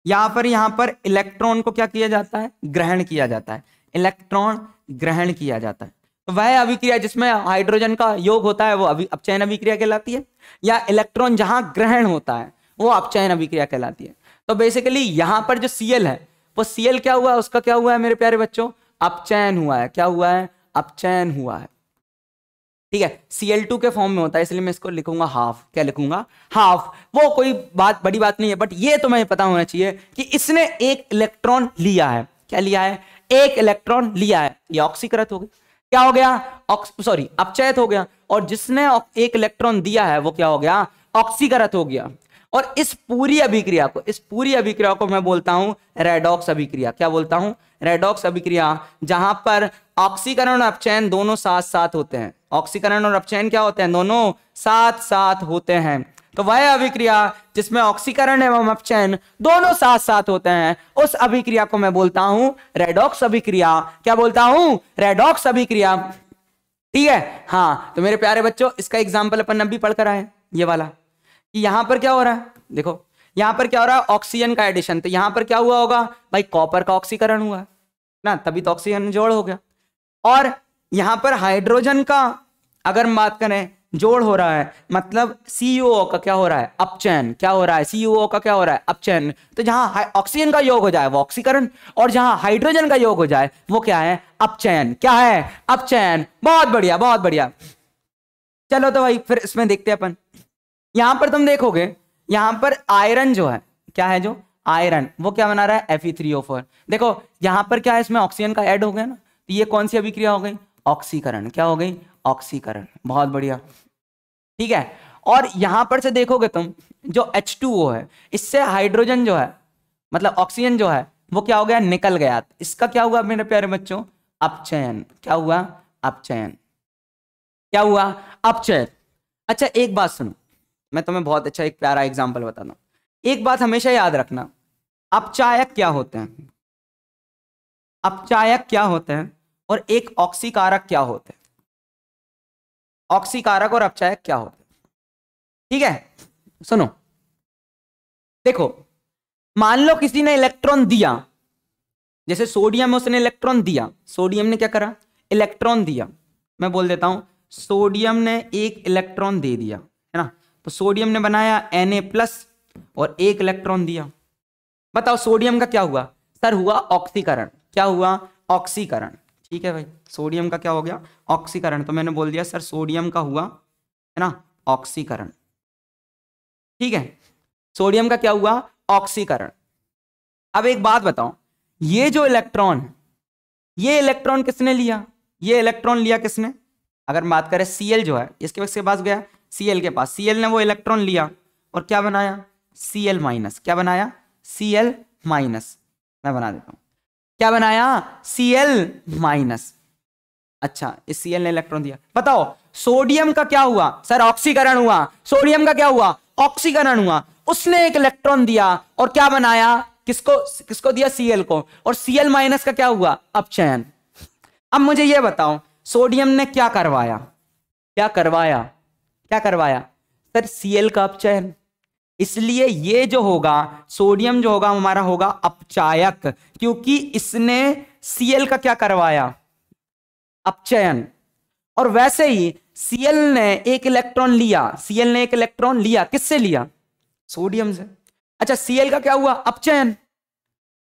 Speaker 1: या फिर यहां पर इलेक्ट्रॉन को क्या किया जाता है ग्रहण किया जाता है इलेक्ट्रॉन ग्रहण किया जाता है तो वह अभिक्रिया जिसमें हाइड्रोजन का योग होता है वो अभी अपचयन अभिक्रिया कहलाती है या इलेक्ट्रॉन जहां ग्रहण होता है वो अपचयन अभिक्रिया कहलाती है तो बेसिकली यहां पर जो सीएल है वो सीएल क्या हुआ है उसका क्या हुआ है मेरे प्यारे बच्चों अपचयन हुआ है क्या हुआ है अपचयन हुआ है ठीक है सी के फॉर्म में होता है इसलिए मैं इसको लिखूंगा हाफ क्या लिखूंगा हाफ वो कोई बात बड़ी बात नहीं है बट ये तो मैं पता होना चाहिए कि इसने एक इलेक्ट्रॉन लिया है क्या लिया है एक इलेक्ट्रॉन लिया है ये ऑक्सीकृत हो गई क्या हो गया सॉरी अपचयत हो गया और जिसने एक इलेक्ट्रॉन दिया है वो क्या हो गया ऑक्सीकृत हो गया और इस पूरी अभिक्रिया को इस पूरी अभिक्रिया को मैं बोलता हूं रेडॉक्स अभिक्रिया क्या बोलता हूं रेडॉक्स अभिक्रिया जहां पर ऑक्सीकरण और अपचयन दोनों साथ साथ होते हैं ऑक्सीकरण और अपचयन क्या होते हैं दोनों साथ साथ होते हैं तो वह अभिक्रिया जिसमें ऑक्सीकरण एवं अपचयन दोनों साथ साथ होते हैं उस अभिक्रिया को मैं बोलता हूं रेडॉक्स अभिक्रिया क्या बोलता हूं रेडॉक्स अभिक्रिया ठीक है हाँ तो मेरे प्यारे बच्चों इसका एग्जाम्पल अपन अभी पढ़कर आए ये वाला कि यहां पर क्या हो रहा है देखो यहां पर क्या हो रहा है ऑक्सीजन का एडिशन तो यहां पर क्या हुआ होगा भाई कॉपर का ऑक्सीकरण हुआ ना तभी तो ऑक्सीजन जोड़ हो गया और यहां पर हाइड्रोजन का अगर हम बात करें जोड़ हो रहा है मतलब सीओ e का क्या हो रहा है अपचयन क्या हो रहा है सीओ e का क्या हो रहा है अपचयन तो जहां ऑक्सीजन का योग हो जाए वो ऑक्सीकरण और जहां हाइड्रोजन का योग हो जाए वो क्या है अपचयन क्या है अपचयन बहुत बढ़िया बहुत बढ़िया चलो तो भाई फिर इसमें देखते हैं अपन यहां पर तुम देखोगे यहां पर आयरन जो है क्या है जो आयरन वो क्या बना रहा है एफ देखो यहां पर क्या है इसमें ऑक्सीजन का एड हो गया ना तो ये कौन सी अभिक्रिया हो गई ऑक्सीकरण क्या हो गई ऑक्सीकरण बहुत बढ़िया ठीक है और यहां पर से देखोगे तुम जो एच है इससे हाइड्रोजन जो है मतलब ऑक्सीजन जो है वो क्या हो गया निकल गया इसका क्या हुआ मेरे प्यारे बच्चों अपचयन क्या हुआ अपचयन क्या हुआ अपचयन अच्छा एक बात सुनो मैं तुम्हें बहुत अच्छा एक प्यारा एग्जाम्पल बता दू एक बात हमेशा याद रखना अपचायक क्या होते हैं
Speaker 2: अपचायक क्या होते हैं और एक ऑक्सीकारक क्या होते हैं ऑक्सीकारक और अपचायक क्या होते हैं ठीक है सुनो देखो मान लो किसी ने इलेक्ट्रॉन दिया
Speaker 1: जैसे सोडियम में उसने इलेक्ट्रॉन दिया सोडियम ने क्या करा इलेक्ट्रॉन दिया मैं बोल देता हूं सोडियम ने एक इलेक्ट्रॉन दे दिया है ना तो सोडियम ने बनाया एन प्लस और एक इलेक्ट्रॉन दिया बताओ सोडियम का क्या हुआ सर हुआ ऑक्सीकरण क्या हुआ ऑक्सीकरण ठीक है भाई सोडियम का क्या हो गया ऑक्सीकरण तो मैंने बोल दिया सर सोडियम का हुआ है ना ऑक्सीकरण ठीक है सोडियम का क्या हुआ ऑक्सीकरण अब एक बात बताओ ये जो इलेक्ट्रॉन है ये इलेक्ट्रॉन किसने लिया ये इलेक्ट्रॉन लिया किसने अगर बात करें सीएल जो है इसके के पास गया सीएल के पास सीएल ने वो इलेक्ट्रॉन लिया और क्या बनाया सीएल माइनस क्या बनाया सीएल माइनस मैं बना देता हूं क्या बनाया सी एल माइनस अच्छा इस सी एल ने इलेक्ट्रॉन दिया बताओ सोडियम का क्या हुआ सर ऑक्सीकरण हुआ सोडियम का क्या हुआ ऑक्सीकरण हुआ उसने एक इलेक्ट्रॉन दिया और क्या बनाया किसको किसको दिया सीएल को और सीएल माइनस का क्या हुआ अपचयन अब मुझे यह बताओ सोडियम ने क्या करवाया क्या करवाया क्या करवाया सर सीएल का अपचयन इसलिए ये जो होगा सोडियम जो होगा हमारा होगा अपचायक क्योंकि इसने सीएल का क्या करवाया अपचयन और वैसे ही सीएल ने एक इलेक्ट्रॉन लिया सीएल ने एक इलेक्ट्रॉन लिया किससे लिया सोडियम से अच्छा सीएल का क्या हुआ अपचयन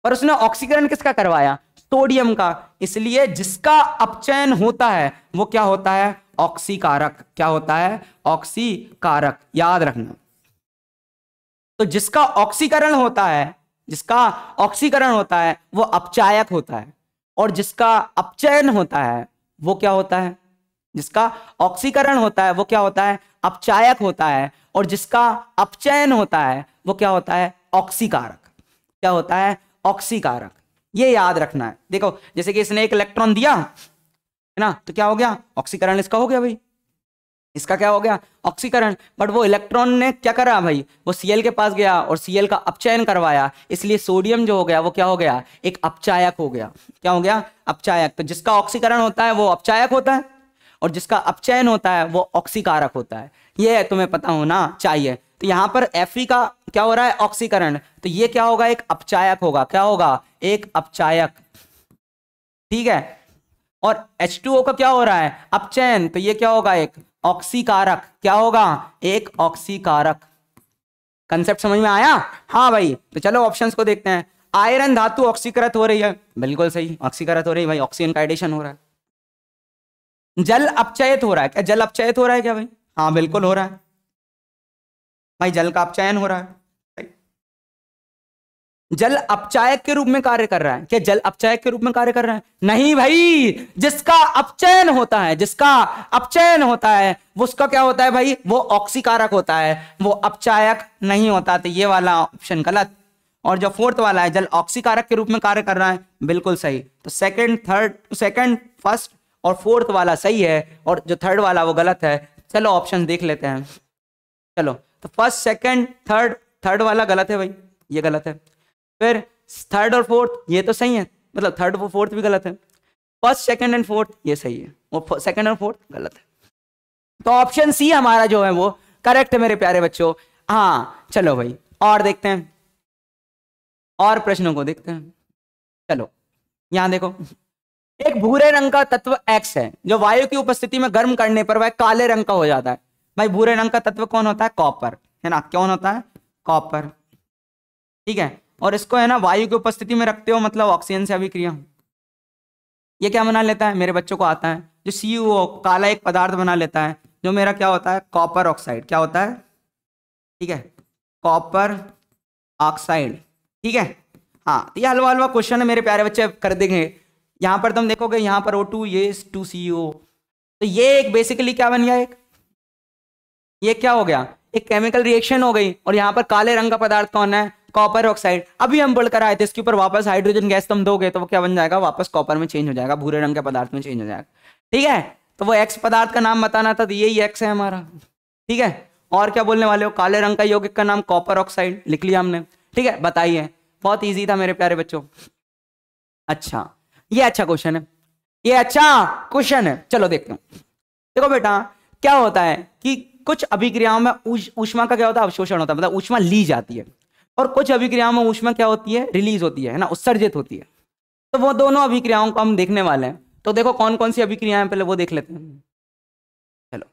Speaker 1: और उसने ऑक्सीकरण किसका करवाया सोडियम का इसलिए जिसका अपचयन होता है वो क्या होता है ऑक्सीकारक क्या होता है ऑक्सीकारक याद रखना तो जिसका ऑक्सीकरण होता है जिसका ऑक्सीकरण होता है वो अपचायक होता है और जिसका अपचयन होता है वो क्या होता है जिसका ऑक्सीकरण होता है वो क्या होता है अपचायक होता है और जिसका अपचयन होता है वो क्या होता है ऑक्सीकारक क्या होता है ऑक्सीकारक ये याद रखना है देखो जैसे कि इसने एक इलेक्ट्रॉन दिया है ना तो क्या हो गया ऑक्सीकरण इसका हो गया भाई इसका क्या हो गया ऑक्सीकरण बट वो इलेक्ट्रॉन ने क्या करा भाई वो सीएल के पास गया और सीएल का अपचयन करवाया इसलिए सोडियम जो हो गया वो क्या हो गया एक अपचायक हो गया क्या हो गया अपचायक तो जिसका ऑक्सीकरण होता है वो अपचायक होता है और जिसका अपचयन होता है वो ऑक्सीकारक होता है ये तुम्हें पता होना चाहिए तो यहाँ पर एफ का क्या हो रहा है ऑक्सीकरण तो ये क्या होगा एक अपचायक होगा क्या होगा एक अपचायक ठीक है और H2O का क्या हो रहा है अपचयन तो ये क्या होगा एक ऑक्सीकारक क्या होगा एक ऑक्सीकारक कंसेप्ट समझ में आया हाँ भाई तो चलो ऑप्शंस को देखते हैं आयरन धातु ऑक्सीकृत हो रही है बिल्कुल सही ऑक्सीकृत हो रही है भाई ऑक्सीजन का एडिशन हो रहा है जल अपचयित हो रहा है क्या जल अपचयित हो रहा है क्या भाई हाँ बिल्कुल हो रहा है भाई जल का अपचयन हो रहा है जल अपचायक के रूप में कार्य कर रहा है क्या जल अपचायक के रूप में कार्य कर रहा है नहीं भाई जिसका अपचयन होता है जिसका अपचयन होता है वो उसका क्या होता है भाई वो ऑक्सीकारक होता है वो अपचायक नहीं होता तो ये वाला ऑप्शन गलत और जो फोर्थ वाला है जल ऑक्सीकारक के रूप में कार्य कर रहा है बिल्कुल सही तो सेकेंड थर्ड सेकेंड फर्स्ट और फोर्थ वाला सही है और जो थर्ड वाला वो गलत है चलो ऑप्शन देख लेते हैं चलो तो फर्स्ट सेकेंड थर्ड थर्ड वाला गलत है भाई ये गलत है फिर थर्ड और फोर्थ ये तो सही है मतलब थर्ड और फोर्थ भी गलत है फर्स्ट सेकंड एंड फोर्थ ये सही है वो सेकंड और फोर्थ गलत है तो ऑप्शन सी हमारा जो है वो करेक्ट है मेरे प्यारे बच्चों हाँ चलो भाई और देखते हैं और प्रश्नों को देखते हैं चलो यहां देखो एक भूरे रंग का तत्व एक्स है जो वायु की उपस्थिति में गर्म करने पर वह काले रंग का हो जाता है भाई भूरे रंग का तत्व कौन होता है कॉपर है ना कौन होता है कॉपर ठीक है और इसको है ना वायु की उपस्थिति में रखते हो मतलब ऑक्सीजन से अभिक्रिया ये क्या बना लेता है मेरे बच्चों को आता है जो सी काला एक पदार्थ बना लेता है जो मेरा क्या होता है कॉपर ऑक्साइड क्या होता है ठीक है कॉपर ऑक्साइड ठीक है हाँ तो ये हलवा हलवा क्वेश्चन है मेरे प्यारे बच्चे कर देंगे यहाँ पर तुम तो देखोगे यहाँ पर ओ टू ये टू सी ओ तो ये एक बेसिकली क्या बन गया एक ये क्या हो गया एक केमिकल रिएक्शन हो गई और यहाँ पर काले रंग का पदार्थ कौन है कॉपर ऑक्साइड अभी हम बढ़कर आए थे इसके ऊपर वापस हाइड्रोजन गैस तुम दोगे तो वो क्या बन जाएगा वापस कॉपर में चेंज हो जाएगा भूरे रंग के पदार्थ में चेंज हो जाएगा ठीक है तो वो एक्स पदार्थ का नाम बताना था तो यही एक्स है हमारा ठीक है और क्या बोलने वाले हो काले रंग का यौगिक का नाम कॉपर ऑक्साइड लिख लिया हमने ठीक है बताइए बहुत ईजी था मेरे प्यारे बच्चों अच्छा ये अच्छा क्वेश्चन है ये अच्छा क्वेश्चन है चलो देखते हैं देखो बेटा क्या होता है कि कुछ अभिक्रियाओं में ऊष्मा उश, का क्या होता है अवशोषण होता है मतलब ऊष्मा ली जाती है और कुछ अभिक्रियाओं में ऊष्मा क्या होती है रिलीज होती है ना उत्सर्जित होती है तो वो दोनों अभिक्रियाओं को हम देखने वाले हैं तो देखो कौन कौन सी अभिक्रियाएं पहले वो देख लेते हैं चलो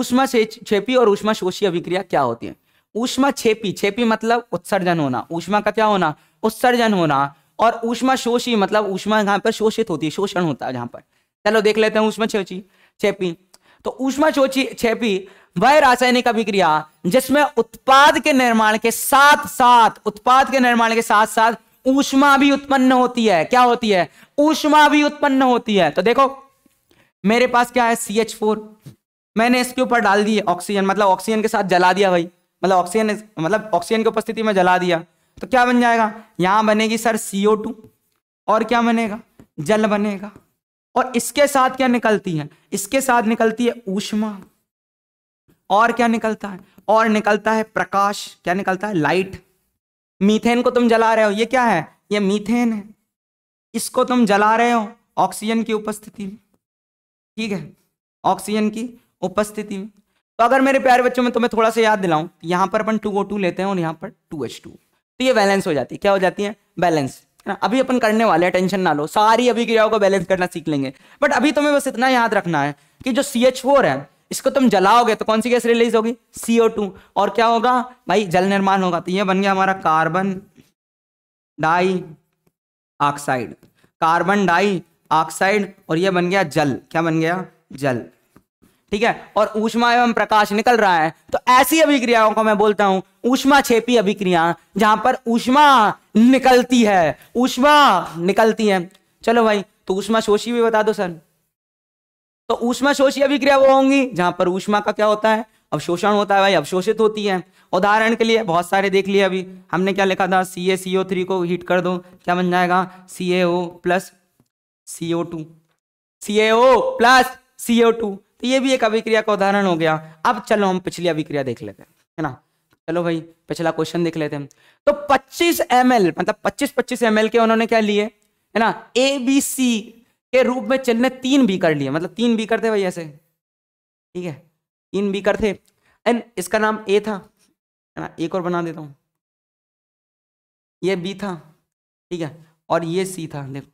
Speaker 1: ऊष्मा छेपी और ऊष्मा शोषी अभिक्रिया क्या होती है ऊष्मा छेपी छेपी मतलब उत्सर्जन होना ऊष्मा का क्या होना उत्सर्जन होना और ऊष्मा शोषी मतलब ऊष्मा यहाँ पर शोषित होती है शोषण होता है यहाँ पर चलो देख लेते हैं ऊष्मा शोषी छेपी तो ऊष्मा शोषी छेपी वह रासायनिक अभिक्रिया जिसमें उत्पाद के निर्माण के साथ साथ उत्पाद के निर्माण के साथ साथ ऊष्मा भी उत्पन्न होती है क्या होती है ऊष्मा भी उत्पन्न होती है तो देखो मेरे पास क्या है सी एच फोर मैंने इसके ऊपर डाल दी ऑक्सीजन मतलब ऑक्सीजन के साथ जला दिया भाई मतलब ऑक्सीजन मतलब ऑक्सीजन की उपस्थिति में जला दिया तो क्या बन जाएगा यहां बनेगी सर सीओ टू और क्या बनेगा जल बनेगा और इसके साथ क्या निकलती है इसके साथ निकलती है ऊष्मा और क्या निकलता है और निकलता है प्रकाश क्या निकलता है लाइट मीथेन को तुम जला रहे हो ये क्या है ये मीथेन है इसको तुम जला रहे हो ऑक्सीजन की उपस्थिति में ठीक है ऑक्सीजन की उपस्थिति में तो अगर मेरे प्यारे बच्चों में तुम्हें थोड़ा सा याद दिलाऊं यहां पर अपन टू ओ टू लेते हैं और यहां पर टू एच टू तो ये बैलेंस हो जाती है क्या हो जाती है बैलेंस है ना अभी अपन करने वाले हैं टेंशन ना लो सारी अभी क्रियाओं को बैलेंस करना सीख लेंगे बट अभी तुम्हें बस इतना याद रखना है कि जो सी एच फोर है इसको तुम जलाओगे तो कौन सी गैस रिलीज होगी सीओ टू और क्या होगा भाई जल निर्माण होगा तो ये बन गया हमारा carbon dioxide carbon dioxide और ये बन गया जल क्या बन गया जल ठीक है और ऊष्मा एवं प्रकाश निकल रहा है तो ऐसी अभिक्रियाओं को मैं बोलता हूं ऊष्मा छेपी अभिक्रिया जहां पर ऊष्मा निकलती है ऊष्मा निकलती है चलो भाई तो ऊष्मा शोषी भी बता दो सर तो ऊष्मा शोषी अभिक्रिया वो होंगी जहां पर ऊष्मा का क्या होता है अवशोषण होता है भाई अवशोषित होती है उदाहरण के लिए बहुत सारे देख लिए अभी हमने क्या लिखा था सी ए सी ओ थ्री को हीट कर दो क्या बन जाएगा C A O plus C O two C A O plus C O two तो ये भी एक अभिक्रिया का उदाहरण हो गया अब चलो हम पिछली अभिक्रिया देख लेते हैं है ना चलो भाई पिछला क्वेश्चन देख लेते हैं तो पच्चीस एम मतलब पच्चीस पच्चीस एम के उन्होंने क्या लिए है ना ए बी सी के रूप में चल ने तीन बीकर लिए मतलब तीन बीकर थे भाई ऐसे
Speaker 2: ठीक है तीन बीकर थे एंड इसका नाम ए था ना एक और बना देता हूँ ये बी था ठीक है और ये सी था देखो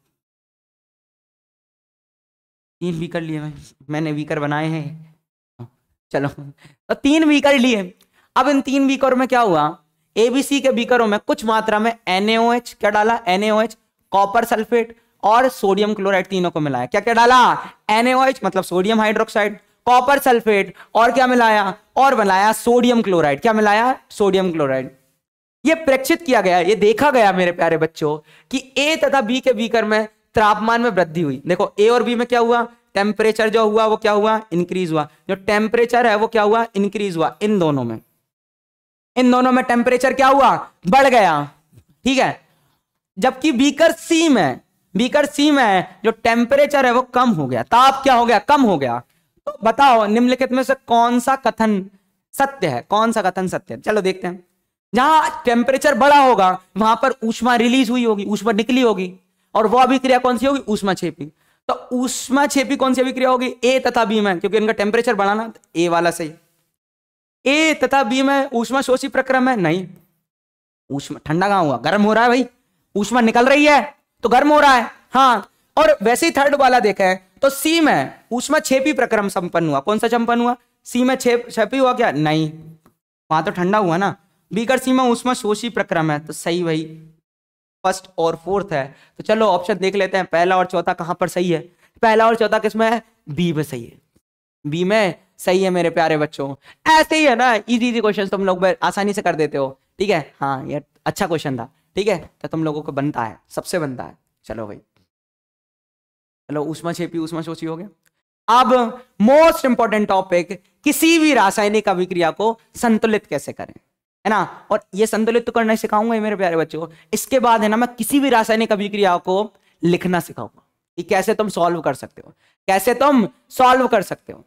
Speaker 2: तीन वीकर लिए मैं मैंने
Speaker 1: वीकर बनाए हैं चलो तो तीन वीकर लिए अब इन तीन वीकर में क्या हुआ एबीसी के बीकरों में कुछ मात्रा में एनएओएच क्या डाला एनएओएच कॉपर सल्फेट और सोडियम क्लोराइड तीनों को मिलाया क्या क्या डाला एनएच मतलब सोडियम हाइड्रोक्साइड कॉपर सल्फेट और क्या मिलाया और बनाया सोडियम क्लोराइड क्या मिलाया सोडियम क्लोराइड ये प्रेक्षित किया गया ये देखा गया मेरे प्यारे बच्चों कि ए तथा बी के बीकर में तापमान में वृद्धि हुई देखो ए और बी में क्या हुआ टेम्परेचर जो हुआ वो क्या हुआ इंक्रीज हुआ जो टेम्परेचर है वो क्या हुआ इंक्रीज हुआ इन दोनों में इन दोनों में टेम्परेचर क्या हुआ बढ़ गया ठीक है जबकि बीकर सी में बीकर सी में है जो टेम्परेचर है वो कम हो गया ताप क्या हो गया कम हो गया तो बताओ निम्नलिखित में से कौन सा कथन सत्य है कौन सा कथन सत्य है चलो देखते हैं जहां टेम्परेचर बड़ा होगा वहां पर ऊष्मा रिलीज हुई होगी ऊष्मा निकली होगी और वह अभिक्रिया कौन सी होगी ऊष्मा छेपी तो ऊष्मा छेपी कौन सी अभिक्रिया होगी ए तथा बी में क्योंकि इनका टेम्परेचर बढ़ाना तो ए वाला सही ए तथा बी में ऊष्मा शोषी प्रक्रम है नहीं ऊष्मा ठंडा कहां हुआ गर्म हो रहा है भाई ऊष्मा निकल रही है तो गर्म हो रहा है हाँ और वैसे ही थर्ड वाला देखा है तो सी में उसमें छेपी प्रक्रम संपन्न हुआ कौन सा संपन्न हुआ सी में छेप छेपी हुआ क्या नहीं वहां तो ठंडा हुआ ना बीकर सी में उसमें शोषी प्रक्रम है तो सही भाई फर्स्ट और फोर्थ है तो चलो ऑप्शन देख लेते हैं पहला और चौथा कहां पर सही है पहला और चौथा किसमें है बी में सही है बी में सही है मेरे प्यारे बच्चों ऐसे ही है ना इजी इजी क्वेश्चन तुम लोग आसानी से कर देते हो ठीक है हाँ यार अच्छा क्वेश्चन था ठीक है तो तुम लोगों को बनता है सबसे बनता है चलो भाई चलो उष्मा छेपी उष्मा सोची हो गया अब मोस्ट इंपॉर्टेंट टॉपिक किसी भी रासायनिक अभिक्रिया को संतुलित कैसे करें है ना और ये संतुलित तो करना सिखाऊंगा मेरे प्यारे बच्चों इसके बाद है ना मैं किसी भी रासायनिक अभिक्रिया को लिखना सिखाऊंगा कि कैसे तुम सॉल्व कर सकते हो कैसे तुम सॉल्व कर सकते हो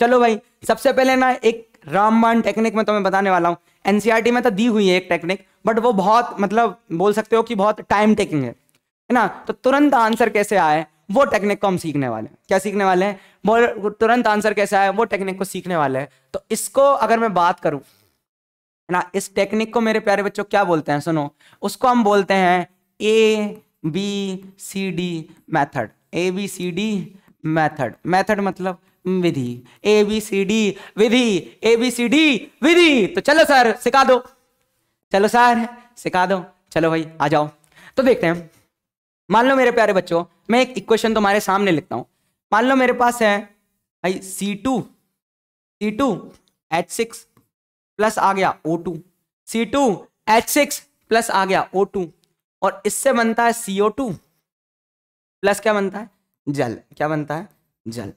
Speaker 1: चलो भाई सबसे पहले ना एक रामबाण टेक्निक में तो मैं बताने वाला हूँ एनसीईआरटी में तो दी हुई है एक टेक्निक बट वो बहुत मतलब बोल सकते हो कि बहुत टाइम टेकिंग है है ना तो तुरंत आंसर कैसे आए वो टेक्निक को हम सीखने वाले हैं क्या सीखने वाले हैं तुरंत आंसर कैसे आए वो टेक्निक को सीखने वाले हैं तो इसको अगर मैं बात करूँ है ना इस टेक्निक को मेरे प्यारे बच्चों क्या बोलते हैं सुनो उसको हम बोलते हैं A B C D method A B C D method method मतलब विधि ए बी सी डी विधि ए बी सी डी विधि तो चलो सर सिखा दो चलो सर सिखा दो चलो भाई आ जाओ तो देखते हैं मान लो मेरे प्यारे बच्चों मैं एक इक्वेशन तुम्हारे सामने लिखता हूं मान लो मेरे पास है भाई C two C two H six plus आ गया O two C two H six plus आ गया ओ टू और इससे बनता है CO2 टू प्लस क्या बनता है जल क्या बनता है जल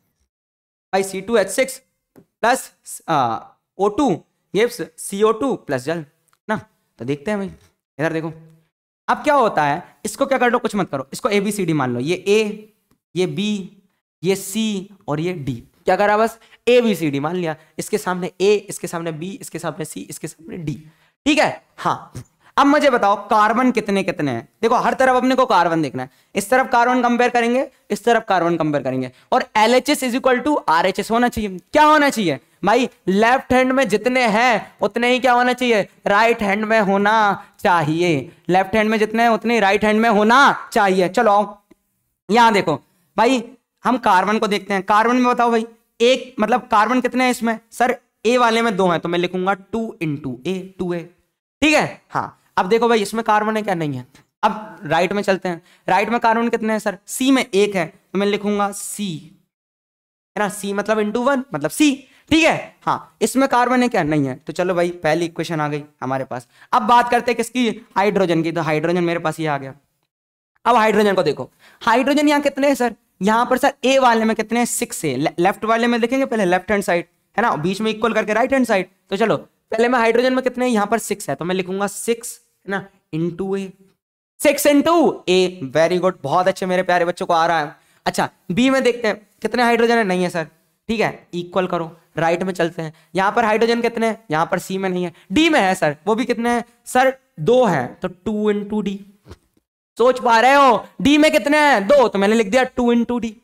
Speaker 1: बाई C two H six plus O two gives C O two plus जल ना तो देखते हैं भाई इधर देखो अब क्या होता है इसको क्या कर लो कुछ मत करो इसको ए बी सी डी मान लो ये ए ये बी ये सी और ये डी क्या करा बस ए बी सी डी मान लिया इसके सामने ए इसके सामने बी इसके सामने सी इसके सामने डी ठीक है हाँ अब मुझे बताओ कार्बन कितने कितने हैं देखो हर तरफ अपने को कार्बन देखना है इस तरफ कार्बन कंपेयर करेंगे इस तरफ कार्बन कंपेयर करेंगे और L H S is equal to R H S होना चाहिए क्या होना चाहिए भाई लेफ्ट हैंड में जितने हैं उतने ही क्या होना चाहिए राइट हैंड में होना चाहिए लेफ्ट हैंड में जितने हैं उतने राइट हैंड में होना चाहिए चलो आओ यहां देखो भाई हम कार्बन को देखते हैं कार्बन में बताओ भाई एक मतलब कार्बन कितने हैं इसमें सर ए वाले में दो हैं तो मैं लिखूंगा two into A two A ठीक है हाँ अब देखो भाई इसमें कार्बन है क्या नहीं है अब राइट में चलते हैं राइट में कार्बन कितने हैं सर सी में एक है तो मैं लिखूंगा सी है ना सी मतलब इंटू वन मतलब सी ठीक है हाँ इसमें कार्बन है क्या नहीं है तो चलो भाई पहली इक्वेशन आ गई हमारे पास अब बात करते हैं किसकी हाइड्रोजन की तो हाइड्रोजन मेरे पास ही आ गया अब हाइड्रोजन को देखो हाइड्रोजन यहाँ कितने हैं सर यहाँ पर सर ए वाले में कितने सिक्स है लेफ्ट वाले में देखेंगे पहले लेफ्ट हैंड साइड है ना बीच में इक्वल करके राइट हैंड साइड तो चलो पहले में हाइड्रोजन में कितने यहाँ पर सिक्स है तो मैं लिखूंगा सिक्स है ना two A six into two A good बहुत अच्छे मेरे प्यारे बच्चों को आ रहा है अच्छा बी में देखते हैं कितने हाइड्रोजन है नहीं है सर ठीक है इक्वल करो राइट में चलते हैं यहाँ पर हाइड्रोजन कितने हैं यहाँ पर सी में नहीं है डी में है सर वो भी कितने हैं सर दो है तो टू टू डी सोच पा रहे हो डी में कितने हैं दो तो मैंने लिख दिया टू इन टू डी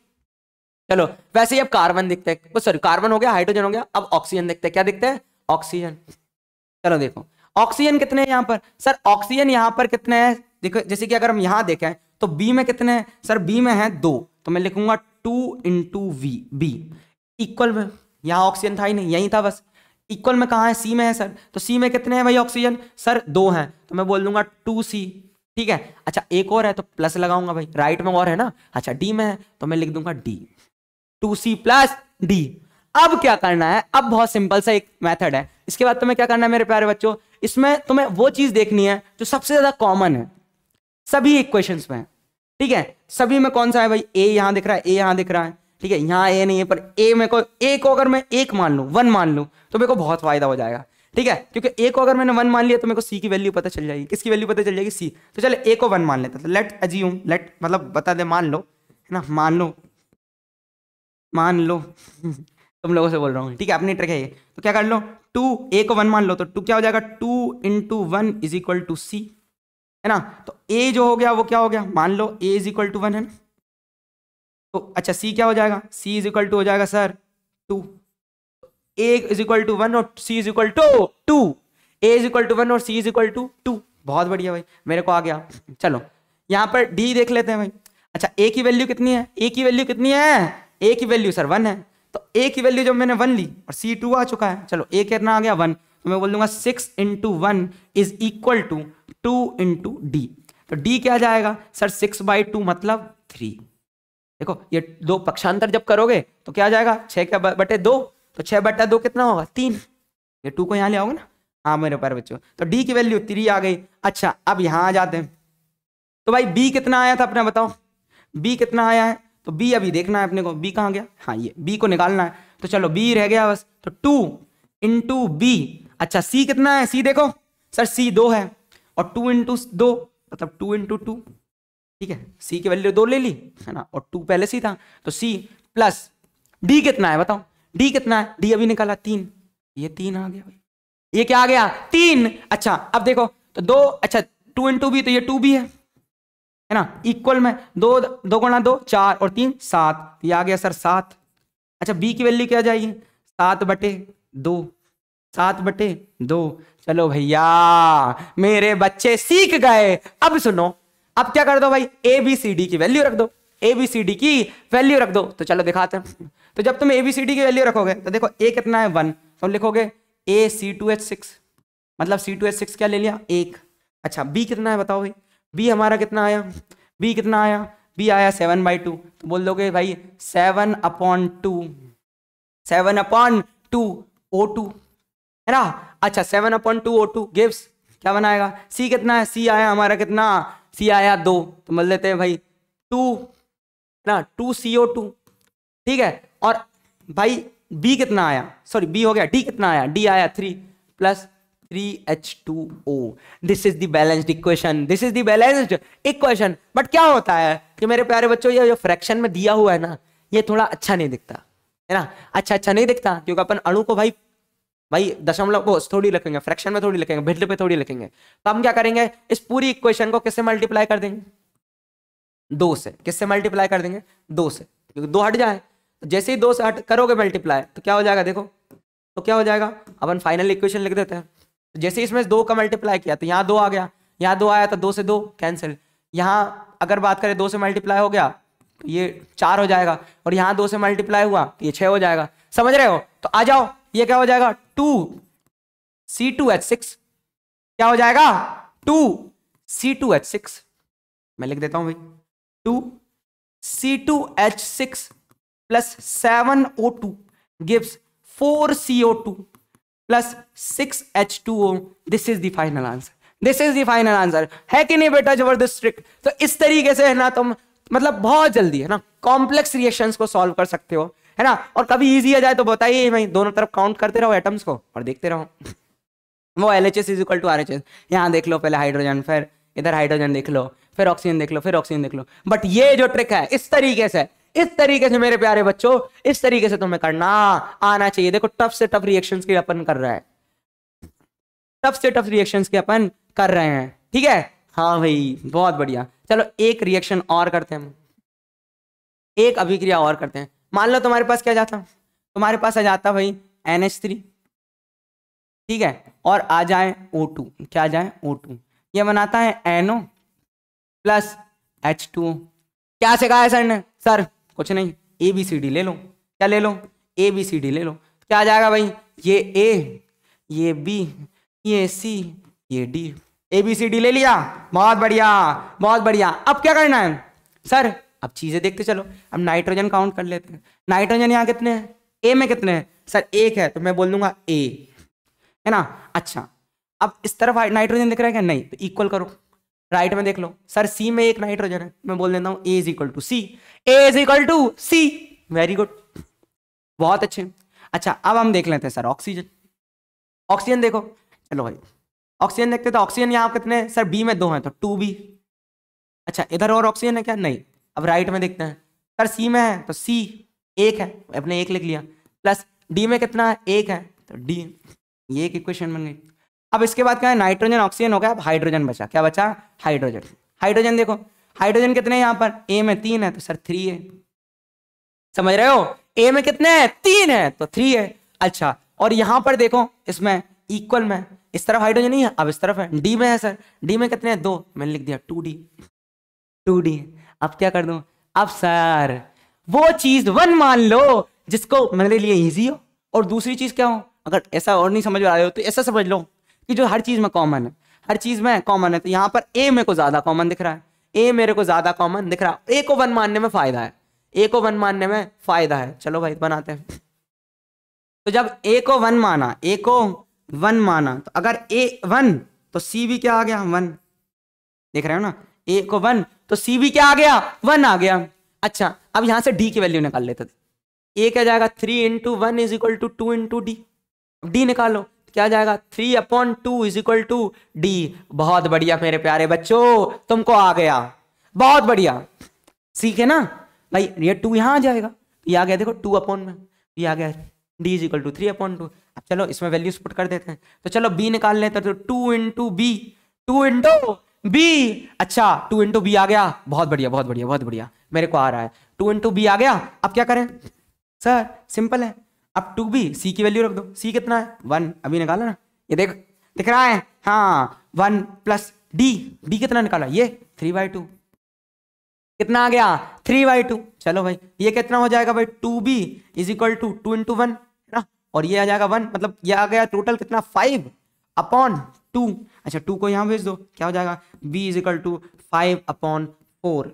Speaker 1: चलो वैसे ही अब कार्बन देखते हैं सॉरी कार्बन हो गया हाइड्रोजन हो गया अब ऑक्सीजन देखते हैं क्या देखते हैं ऑक्सीजन चलो देखो ऑक्सीजन कितने हैं यहाँ पर सर ऑक्सीजन यहाँ पर कितने हैं देखो जैसे कि अगर हम यहाँ देखें तो बी में कितने हैं सर बी में है दो तो मैं लिखूंगा two into V B equal में यहाँ ऑक्सीजन था ही नहीं यही था बस इक्वल में कहाँ है सी में है सर तो सी में कितने हैं भाई ऑक्सीजन सर दो हैं तो मैं बोल दूंगा टू सी ठीक है अच्छा एक और है तो प्लस लगाऊंगा भाई राइट में और है ना अच्छा डी में है तो मैं लिख दूंगा D two C plus D अब क्या करना है अब बहुत सिंपल सा एक मेथड है इसके बाद तुम्हें क्या करना है मेरे प्यारे बच्चों इसमें तुम्हें वो चीज देखनी है जो सबसे ज्यादा कॉमन है सभी इक्वेशन में ठीक है सभी में कौन सा है भाई ए यहां दिख रहा है ए यहां दिख रहा है ठीक है यहां ए नहीं है पर ए में को ए को अगर मैं एक मान लू वन मान लू तो मेरे को बहुत फायदा हो जाएगा ठीक है क्योंकि ए को अगर मैंने वन मान लिया तो मेरे को सी की वैल्यू पता चल जाएगी किसकी वैल्यू पता चल जाएगी सी तो चलो ए को वन मान लेता तो लेट अज्यूम लेट मतलब बता दे मान लो है ना मान लो मान लो तुम लोगों से बोल रहा हूँ ठीक है अपनी ट्रिक है ये तो क्या कर लो टू ए को वन मान लो तो टू क्या हो जाएगा two into one is equal to C है ना तो ए जो हो गया वो क्या हो गया मान लो A is equal to one है ना तो अच्छा सी क्या हो जाएगा सी इज इक्वल टू हो जाएगा sir two A is equal to one और C is equal to two A is equal to one और C is equal to two बहुत बढ़िया भाई मेरे को आ गया चलो यहाँ पर डी देख लेते हैं भाई अच्छा ए की वैल्यू कितनी है ए की वैल्यू कितनी है ए की वैल्यू सर वन है तो ए की वैल्यू जब मैंने वन ली और सी टू आ चुका है चलो ए कितना आ गया वन तो मैं बोल दूंगा six into one is equal to two into D तो डी क्या जाएगा सर सिक्स बाई टू मतलब थ्री देखो ये दो पक्षांतर जब करोगे तो क्या जाएगा छः के बटे दो तो छः बटा दो कितना होगा तीन ये टू को यहाँ ले आओगे ना हाँ मेरे पैर बच्चों तो डी की वैल्यू थ्री आ गई अच्छा अब यहाँ आ जाते हैं तो भाई बी कितना आया था अपना बताओ बी कितना आया है तो बी अभी देखना है अपने को बी कहाँ गया हाँ ये बी को निकालना है तो चलो बी रह गया बस तो टू इंटू बी अच्छा सी कितना है सी देखो सर सी दो है और टू इंटू दो मतलब टू इंटू टू ठीक है सी की वैल्यू दो ले ली है ना और टू पहले सी था तो सी प्लस डी कितना है बताओ डी कितना है डी अभी निकाला तीन ये तीन आ गया भाई ये क्या आ गया तीन अच्छा अब देखो तो दो अच्छा टू इंटू बी तो ये टू बी है है ना इक्वल में दो दो गुणा दो चार और तीन सात ये आ गया सर सात अच्छा बी की वैल्यू क्या जाएगी सात बटे दो सात बटे दो चलो भैया मेरे बच्चे सीख गए अब सुनो अब क्या कर दो भाई ए बी सी डी की वैल्यू रख दो ए बी सी डी की वैल्यू रख दो तो चलो दिखाते हैं तो जब तुम ए बी सी डी की वैल्यू रखोगे तो देखो ए कितना है वन तो लिखोगे A C two H six मतलब सी टू एच सिक्स क्या ले लिया एक अच्छा बी कितना है बताओ भाई बी हमारा कितना आया बी कितना आया बी आया सेवन बाई टू तो बोल दोगे भाई seven upon two seven upon two O two है ना अच्छा seven upon two O two gives क्या बनाएगा सी कितना है सी आया हमारा कितना सी आया दो तो मान लेते हैं भाई टू ना टू सी ओ टू ठीक है और भाई बी कितना आया सॉरी बी हो गया डी कितना आया डी आया three plus 3H2O this is the balanced equation this is the balanced equation but क्या होता है कि मेरे प्यारे बच्चों ये जो फ्रैक्शन में दिया हुआ है ना ये थोड़ा अच्छा नहीं दिखता है ना अच्छा अच्छा नहीं दिखता क्योंकि अपन अणु को भाई भाई दशमलव को थोड़ी लिखेंगे फ्रैक्शन में थोड़ी लिखेंगे भिड पे थोड़ी लिखेंगे तो हम क्या करेंगे इस पूरी इक्वेशन को किससे मल्टीप्लाई कर देंगे दो से किससे मल्टीप्लाई कर देंगे दो से क्योंकि दो हट जाए तो जैसे ही दो से हट करोगे मल्टीप्लाई तो क्या हो जाएगा देखो तो क्या हो जाएगा अपन फाइनल इक्वेशन लिख देते हैं तो जैसे इसमें दो का मल्टीप्लाई किया तो यहाँ दो आ गया यहाँ दो आया तो दो से दो कैंसिल यहाँ अगर बात करें दो से मल्टीप्लाई हो गया तो ये चार हो जाएगा और यहाँ दो से मल्टीप्लाई हुआ तो ये छः हो जाएगा समझ रहे हो तो आ जाओ ये क्या हो जाएगा two C two H six क्या हो जाएगा two C two H six मैं लिख देता हूँ भाई two C two H six plus seven O two gives four C O two plus six H two O this is final answer this is final answer है कि नहीं बेटा जबरदस्त ट्रिक तो इस तरीके से है ना तुम मतलब बहुत जल्दी है ना कॉम्प्लेक्स रिएक्शन को सॉल्व कर सकते हो है ना और कभी इजी आ जाए तो बताइए भाई दोनों तरफ काउंट करते रहो एटम्स को और देखते रहो वो L H S is equal to R H S यहाँ देख लो पहले हाइड्रोजन फिर इधर हाइड्रोजन देख लो फिर ऑक्सीजन देख लो फिर ऑक्सीजन देख लो बट ये जो ट्रिक है इस तरीके से इस तरीके से मेरे प्यारे बच्चों इस तरीके से तुम्हें करना आना चाहिए देखो टफ से टफ रिएक्शन के अपन कर रहे हैं टफ से टफ रिएक्शन के अपन कर रहे हैं ठीक है हाँ भाई बहुत बढ़िया चलो एक रिएक्शन और करते हैं एक अभिक्रिया और करते हैं मान लो तुम्हारे पास क्या जाता तुम्हारे पास आ जाता भाई एन ठीक है और आ जाए ओ क्या जाए ओ ये बनाता है एनओ प्लस एच क्या सिखाया सर ने सर कुछ नहीं ए बी सी डी ले लो क्या ले लो ए बी सी डी ले लो क्या आ जाएगा भाई ये ए ये बी ये सी ये D A B C D ले लिया बहुत बढ़िया बहुत बढ़िया अब क्या करना है सर अब चीज़ें देखते चलो अब नाइट्रोजन काउंट कर लेते हैं नाइट्रोजन यहाँ कितने हैं ए में कितने हैं सर एक है तो मैं बोल दूंगा ए है ना अच्छा अब इस तरफ नाइट्रोजन दिख रहा है क्या नहीं तो इक्वल करो राइट में देख लो सर सी में एक नाइट्रोजन है मैं बोल देता हूं A is equal to C A is equal to C very good बहुत अच्छे अच्छा अब हम देख लेते हैं सर ऑक्सीजन ऑक्सीजन देखो चलो भाई ऑक्सीजन देखते तो ऑक्सीजन यहाँ कितने सर बी में दो हैं तो टू बी अच्छा इधर और ऑक्सीजन है क्या नहीं अब राइट में देखते हैं सर सी में है तो सी एक है अपने एक लिख लिया प्लस डी में कितना है एक है तो डी ये एक इक्वेशन बन गई अब इसके बाद क्या है नाइट्रोजन ऑक्सीजन हो गया अब हाइड्रोजन बचा क्या बचा हाइड्रोजन हाइड्रोजन देखो हाइड्रोजन कितने यहां पर ए में तीन है तो सर थ्री है समझ रहे हो ए में कितने हैं तीन है तो थ्री है अच्छा और यहां पर देखो इसमें इक्वल में इस तरफ हाइड्रोजन नहीं है अब इस तरफ है डी में है सर डी में कितने हैं दो मैंने लिख दिया टू डी टू डी अब क्या कर दूं अब सर वो चीज वन मान लो जिसको मेरे लिए ईजी हो और दूसरी चीज क्या हो अगर ऐसा और नहीं समझ आ रहे हो तो ऐसा समझ लो कि जो हर चीज़ में कॉमन है हर चीज़ में कॉमन है तो यहां पर ए मेरे को ज़्यादा कॉमन दिख रहा है ए मेरे को ज़्यादा कॉमन दिख रहा है ए को वन मानने में फ़ायदा है ए को वन मानने में फ़ायदा है चलो भाई बनाते हैं तो जब ए को वन माना ए को वन माना तो अगर ए वन तो सी भी क्या आ गया वन देख रहे हो ना ए को वन तो सी भी क्या आ गया वन आ गया अच्छा अब यहां से डी की वैल्यू निकाल लेते थे ए क्या जाएगा three into one is equal to two into D D निकालो क्या जाएगा three upon two is equal to D बहुत बढ़िया मेरे प्यारे बच्चों तुमको आ गया बहुत बढ़िया सीखे ना भाई ये टू यहां आ जाएगा ये आ गया देखो टू अपॉन में ये आ गया D is equal to three upon two अब चलो इसमें वैल्यूज पुट कर देते हैं तो चलो बी निकाल लेते हैं तो two into B two into B अच्छा टू इंटू बी आ गया बहुत बढ़िया बहुत बढ़िया बहुत बढ़िया मेरे को आ रहा है टू इंटू बी आ गया अब क्या करें सर सिंपल है अब टू भी सी की वैल्यू रख दो सी कितना है वन अभी निकाला ना ये देख दिख रहा है हाँ वन प्लस डी डी कितना निकाला ये थ्री बाई टू कितना आ गया थ्री बाई टू चलो भाई ये कितना हो जाएगा भाई two B is equal to two into one है ना और ये आ जाएगा वन मतलब ये आ गया टोटल कितना फाइव अपॉन टू अच्छा टू को यहाँ भेज दो क्या हो जाएगा B is equal to five upon four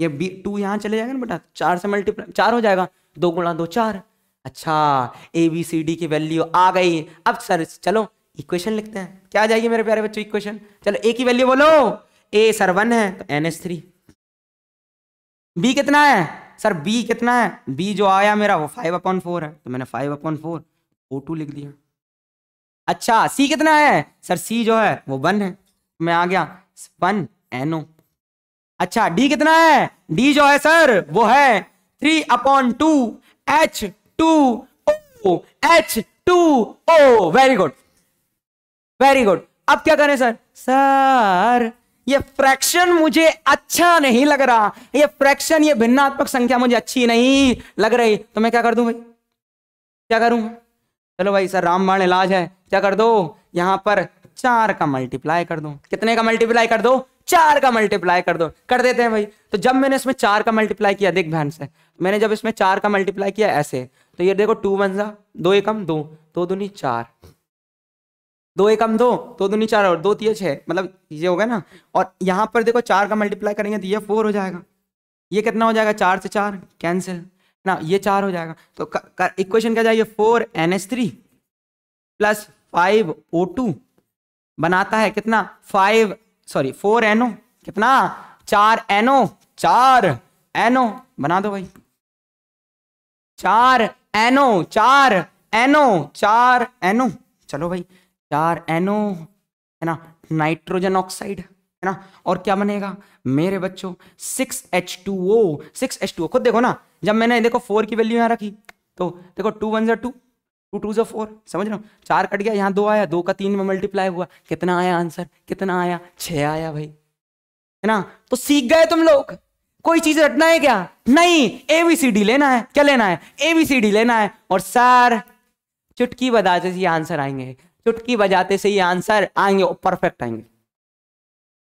Speaker 1: ये बी टू यहाँ चले जाएगा ना बेटा चार से मल्टीप्लाई चार हो जाएगा दो गुणा दो चार अच्छा ए बी सी डी की वैल्यू आ गई अब सर चलो इक्वेशन लिखते हैं क्या आ जाएगी मेरे प्यारे बच्चों इक्वेशन चलो ए की वैल्यू बोलो ए सर वन है तो एन एस थ्री बी कितना है सर बी कितना है बी जो आया मेरा वो फाइव अपॉन फोर है तो मैंने five upon four O two लिख दिया अच्छा सी कितना है सर सी जो है वो वन है तो मैं आ गया वन एन ओ अच्छा डी कितना है डी जो है सर वो है three upon two H two O H two O very good very good अब क्या करें सर सर ये फ्रैक्शन मुझे अच्छा नहीं लग रहा ये फ्रैक्शन ये भिन्नात्मक संख्या मुझे अच्छी नहीं लग रही तो मैं क्या कर दूं भाई क्या करूं चलो भाई सर रामबाण इलाज है क्या कर दो यहां पर चार का मल्टीप्लाई कर दो कितने का मल्टीप्लाई कर दो चार का मल्टीप्लाई कर दो कर देते हैं भाई तो जब मैंने इसमें चार का मल्टीप्लाई किया देख ध्यान से मैंने जब इसमें चार का मल्टीप्लाई किया ऐसे तो ये देखो टू वन सा दो एकम दो दो दूनी चार दो एकम दो दो दूनी चार और दो तीय छः मतलब ये हो गया ना और यहाँ पर देखो चार का मल्टीप्लाई करेंगे तो ये फोर हो जाएगा ये कितना हो जाएगा चार से चार कैंसिल ना ये चार हो जाएगा तो इक्वेशन क्या जाइए four N S three plus five O two बनाता है कितना फाइव सॉरी फोर एनओ कितना चार एनओ चार एनओ बना दो भाई चार एनो चार एनो चार एनो चलो भाई चार एनो है ना नाइट्रोजन ऑक्साइड है ना और क्या बनेगा मेरे बच्चों six H two O six H two O खुद देखो ना जब मैंने देखो फोर की वैल्यू यहाँ रखी तो देखो टू वन जो टू टू टू जो फोर समझ रहे हो चार कट गया यहाँ दो आया दो का तीन में मल्टीप्लाई हुआ कितना आया आंसर कितना आया छः आया भाई है ना तो सीख गए तुम लोग कोई चीज रटना है क्या नहीं एबीसीडी लेना है क्या लेना है एबीसीडी लेना है और सर चुटकी बजाते से ये आंसर आएंगे चुटकी बजाते से ये आंसर आएंगे परफेक्ट आएंगे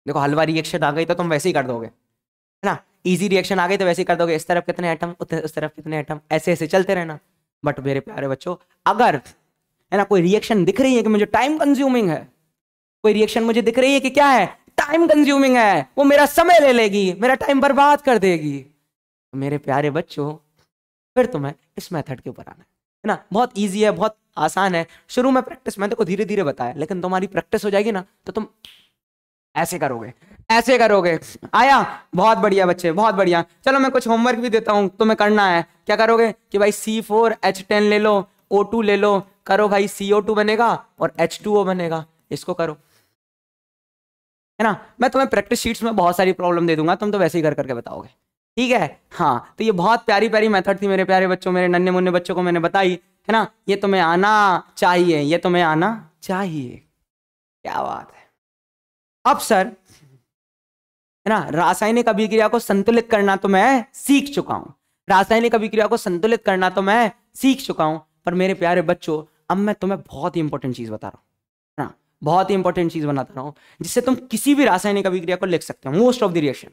Speaker 1: देखो हलवा रिएक्शन आ गई तो तुम वैसे ही कर दोगे है ना इजी रिएक्शन आ गई तो वैसे ही कर दोगे इस तरफ कितने आइटम उस तरफ कितने आइटम ऐसे ऐसे चलते रहना बट मेरे प्यारे बच्चों अगर है ना कोई रिएक्शन दिख रही है कि मुझे टाइम कंज्यूमिंग है कोई रिएक्शन मुझे दिख रही है कि क्या है टाइम कंज्यूमिंग है वो मेरा समय ले लेगी मेरा टाइम बर्बाद कर देगी तो मेरे प्यारे बच्चों फिर तुम्हें इस मेथड के ऊपर आना है ना बहुत ईजी है बहुत आसान है शुरू में प्रैक्टिस मैंने तो धीरे धीरे बताया लेकिन तुम्हारी प्रैक्टिस हो जाएगी ना तो तुम ऐसे करोगे ऐसे करोगे आया बहुत बढ़िया बच्चे बहुत बढ़िया चलो मैं कुछ होमवर्क भी देता हूँ तुम्हें करना है क्या करोगे कि भाई सी फोर एच टेन ले लो ओ टू ले लो करो भाई सी ओ टू बनेगा और एच टू ओ बनेगा इसको करो है ना मैं तुम्हें प्रैक्टिस शीट्स में बहुत सारी प्रॉब्लम दे दूंगा तुम तो वैसे ही कर करके बताओगे ठीक है हाँ तो ये बहुत प्यारी प्यारी मेथड थी मेरे प्यारे बच्चों मेरे नन्हे मुन्ने बच्चों को मैंने बताई है ना ये तुम्हें आना चाहिए ये तुम्हें आना चाहिए क्या बात है अब सर है ना रासायनिक अभिक्रिया को संतुलित करना तो मैं सीख चुका हूं रासायनिक अभिक्रिया को संतुलित करना तो मैं सीख चुका हूं पर मेरे प्यारे बच्चों अब मैं तुम्हें बहुत ही इंपॉर्टेंट चीज बता रहा हूं बहुत ही इंपॉर्टेंट चीज बनाता रहा हूँ जिससे तुम किसी भी रासायनिक अभिक्रिया को लिख सकते हो मोस्ट ऑफ द रिएक्शन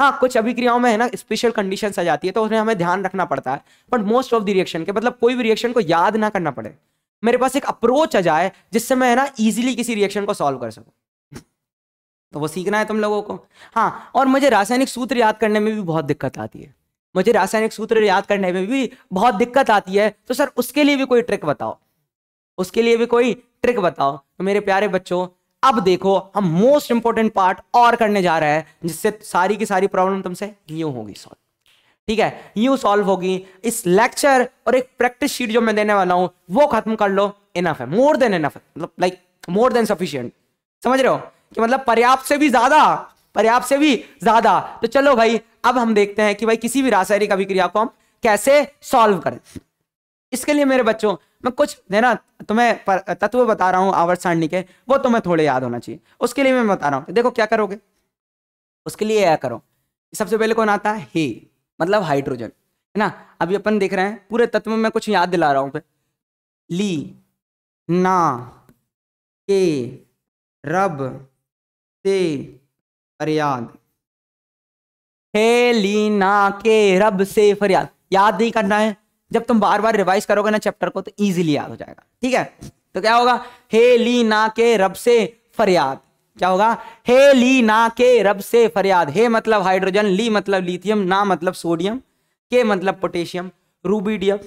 Speaker 1: हाँ कुछ अभिक्रियाओं में है ना स्पेशल कंडीशन आ जाती है तो उसमें हमें ध्यान रखना पड़ता है but most of the reaction के मतलब कोई भी रिएक्शन को याद ना करना पड़े मेरे पास एक अप्रोच आ जाए जिससे मैं है ना इजिली किसी रिएक्शन को सॉल्व कर सकूँ तो वो सीखना है तुम लोगों को हाँ और मुझे रासायनिक सूत्र याद करने में भी बहुत दिक्कत आती है मुझे रासायनिक सूत्र याद करने में भी बहुत दिक्कत आती है तो सर उसके लिए भी कोई ट्रिक बताओ उसके लिए भी कोई ट्रिक बताओ तो मेरे प्यारे बच्चों अब देखो हम मोस्ट इंपॉर्टेंट पार्ट और करने जा रहे हैं जिससे सारी की सारी प्रॉब्लम तुमसे यू होगी सॉल्व ठीक है यू सॉल्व होगी इस लेक्चर और एक प्रैक्टिस शीट जो मैं देने वाला हूं वो खत्म कर लो इनफ है मोर देन इनफ मतलब लाइक मोर देन सफिशियंट समझ रहे हो कि मतलब पर्याप्त से भी ज्यादा पर्याप्त से भी ज्यादा तो चलो भाई अब हम देखते हैं कि भाई किसी भी रासायनिक अभिक्रिया को हम कैसे सॉल्व करें इसके लिए मेरे बच्चों मैं कुछ है ना तुम्हें तत्व बता रहा हूं आवर्त सारणी के वो तुम्हें थोड़े याद होना चाहिए उसके लिए मैं बता रहा हूँ देखो क्या करोगे उसके लिए क्या करो सबसे पहले कौन आता है ही मतलब हाइड्रोजन है ना अभी अपन देख रहे हैं पूरे तत्व में कुछ याद दिला रहा हूँ
Speaker 2: ली ना के रब से फरियाद हे
Speaker 1: ना के रब से फरियाद याद नहीं करना है जब तुम बार बार रिवाइज करोगे ना चैप्टर को तो ईजिली याद हो जाएगा ठीक है तो क्या होगा हे ली ना के रब से फरियाद क्या होगा हे ली ना के रब से फरियाद हे मतलब हाइड्रोजन ली मतलब लिथियम ना मतलब सोडियम के मतलब पोटेशियम रूबीडियम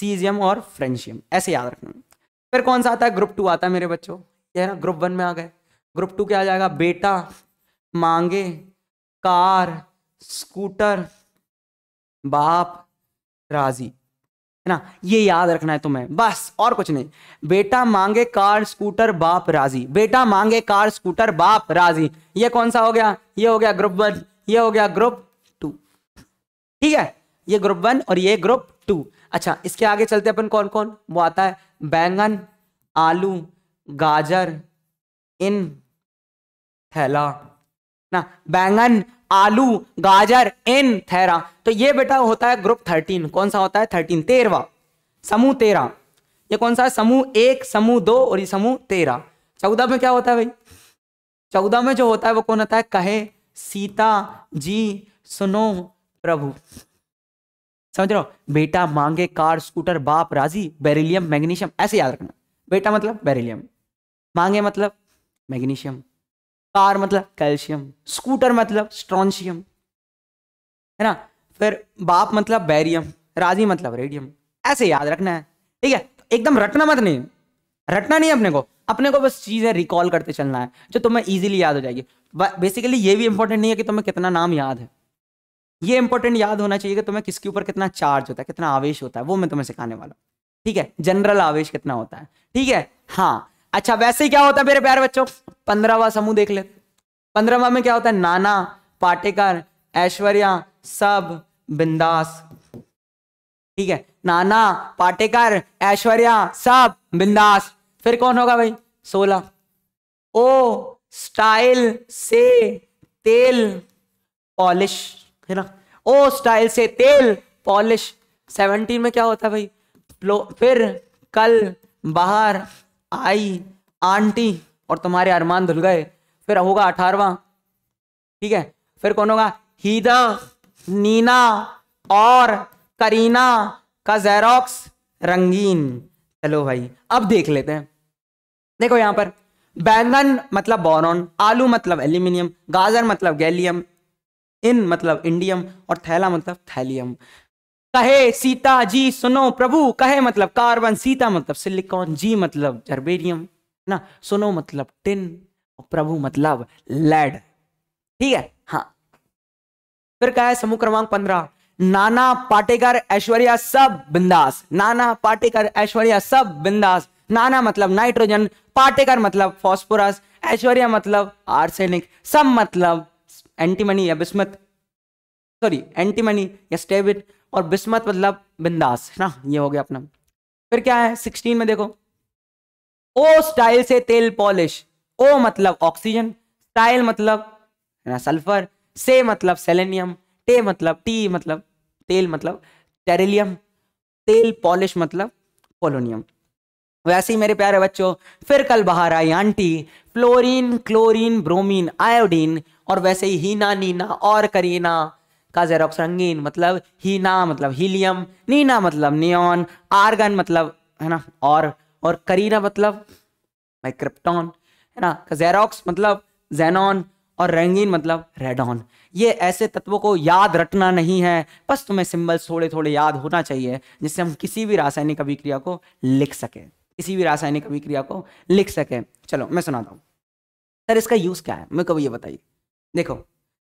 Speaker 1: सीजियम और फ्रेंशियम ऐसे याद रखना फिर कौन सा आता है ग्रुप टू आता है मेरे बच्चों ये ना ग्रुप वन में आ गए ग्रुप टू क्या आ जाएगा बेटा मांगे कार स्कूटर बाप राजी है ना ये याद रखना है तुम्हें बस और कुछ नहीं बेटा मांगे कार स्कूटर बाप राजी बेटा मांगे कार स्कूटर बाप राजी ये कौन सा हो गया ये हो गया ग्रुप वन ये हो गया ग्रुप टू ठीक है ये ग्रुप वन और ये ग्रुप टू अच्छा इसके आगे चलते अपन कौन कौन वो आता है बैंगन आलू गाजर इन थैला ना बैंगन आलू गाजर एन थैरा तो ये बेटा होता है ग्रुप थर्टीन कौन सा होता है थर्टीन तेरवा समूह तेरह ये कौन सा है समूह एक समूह दो और ये समूह तेरह चौदह में क्या होता है भाई चौदह में जो होता है वो कौन होता है कहे सीता जी सुनो प्रभु समझ रहे हो बेटा मांगे कार स्कूटर बाप राजी बेरिलियम मैग्नीशियम ऐसे याद रखना बेटा मतलब बेरिलियम मांगे मतलब मैग्नीशियम कार मतलब कैल्शियम स्कूटर मतलब स्ट्रॉन्शियम है ना फिर बाप मतलब बैरियम राजी मतलब रेडियम ऐसे याद रखना है ठीक है तो एकदम रटना मत नहीं रटना नहीं अपने को अपने को बस चीज़ें रिकॉल करते चलना है जो तुम्हें ईजिली याद हो जाएगी बेसिकली ये भी इंपॉर्टेंट नहीं है कि तुम्हें कितना नाम याद है ये इंपॉर्टेंट याद होना चाहिए कि तुम्हें किसके ऊपर कितना चार्ज होता है कितना आवेश होता है वो मैं तुम्हें सिखाने वाला हूँ ठीक है जनरल आवेश कितना होता है ठीक है हाँ अच्छा वैसे ही क्या होता है मेरे प्यारे बच्चों पंद्रहवा समूह देख लेते पंद्रहवा में क्या होता है नाना पाटेकर ऐश्वर्या सब बिंदास ठीक है नाना पाटेकर ऐश्वर्या सब बिंदास फिर कौन होगा भाई सोलह ओ स्टाइल से तेल पॉलिश है ना ओ स्टाइल से तेल पॉलिश सेवनटीन में क्या होता है भाई फिर कल बाहर आई आंटी और तुम्हारे अरमान धुल गए फिर होगा अठारवा ठीक है फिर कौन होगा हीदा नीना और करीना का जेरोक्स रंगीन चलो भाई अब देख लेते हैं देखो यहां पर बैंगन मतलब बोरॉन आलू मतलब एल्यूमिनियम गाजर मतलब गैलियम इन मतलब इंडियम और थैला मतलब थैलियम कहे सीता जी सुनो प्रभु कहे मतलब कार्बन सीता मतलब सिलिकॉन जी मतलब जर्बेरियम ना सुनो मतलब टिन प्रभु मतलब लेड ठीक है हाँ फिर कहे है समूह क्रमांक पंद्रह नाना पाटेकर ऐश्वर्या सब बिंदास नाना पाटेकर ऐश्वर्या सब बिंदास नाना मतलब नाइट्रोजन पाटेकर मतलब फॉस्फोरस ऐश्वर्या मतलब आर्सेनिक सब मतलब एंटीमनी या बिस्मत सॉरी एंटीमनी या स्टेबिट और बिस्मत मतलब बिंदास है ना ये हो गया अपना फिर क्या है सिक्सटीन में देखो ओ स्टाइल से तेल पॉलिश ओ मतलब ऑक्सीजन स्टाइल मतलब ना सल्फर से मतलब सेलेनियम टे मतलब टी मतलब तेल मतलब टेरिलियम तेल पॉलिश मतलब पोलोनियम वैसे ही मेरे प्यारे बच्चों फिर कल बाहर आई aunty fluorine chlorine bromine iodine और वैसे ही हीना नीना और करीना का जेरोक्स रंगीन मतलब हीना मतलब हीलियम नीना मतलब नियॉन आर्गन मतलब है ना और और करीना मतलब माइक्रिप्टॉन है ना जेरोक्स मतलब जेनॉन और रंगीन मतलब रेडॉन ये ऐसे तत्वों को याद रटना नहीं है बस तुम्हें सिंबल्स थोड़े थोड़े याद होना चाहिए जिससे हम किसी भी रासायनिक अभिक्रिया को लिख सकें किसी भी रासायनिक अभिक्रिया को लिख सकें चलो मैं सुनाता हूँ सर इसका यूज़ क्या है मैं कभी ये बताइए देखो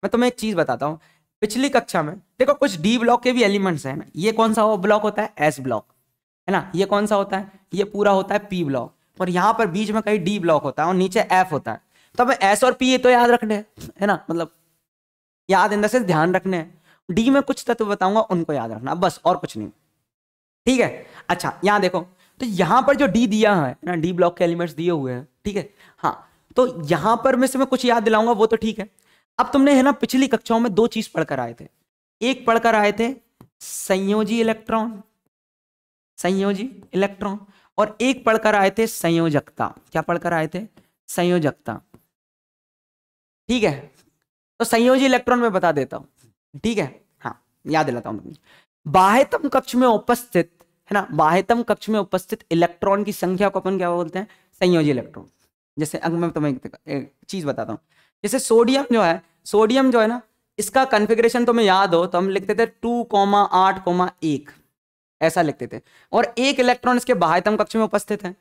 Speaker 1: मैं तुम्हें एक चीज़ बताता हूँ पिछली कक्षा में देखो कुछ डी ब्लॉक के भी एलिमेंट्स हैं ये कौन सा ब्लॉक होता है एस ब्लॉक है ना ये कौन सा होता है ये पूरा होता है पी ब्लॉक और यहाँ पर बीच में कहीं डी ब्लॉक होता है और नीचे एफ होता है तो हमें एस और पी ये तो याद रखने है ना मतलब याद इन देंस ध्यान रखने हैं डी में कुछ तत्व बताऊंगा उनको याद रखना बस और कुछ नहीं ठीक है अच्छा यहाँ देखो तो यहाँ पर जो डी दिया है ना डी ब्लॉक के एलिमेंट्स दिए हुए हैं ठीक है हाँ तो यहाँ पर मैं मैं कुछ याद दिलाऊंगा वो तो ठीक है अब तुमने है ना पिछली कक्षाओं में दो चीज पढ़कर आए थे एक पढ़कर आए थे संयोजी इलेक्ट्रॉन संयोजी इलेक्ट्रॉन और एक पढ़कर आए थे संयोजकता क्या पढ़कर आए थे संयोजकता ठीक है तो संयोजी इलेक्ट्रॉन में बता देता हूं ठीक है हाँ याद दिलाता हूं बाह्यतम कक्ष में उपस्थित है ना बाह्यतम कक्ष में उपस्थित इलेक्ट्रॉन की संख्या को अपन क्या बोलते हैं संयोजी इलेक्ट्रॉन जैसे अब मैं तुम्हें एक, एक चीज बताता हूँ जैसे सोडियम जो है सोडियम जो है ना इसका कन्फिग्रेशन तुम्हें तो याद हो तो हम लिखते थे टू कॉमा आठ कॉमा एक ऐसा लिखते थे और एक इलेक्ट्रॉन इसके बाह्यतम कक्ष में उपस्थित है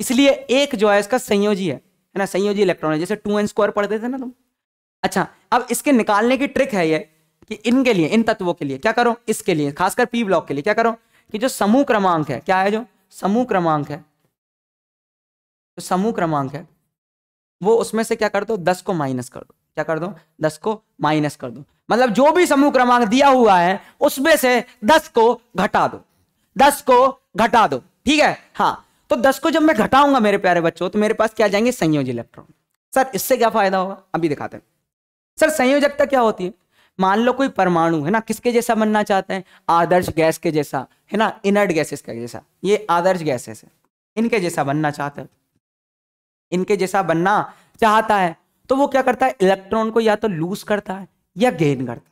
Speaker 1: इसलिए एक जो है इसका संयोजी है है ना संयोजी इलेक्ट्रॉन है जैसे टू एन स्क्वायर पढ़ते थे ना तुम अच्छा अब इसके निकालने की ट्रिक है ये कि इनके लिए इन तत्वों के लिए क्या करो इसके लिए खासकर पी ब्लॉक के लिए क्या करो कि जो समूह क्रमांक है क्या है जो समूह क्रमांक है जो समूह क्रमांक है वो उसमें से क्या कर दो दस को माइनस कर दो क्या कर दो दस को माइनस कर दो मतलब जो भी समूह क्रमांक दिया हुआ है उसमें से दस को घटा दो दस को घटा दो ठीक है हाँ तो दस को जब मैं घटाऊंगा मेरे प्यारे बच्चों तो मेरे पास क्या जाएंगे संयोजी इलेक्ट्रॉन सर इससे क्या फायदा होगा अभी दिखाते हैं सर संयोजकता क्या होती है मान लो कोई परमाणु है ना किसके जैसा बनना चाहते हैं आदर्श गैस के जैसा है ना इनर्ट गैसेस के जैसा ये आदर्श गैसेस है इनके जैसा बनना चाहते हैं इनके जैसा बनना चाहता है तो वो क्या करता है इलेक्ट्रॉन को या तो लूज करता है या गेन करता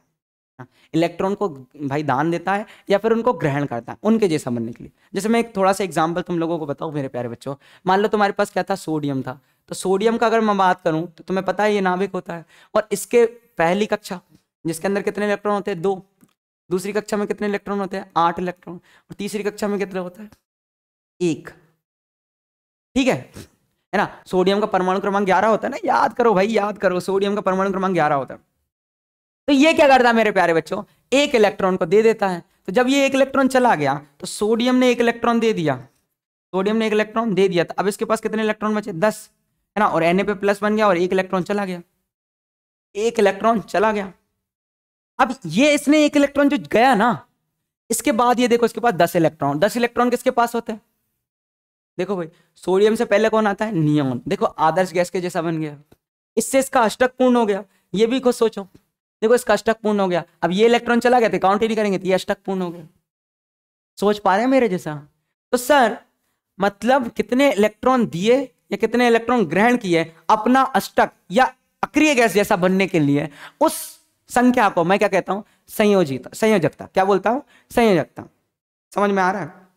Speaker 1: है इलेक्ट्रॉन को भाई दान देता है या फिर उनको ग्रहण करता है उनके जैसा बनने के लिए जैसे मैं एक थोड़ा सा एग्जाम्पल तुम लोगों को बताऊँ मेरे प्यारे बच्चों मान लो तुम्हारे पास क्या था सोडियम था तो सोडियम का अगर मैं बात करूँ तो तुम्हें पता है ये नाभिक होता है और इसके पहली कक्षा जिसके अंदर कितने इलेक्ट्रॉन होते हैं दो दूसरी कक्षा में कितने इलेक्ट्रॉन होते हैं आठ इलेक्ट्रॉन और तीसरी कक्षा में कितने होता है एक ठीक है है ना सोडियम का परमाणु क्रमांक ग्यारह होता है ना याद करो भाई याद करो सोडियम का परमाणु क्रमांक ग्यारह होता है तो ये क्या करता है मेरे प्यारे बच्चों एक इलेक्ट्रॉन को दे देता है तो जब ये एक इलेक्ट्रॉन चला गया तो सोडियम ने एक इलेक्ट्रॉन दे दिया सोडियम ने एक इलेक्ट्रॉन दे दिया तो अब इसके पास कितने इलेक्ट्रॉन बचे दस है ना और एन पे प्लस बन गया और एक इलेक्ट्रॉन चला गया एक इलेक्ट्रॉन चला गया अब ये इसने एक इलेक्ट्रॉन जो गया ना इसके बाद ये देखो इसके पास दस इलेक्ट्रॉन दस इलेक्ट्रॉन किसके पास होते हैं देखो भाई सोडियम से पहले कौन आता है नियॉन देखो आदर्श गैस के जैसा बन गया इससे इसका अष्टक पूर्ण हो गया ये भी कुछ सोचो देखो इसका अष्टक पूर्ण हो गया अब ये इलेक्ट्रॉन चला गया थे तो काउंट ही नहीं करेंगे तो ये अष्टक पूर्ण हो गया सोच पा रहे हैं मेरे जैसा तो सर मतलब कितने इलेक्ट्रॉन दिए या कितने इलेक्ट्रॉन ग्रहण किए अपना अष्टक या अक्रिय गैस जैसा बनने के लिए उस संख्या को मैं क्या कहता हूं संयोजित संयोजकता क्या बोलता हूं संयोजकता समझ में आ रहा है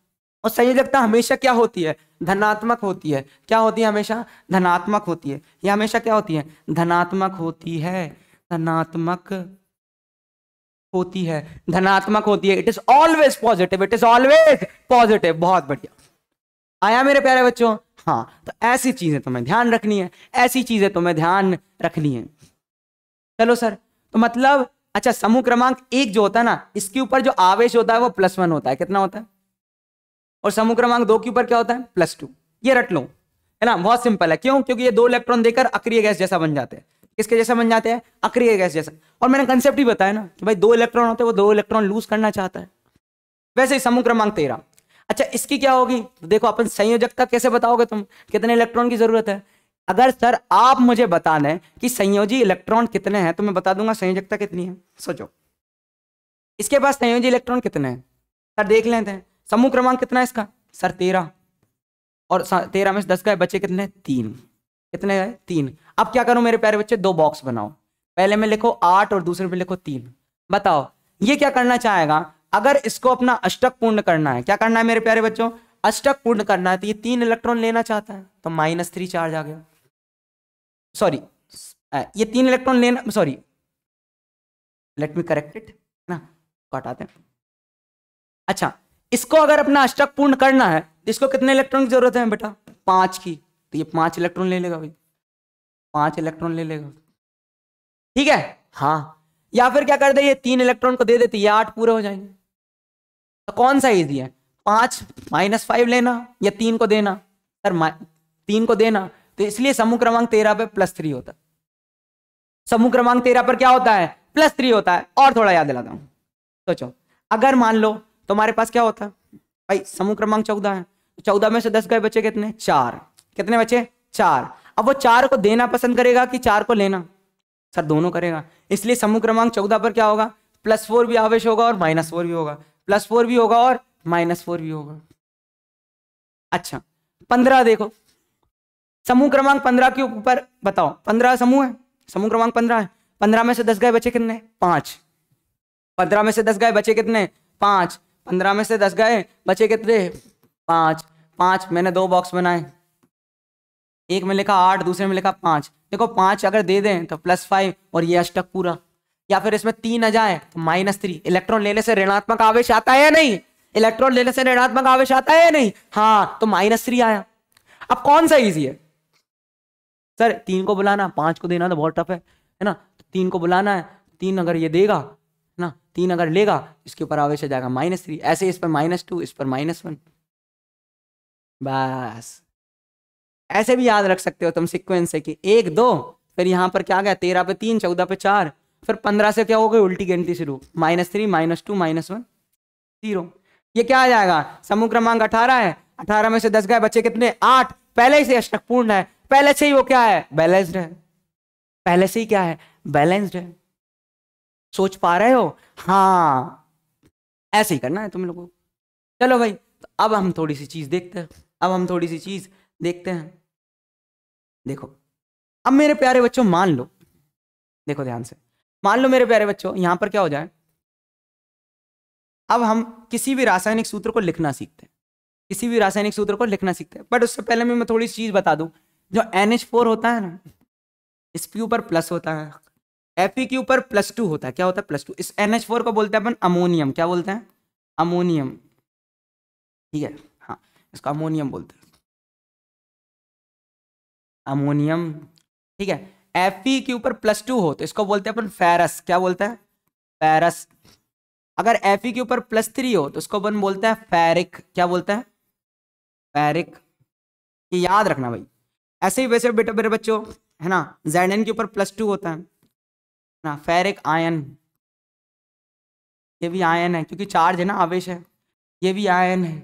Speaker 1: और संयोजकता हमेशा क्या होती है धनात्मक होती है क्या होती है हमेशा धनात्मक होती है यह हमेशा क्या होती है धनात्मक होती है धनात्मक होती है धनात्मक होती है it is always positive it is always positive बहुत बढ़िया आया मेरे प्यारे बच्चों हाँ तो ऐसी चीजें तुम्हें तो ध्यान रखनी है ऐसी चीजें तुम्हें तो ध्यान रखनी है चलो सर तो मतलब अच्छा समूह क्रमांक एक जो होता है ना इसके ऊपर जो आवेश होता है वो प्लस वन होता है कितना होता है और क्रमांक दो के ऊपर क्या होता है प्लस टू ये रट लो है ना बहुत सिंपल है क्यों क्योंकि ये दो इलेक्ट्रॉन देकर अक्रिय गैस जैसा बन जाते हैं किसके जैसा बन जाते हैं अक्रिय गैस जैसा और मैंने कंसेप्ट ही बताया ना कि भाई दो इलेक्ट्रॉन होते हैं वो दो इलेक्ट्रॉन लूज करना चाहता है वैसे ही क्रमांक तेरह अच्छा इसकी क्या होगी तो देखो अपन संयोजकता कैसे बताओगे तुम कितने इलेक्ट्रॉन की जरूरत है अगर सर आप मुझे बता दें कि संयोजी इलेक्ट्रॉन कितने हैं तो मैं बता दूंगा संयोजकता कितनी है सोचो इसके पास संयोजी इलेक्ट्रॉन कितने हैं सर देख लेते हैं समूह क्रमांक कितना है इसका सर तेरह और तेरह में से दस है बच्चे कितने तीन कितने गए तीन अब क्या करो मेरे प्यारे बच्चे दो बॉक्स बनाओ पहले में लिखो आठ और दूसरे में लिखो तीन बताओ ये क्या करना चाहेगा अगर इसको अपना अष्टक पूर्ण करना है क्या करना है मेरे प्यारे बच्चों अष्टक पूर्ण करना है तो ये तीन इलेक्ट्रॉन लेना चाहता है तो माइनस थ्री चार्ज आ गया सॉरी ये तीन इलेक्ट्रॉन लेना sorry let me correct it ना कटाते अच्छा इसको अगर अपना अष्टक पूर्ण करना है तो इसको कितने इलेक्ट्रॉन की जरूरत है बेटा पांच की तो ये पांच इलेक्ट्रॉन ले लेगा भाई पांच इलेक्ट्रॉन ले लेगा ठीक है हाँ या फिर क्या कर दे ये तीन इलेक्ट्रॉन को दे देते तो ये आठ पूरे हो जाएंगे तो कौन सा ईजी है पांच माइनस फाइव लेना या तीन को देना सर तीन को देना तो इसलिए समूह क्रमांक तेरह पे प्लस थ्री होता है समूह क्रमांक तेरह पर क्या होता है प्लस थ्री होता है और थोड़ा याद लगाऊ सोचो अगर मान लो तो हमारे पास क्या होता है भाई समूह क्रमांक चौदह है तो चौदह में से दस गए बचे कितने चार कितने बचे चार अब वो चार को देना पसंद करेगा कि चार को लेना सर दोनों करेगा इसलिए समूह क्रमांक चौदह पर क्या होगा प्लस फोर भी आवेश होगा और माइनस फोर भी होगा प्लस फोर भी होगा और माइनस फोर भी होगा अच्छा पंद्रह देखो समूह क्रमांक पंद्रह के ऊपर बताओ पंद्रह समूह है समूह क्रमांक पंद्रह है पंद्रह में से दस गए बचे कितने पांच पंद्रह में से दस गए बचे कितने पांच पंद्रह में से दस गए बचे कितने पांच पांच मैंने दो बॉक्स बनाए एक में लिखा आठ दूसरे में लिखा पांच देखो पांच अगर दे दें तो प्लस फाइव और ये अष्टक पूरा या फिर इसमें तीन आ जाए तो माइनस थ्री इलेक्ट्रॉन लेने से ऋणात्मक आवेश आता है या नहीं इलेक्ट्रॉन लेने से ऋणात्मक आवेश आता है या नहीं हाँ तो माइनस थ्री आया अब कौन सा ईजी है सर तीन को बुलाना पांच को देना तो बहुत टफ है है ना तो तीन को बुलाना है तीन अगर ये देगा ना तीन अगर लेगा इसके ऊपर आवेश आ जाएगा माइनस थ्री ऐसे इस पर माइनस टू इस पर माइनस वन बस ऐसे भी याद रख सकते हो तुम सिक्वेंस है कि एक दो फिर यहां पर क्या गया तेरह पे तीन चौदह पे चार फिर पंद्रह से क्या हो गई उल्टी गिनती शुरू minus three minus two minus one zero ये क्या आ जाएगा समूह क्रमांक अठारह है अठारह में से दस गए बच्चे कितने आठ पहले से अष्टक पूर्ण है पहले से ही वो क्या है बैलेंस्ड है पहले से ही क्या है बैलेंस्ड है सोच पा रहे हो हाँ ऐसे ही करना है तुम लोगों चलो भाई तो अब हम थोड़ी सी चीज़ देखते हैं अब हम थोड़ी सी चीज़ देखते हैं देखो अब मेरे प्यारे बच्चों मान लो देखो ध्यान से मान लो मेरे प्यारे बच्चों यहाँ पर क्या हो जाए अब हम किसी भी रासायनिक सूत्र को लिखना सीखते हैं किसी भी रासायनिक सूत्र को लिखना सीखते हैं बट उससे पहले मैं थोड़ी सी चीज़ बता दू जो एन होता है ना इसके ऊपर प्लस होता है एफ के ऊपर प्लस टू होता है क्या होता है प्लस टू इस एन एच फोर को बोलते हैं अपन
Speaker 2: अमोनियम क्या बोलते हैं अमोनियम ठीक है हाँ इसको अमोनियम बोलते हैं अमोनियम ठीक है एफ के ऊपर प्लस टू हो तो इसको बोलते हैं अपन फेरस क्या बोलते हैं फेरस
Speaker 1: अगर एफ के ऊपर प्लस थ्री हो तो उसको अपन बोलते हैं फेरिक क्या बोलते हैं फेरिक
Speaker 2: याद रखना भाई ऐसे ही वैसे बेटा मेरे बच्चों है ना जेड के ऊपर प्लस टू होता है ना फेरिक आयन ये भी आयन है क्योंकि चार्ज है ना आवेश है ये भी आयन है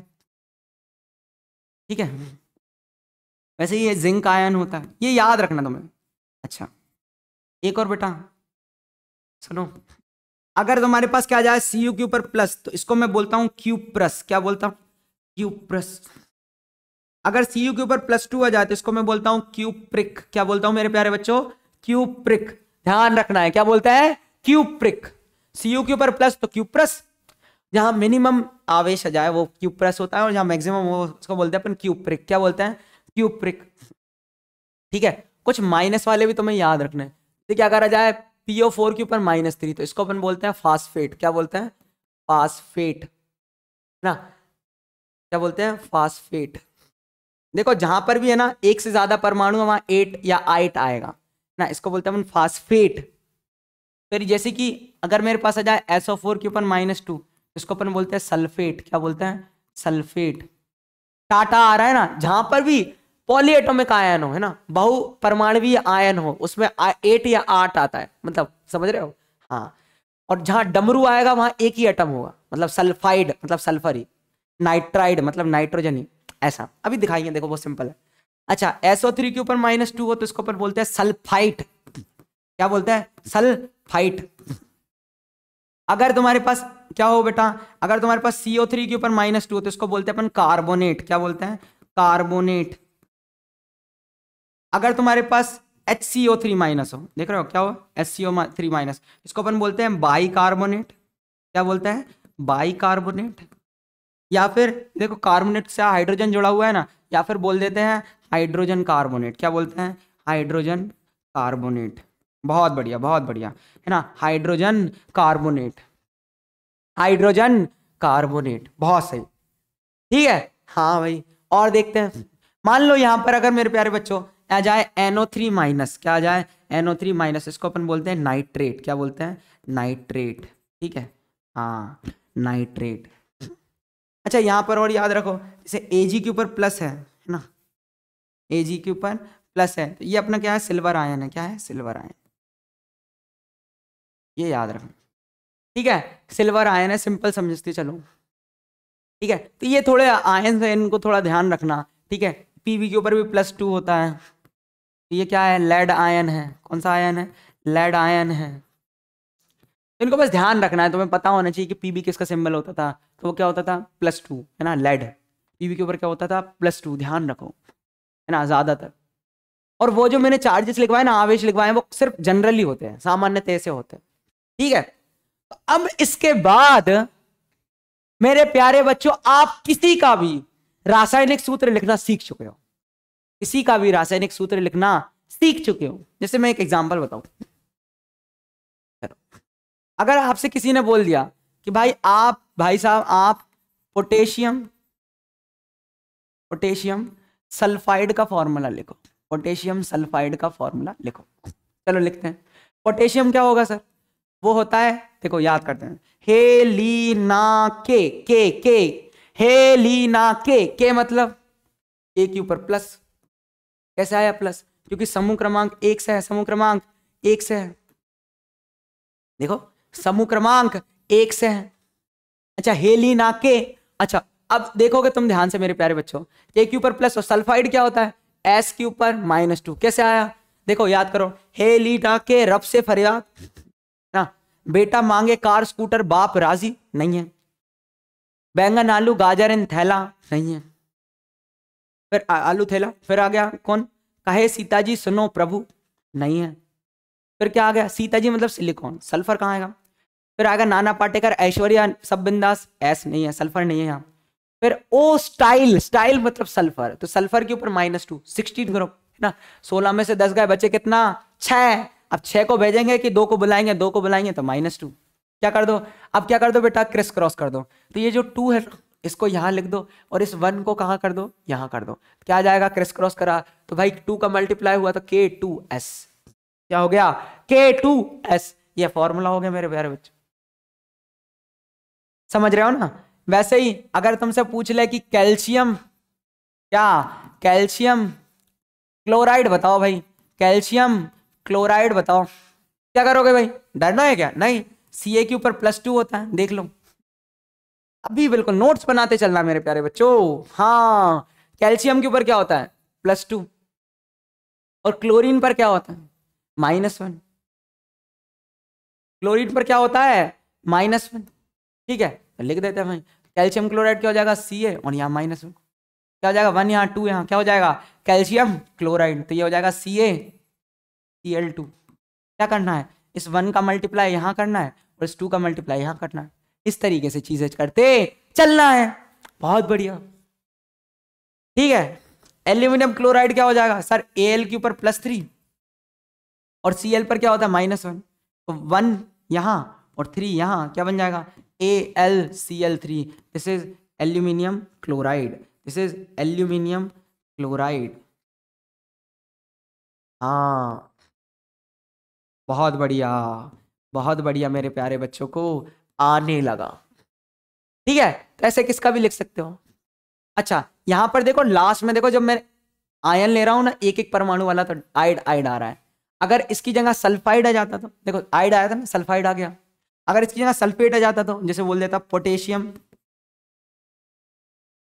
Speaker 2: ठीक है वैसे ये जिंक आयन होता है ये याद रखना तुम्हें अच्छा एक और बेटा सुनो अगर तुम्हारे पास क्या जाए सी यू
Speaker 1: के ऊपर प्लस तो इसको मैं बोलता हूँ क्यू प्लस क्या बोलता हूँ क्यू प्लस अगर सी यू के ऊपर प्लस टू आ जाए तो इसको मैं बोलता हूँ क्यू प्रिक क्या बोलता हूँ मेरे प्यारे बच्चों क्यू प्रिक ध्यान रखना है क्या बोलता है क्यूप्रिक सीयू के ऊपर प्लस तो क्यूप्रस जहां मिनिमम आवेश आ जाए वो क्यूप्रस होता है और जहां मैक्सिमम वो उसको बोलते हैं अपन क्यूप्रिक क्या बोलते हैं क्यूप्रिक ठीक है कुछ माइनस वाले भी तुम्हें याद रखना है तो क्या करा जाए पीओ फोर के ऊपर माइनस थ्री तो इसको अपन बोलते हैं फास्फेट क्या बोलते हैं फास्फेट ना क्या बोलते हैं फास्फेट देखो जहां पर भी है ना एक से ज्यादा परमाणु वहां एट या आइट आएगा ना इसको बोलते हैं फास्फेट फिर जैसे कि अगर मेरे पास आ जाए एसओ फोर के ऊपर माइनस टू इसको अपन बोलते हैं सल्फेट क्या बोलते हैं सल्फेट टाटा आ रहा है ना जहां पर भी पॉलीएटोमिक आयन हो है ना बहु परमाणवीय आयन हो उसमें एट या आठ आता है मतलब समझ रहे हो हाँ और जहां डमरू आएगा वहां एक ही एटम होगा मतलब सल्फाइड मतलब सल्फर ही नाइट्राइड मतलब नाइट्रोजन ही ऐसा अभी दिखाइए देखो बहुत सिंपल है अच्छा एसओ थ्री के ऊपर माइनस टू हो तो इसके ऊपर बोलते हैं सल्फाइट क्या बोलते हैं सल्फाइट अगर तुम्हारे पास क्या हो बेटा अगर तुम्हारे पास सीओ थ्री के ऊपर माइनस टू हो तो इसको बोलते हैं अपन कार्बोनेट क्या बोलते हैं कार्बोनेट अगर तुम्हारे पास H C O three minus हो देख रहे हो क्या हो H C O three minus इसको अपन बोलते हैं बाई कार्बोनेट क्या बोलते हैं बाई कार्बोनेट या फिर देखो कार्बोनेट से हाइड्रोजन जुड़ा हुआ है ना या फिर बोल देते हैं हाइड्रोजन कार्बोनेट क्या बोलते हैं हाइड्रोजन कार्बोनेट बहुत बढ़िया बहुत बढ़िया है ना हाइड्रोजन कार्बोनेट हाइड्रोजन कार्बोनेट बहुत सही ठीक है हाँ भाई और देखते हैं मान लो यहां पर अगर मेरे प्यारे बच्चों आ जाए एनओ थ्री माइनस क्या आ जाए एनओ थ्री माइनस इसको अपन बोलते हैं नाइट्रेट क्या बोलते हैं नाइट्रेट ठीक है हाँ नाइट्रेट अच्छा यहाँ पर और याद रखो जैसे ए के ऊपर प्लस है
Speaker 2: ना ए जी के ऊपर प्लस है तो ये अपना क्या है सिल्वर आयन है क्या है सिल्वर आयन ये याद रखना ठीक है सिल्वर आयन है सिंपल समझते चलो ठीक है तो ये थोड़े आयन है इनको थोड़ा ध्यान रखना
Speaker 1: ठीक है पीवी के ऊपर भी प्लस टू होता है तो ये क्या है लेड आयन है कौन सा आयन है लेड आयन है तो इनको बस ध्यान रखना है तुम्हें पता होना चाहिए कि पीबी किसका सिंबल होता था तो वो क्या होता था प्लस टू है ना लेड पीबी के ऊपर क्या होता था प्लस टू ध्यान रखो है ना ज़्यादातर और वो जो मैंने चार्जेस लिखवाए ना आवेश लिखवाए वो सिर्फ जनरली होते हैं सामान्य से होते हैं ठीक है तो अब इसके बाद मेरे प्यारे बच्चों आप किसी का भी रासायनिक सूत्र लिखना सीख चुके हो किसी का भी रासायनिक सूत्र लिखना सीख चुके हो जैसे मैं एक एग्जाम्पल
Speaker 2: बताऊं अगर आपसे किसी ने बोल दिया कि भाई आप भाई साहब आप पोटेशियम पोटेशियम
Speaker 1: सल्फाइड का फॉर्मूला लिखो पोटेशियम सल्फाइड का फॉर्मूला लिखो चलो लिखते हैं पोटेशियम क्या होगा सर वो होता है देखो याद करते हैं ना के के के ना के के मतलब ए के ऊपर प्लस कैसे आया प्लस क्योंकि समूह क्रमांक एक से है समूह क्रमांक एक से है देखो समूह क्रमांक एक से है अच्छा ना के अच्छा अब देखोगे तुम ध्यान से मेरे प्यारे बच्चों के ऊपर प्लस और सल्फाइड क्या होता है एस के ऊपर माइनस टू कैसे आया देखो याद करो हे लीटा के रब से फरियाद ना बेटा मांगे कार स्कूटर बाप राजी नहीं है बैंगन आलू गाजर इन थैला नहीं है फिर आ, आलू थैला फिर आ गया कौन कहे सीता जी सुनो प्रभु नहीं है फिर क्या आ गया सीता जी मतलब सिलिकॉन सल्फर कहाँ आएगा फिर आएगा नाना पाटेकर ऐश्वर्या सब बिंदास ऐस नहीं है सल्फर नहीं है यहाँ फिर ओ स्टाइल स्टाइल मतलब सल्फर तो सल्फर के ऊपर माइनस टू सिक्सटीन ग्रुप है ना सोलह में से दस गए बचे कितना छः अब छह को भेजेंगे कि दो को बुलाएंगे दो को बुलाएंगे तो माइनस टू क्या कर दो अब क्या कर दो बेटा क्रिस क्रॉस कर दो तो ये जो टू है इसको यहाँ लिख दो और इस वन को कहाँ कर दो यहाँ कर दो क्या आ जाएगा क्रिस क्रॉस करा तो भाई टू का मल्टीप्लाई हुआ तो के टू एस क्या हो गया के टू एस ये फॉर्मूला हो गया मेरे प्यारे बच्चों समझ रहे हो ना वैसे ही अगर तुमसे पूछ ले कि कैल्शियम क्या कैल्शियम क्लोराइड बताओ भाई कैल्शियम क्लोराइड बताओ क्या करोगे भाई डरना है क्या नहीं सी ए के ऊपर प्लस टू होता है देख लो अभी बिल्कुल नोट्स बनाते चलना मेरे प्यारे बच्चों हाँ कैल्शियम
Speaker 2: के ऊपर क्या होता है प्लस टू और क्लोरीन पर क्या होता है माइनस वन क्लोरीन पर क्या होता है माइनस वन ठीक
Speaker 1: है लिख देते हैं भाई कैल्शियम क्लोराइड क्या हो जाएगा सी ए और यहाँ माइनस वन क्या हो जाएगा वन यहाँ टू यहाँ क्या हो जाएगा कैल्शियम क्लोराइड तो ये हो जाएगा सी ए सी एल टू क्या करना है इस वन का मल्टीप्लाई यहाँ करना है और इस टू का मल्टीप्लाई यहाँ करना है इस तरीके से चीजें करते चलना है बहुत बढ़िया ठीक है एल्यूमिनियम क्लोराइड क्या हो जाएगा सर ए एल के ऊपर प्लस थ्री और सी एल पर क्या होता है माइनस वन तो वन यहाँ और थ्री यहाँ क्या बन जाएगा A
Speaker 2: L C L three this is aluminium chloride this is aluminium chloride हाँ बहुत बढ़िया बहुत बढ़िया मेरे प्यारे बच्चों को आने लगा
Speaker 1: ठीक है तो ऐसे किसका भी लिख सकते हो अच्छा यहां पर देखो लास्ट में देखो जब मैं आयन ले रहा हूं ना एक एक परमाणु वाला तो आइड आइड आ रहा है अगर इसकी जगह सल्फाइड आ जाता तो देखो आइड आया था ना सल्फाइड आ गया अगर इसकी जगह सल्फेट आ जाता तो जैसे बोल देता
Speaker 2: पोटेशियम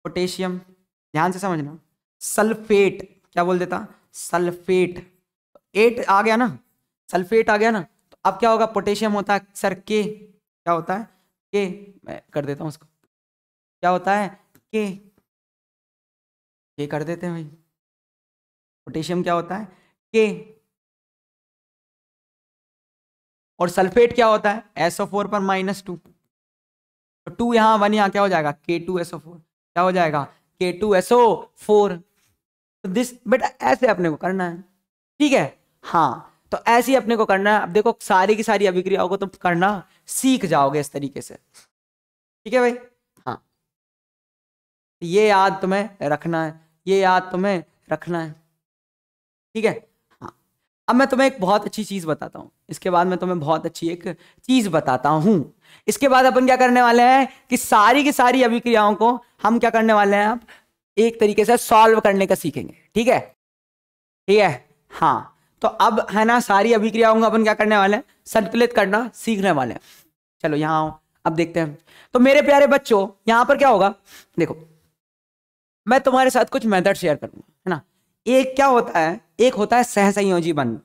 Speaker 2: पोटेशियम ध्यान से समझना सल्फेट क्या बोल देता सल्फेट एट आ गया ना
Speaker 1: सल्फेट आ गया ना तो अब क्या होगा पोटेशियम होता है सर के क्या होता है के मैं
Speaker 2: कर देता हूँ उसको क्या होता है के के कर देते हैं भाई पोटेशियम क्या होता है के और सल्फेट क्या होता है एसओ फोर पर माइनस टू
Speaker 1: तो टू यहाँ वन यहाँ क्या हो जाएगा के टू एसओ फोर क्या हो जाएगा के टू एसओ फोर दिस बेटा ऐसे अपने को करना है ठीक है हाँ तो ऐसे ही अपने को करना है अब देखो सारी की सारी अभिक्रियाओं को तुम तो करना सीख जाओगे इस तरीके से ठीक
Speaker 2: है भाई हाँ ये याद तुम्हें रखना है ये याद तुम्हें रखना है ठीक है अब मैं तुम्हें एक बहुत अच्छी चीज़
Speaker 1: बताता हूँ इसके बाद मैं तुम्हें बहुत अच्छी एक चीज़ बताता हूँ इसके बाद अपन क्या करने वाले हैं कि सारी की सारी अभिक्रियाओं को हम क्या करने वाले हैं अब एक तरीके से सॉल्व करने का सीखेंगे ठीक है ठीक है हाँ तो अब है ना सारी अभिक्रियाओं को अपन क्या करने वाले हैं संतुलित करना सीखने वाले हैं चलो यहां आओ अब देखते हैं तो मेरे प्यारे बच्चों यहां पर क्या होगा देखो मैं तुम्हारे साथ कुछ मेथड शेयर करूंगा है ना एक क्या होता है एक होता है सहसंयोजी बंध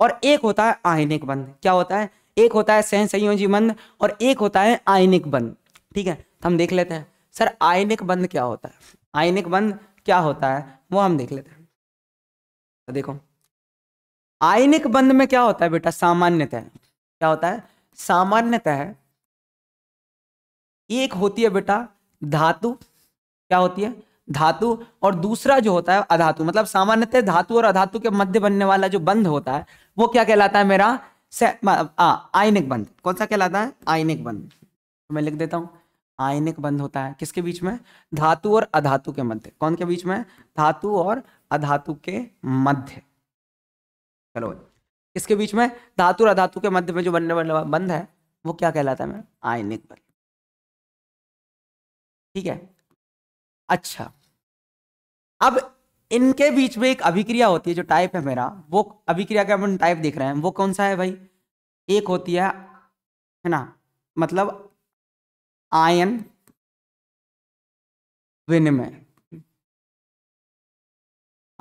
Speaker 1: और एक होता है आयनिक बंध क्या होता है एक होता है सहसंयोजी बंध और एक होता है आयनिक बंध ठीक है तो हम देख लेते हैं सर आयनिक बंध क्या होता है आयनिक बंध क्या होता है
Speaker 2: वो हम देख लेते हैं तो देखो आयनिक बंध में क्या होता है बेटा सामान्यतः क्या होता है सामान्यतः
Speaker 1: एक होती है बेटा धातु क्या होती है धातु और दूसरा जो होता है अधातु मतलब सामान्यतः धातु और अधातु के मध्य बनने वाला जो बंध होता है वो क्या कहलाता है मेरा आयनिक बंध कौन सा कहलाता है आयनिक बंध तो मैं लिख देता हूं आयनिक बंध होता है किसके बीच में धातु और अधातु के मध्य कौन के बीच में धातु और अधातु के मध्य चलो इसके बीच में
Speaker 2: धातु और अधातु के मध्य में जो बनने वाला बंध है वो क्या कहलाता है मैं आयनिक बंध ठीक है अच्छा अब इनके बीच में एक अभिक्रिया होती है जो टाइप है मेरा वो अभिक्रिया का अपन टाइप देख रहे हैं वो कौन सा है भाई एक होती है है ना मतलब आयन विनिमय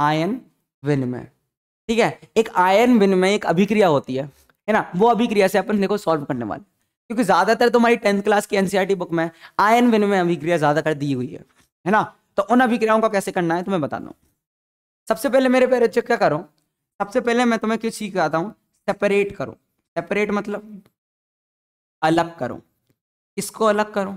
Speaker 2: आयन विनिमय ठीक है एक आयन विनिमय एक अभिक्रिया होती
Speaker 1: है है ना वो अभिक्रिया से अपन देखो सॉल्व करने वाले क्योंकि ज्यादातर तुम्हारी टेंथ क्लास की एनसीईआरटी बुक e में आयन विनिमय अभिक्रिया ज्यादातर दी हुई है है ना तो उन अभिक्रियाओं का कैसे करना है तुम्हें बता दू सबसे पहले मेरे पैर बच्चे क्या करो सबसे पहले मैं तुम्हें क्यों सीखाता हूँ सेपरेट करो सेपरेट मतलब अलग करो किसको अलग करो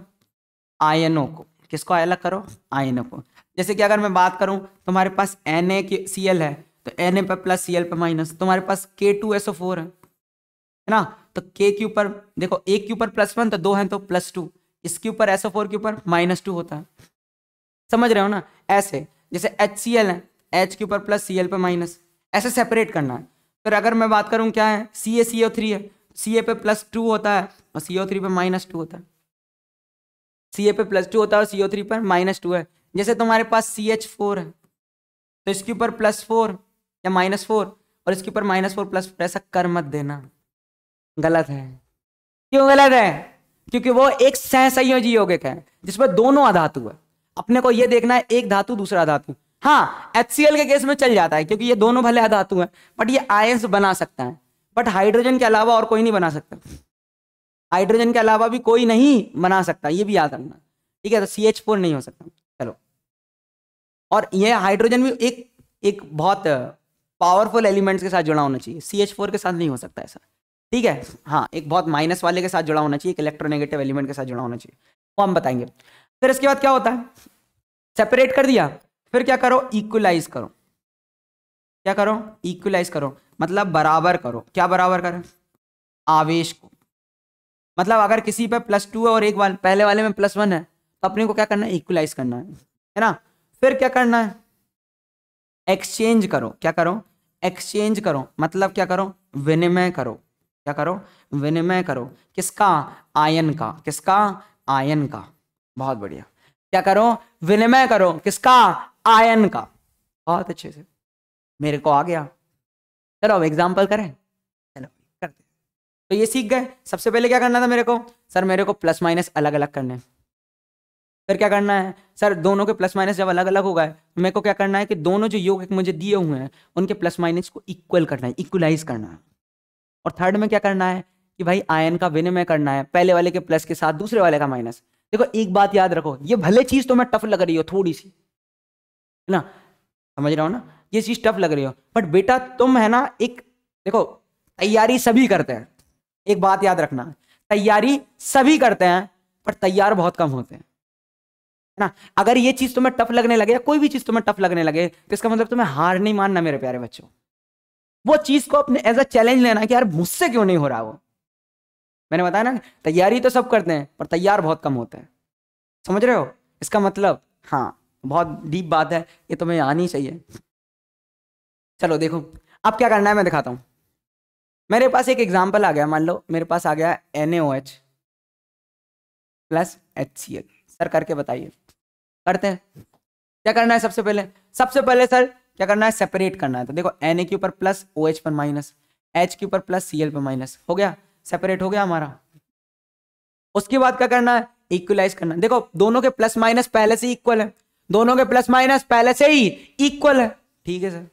Speaker 1: आयनों को किसको अलग करो आयनों को जैसे कि अगर मैं बात करूं तुम्हारे पास एन ए सी एल है तो एन ए पर प्लस सी एल पर माइनस तुम्हारे पास के टू एस ओ फोर है है ना तो के के ऊपर देखो एक के ऊपर प्लस वन तो दो है तो प्लस टू इसके ऊपर एस ओ फोर के ऊपर माइनस टू होता है समझ रहे हो ना ऐसे जैसे एच सी एल है एच के ऊपर प्लस सी एल पे माइनस ऐसे सेपरेट करना है फिर तो अगर मैं बात करूँ क्या है सी ए सी ओ थ्री है सी ए पे प्लस टू होता है और सी ओ थ्री पे माइनस टू होता है सी ए पे प्लस टू होता है और सी ओ थ्री पर माइनस टू है जैसे तुम्हारे पास सी एच फोर है तो इसके ऊपर प्लस फोर या माइनस फोर और इसके ऊपर माइनस फोर प्लस फोर ऐसा कर मत देना गलत है क्यों गलत है क्योंकि वो एक सह संयोजी यौगिक है जिसमें दोनों आधातु है अपने को यह देखना है एक धातु दूसरा धातु हाँ एच के केस में चल जाता है क्योंकि ये दोनों भले धातु है बट ये आयस बना सकता है बट हाइड्रोजन के अलावा और कोई नहीं बना सकता हाइड्रोजन के अलावा भी कोई नहीं बना सकता ये भी याद रखना ठीक है तो सी एच फोर नहीं हो सकता चलो और यह हाइड्रोजन भी एक एक बहुत पावरफुल uh, एलिमेंट्स के साथ जुड़ा होना चाहिए सी एच फोर के साथ नहीं हो सकता ऐसा ठीक है हाँ एक बहुत माइनस वाले के साथ जुड़ा होना चाहिए एक इलेक्ट्रोनेगेटिव एलिमेंट के साथ जुड़ा होना चाहिए वो हम बताएंगे फिर इसके बाद क्या होता है सेपरेट कर दिया फिर क्या करो इक्वलाइज करो क्या करो इक्वलाइज करो मतलब बराबर करो क्या बराबर करें आवेश को मतलब अगर किसी पे प्लस टू है और एक वाले पहले वाले में प्लस वन है तो अपने को क्या करना है इक्वलाइज करना है है ना फिर क्या करना है एक्सचेंज करो क्या करो एक्सचेंज करो मतलब क्या करो विनिमय करो क्या करो विनिमय करो किसका आयन का किसका आयन का बहुत बढ़िया क्या करो विनिमय करो किसका आयन का बहुत अच्छे से मेरे को आ गया चलो अब एग्जाम्पल करें चलो करते तो ये सीख गए सबसे पहले क्या करना था मेरे को सर मेरे को प्लस माइनस अलग अलग करने फिर क्या करना है सर दोनों के प्लस माइनस जब अलग अलग हो गए तो मेरे को क्या करना है कि दोनों जो योग मुझे दिए हुए हैं उनके प्लस माइनस को इक्वल करना है इक्वलाइज करना है और थर्ड में क्या करना है कि भाई आयन का विनिमय करना है पहले वाले के प्लस के साथ दूसरे वाले का माइनस देखो एक बात याद रखो ये भले चीज़ तुम्हें तो टफ लग रही हो थोड़ी सी है ना समझ रहा हो ना ये चीज़ टफ लग रही हो बट बेटा तुम है ना एक देखो तैयारी सभी करते हैं एक बात याद रखना तैयारी सभी करते हैं पर तैयार बहुत कम होते हैं ना अगर ये चीज़ तुम्हें टफ लगने लगे या कोई भी चीज़ तुम्हें टफ लगने लगे तो इसका मतलब तुम्हें हार नहीं मानना मेरे प्यारे बच्चों वो चीज़ को अपने एज अ चैलेंज लेना कि यार मुझसे क्यों नहीं हो रहा वो मैंने बताया ना तैयारी तो सब करते हैं पर तैयार बहुत कम होते हैं समझ रहे हो इसका मतलब हाँ बहुत डीप बात है ये तुम्हें आनी
Speaker 2: चाहिए चलो देखो अब क्या करना है मैं दिखाता हूँ मेरे पास एक एग्जाम्पल आ गया मान लो मेरे पास आ गया N H plus
Speaker 1: H C L sir करके बताइए करते हैं क्या करना है सबसे पहले सबसे पहले सर क्या करना है सेपरेट करना है तो देखो एन ए के ऊपर प्लस ओ एच पर माइनस एच के ऊपर प्लस सी एल पर माइनस हो गया सेपरेट हो गया हमारा उसके बाद क्या करना है इक्वलाइज करना देखो दोनों के प्लस माइनस पहले से इक्वल है दोनों के प्लस माइनस पहले से ही इक्वल है ठीक है सर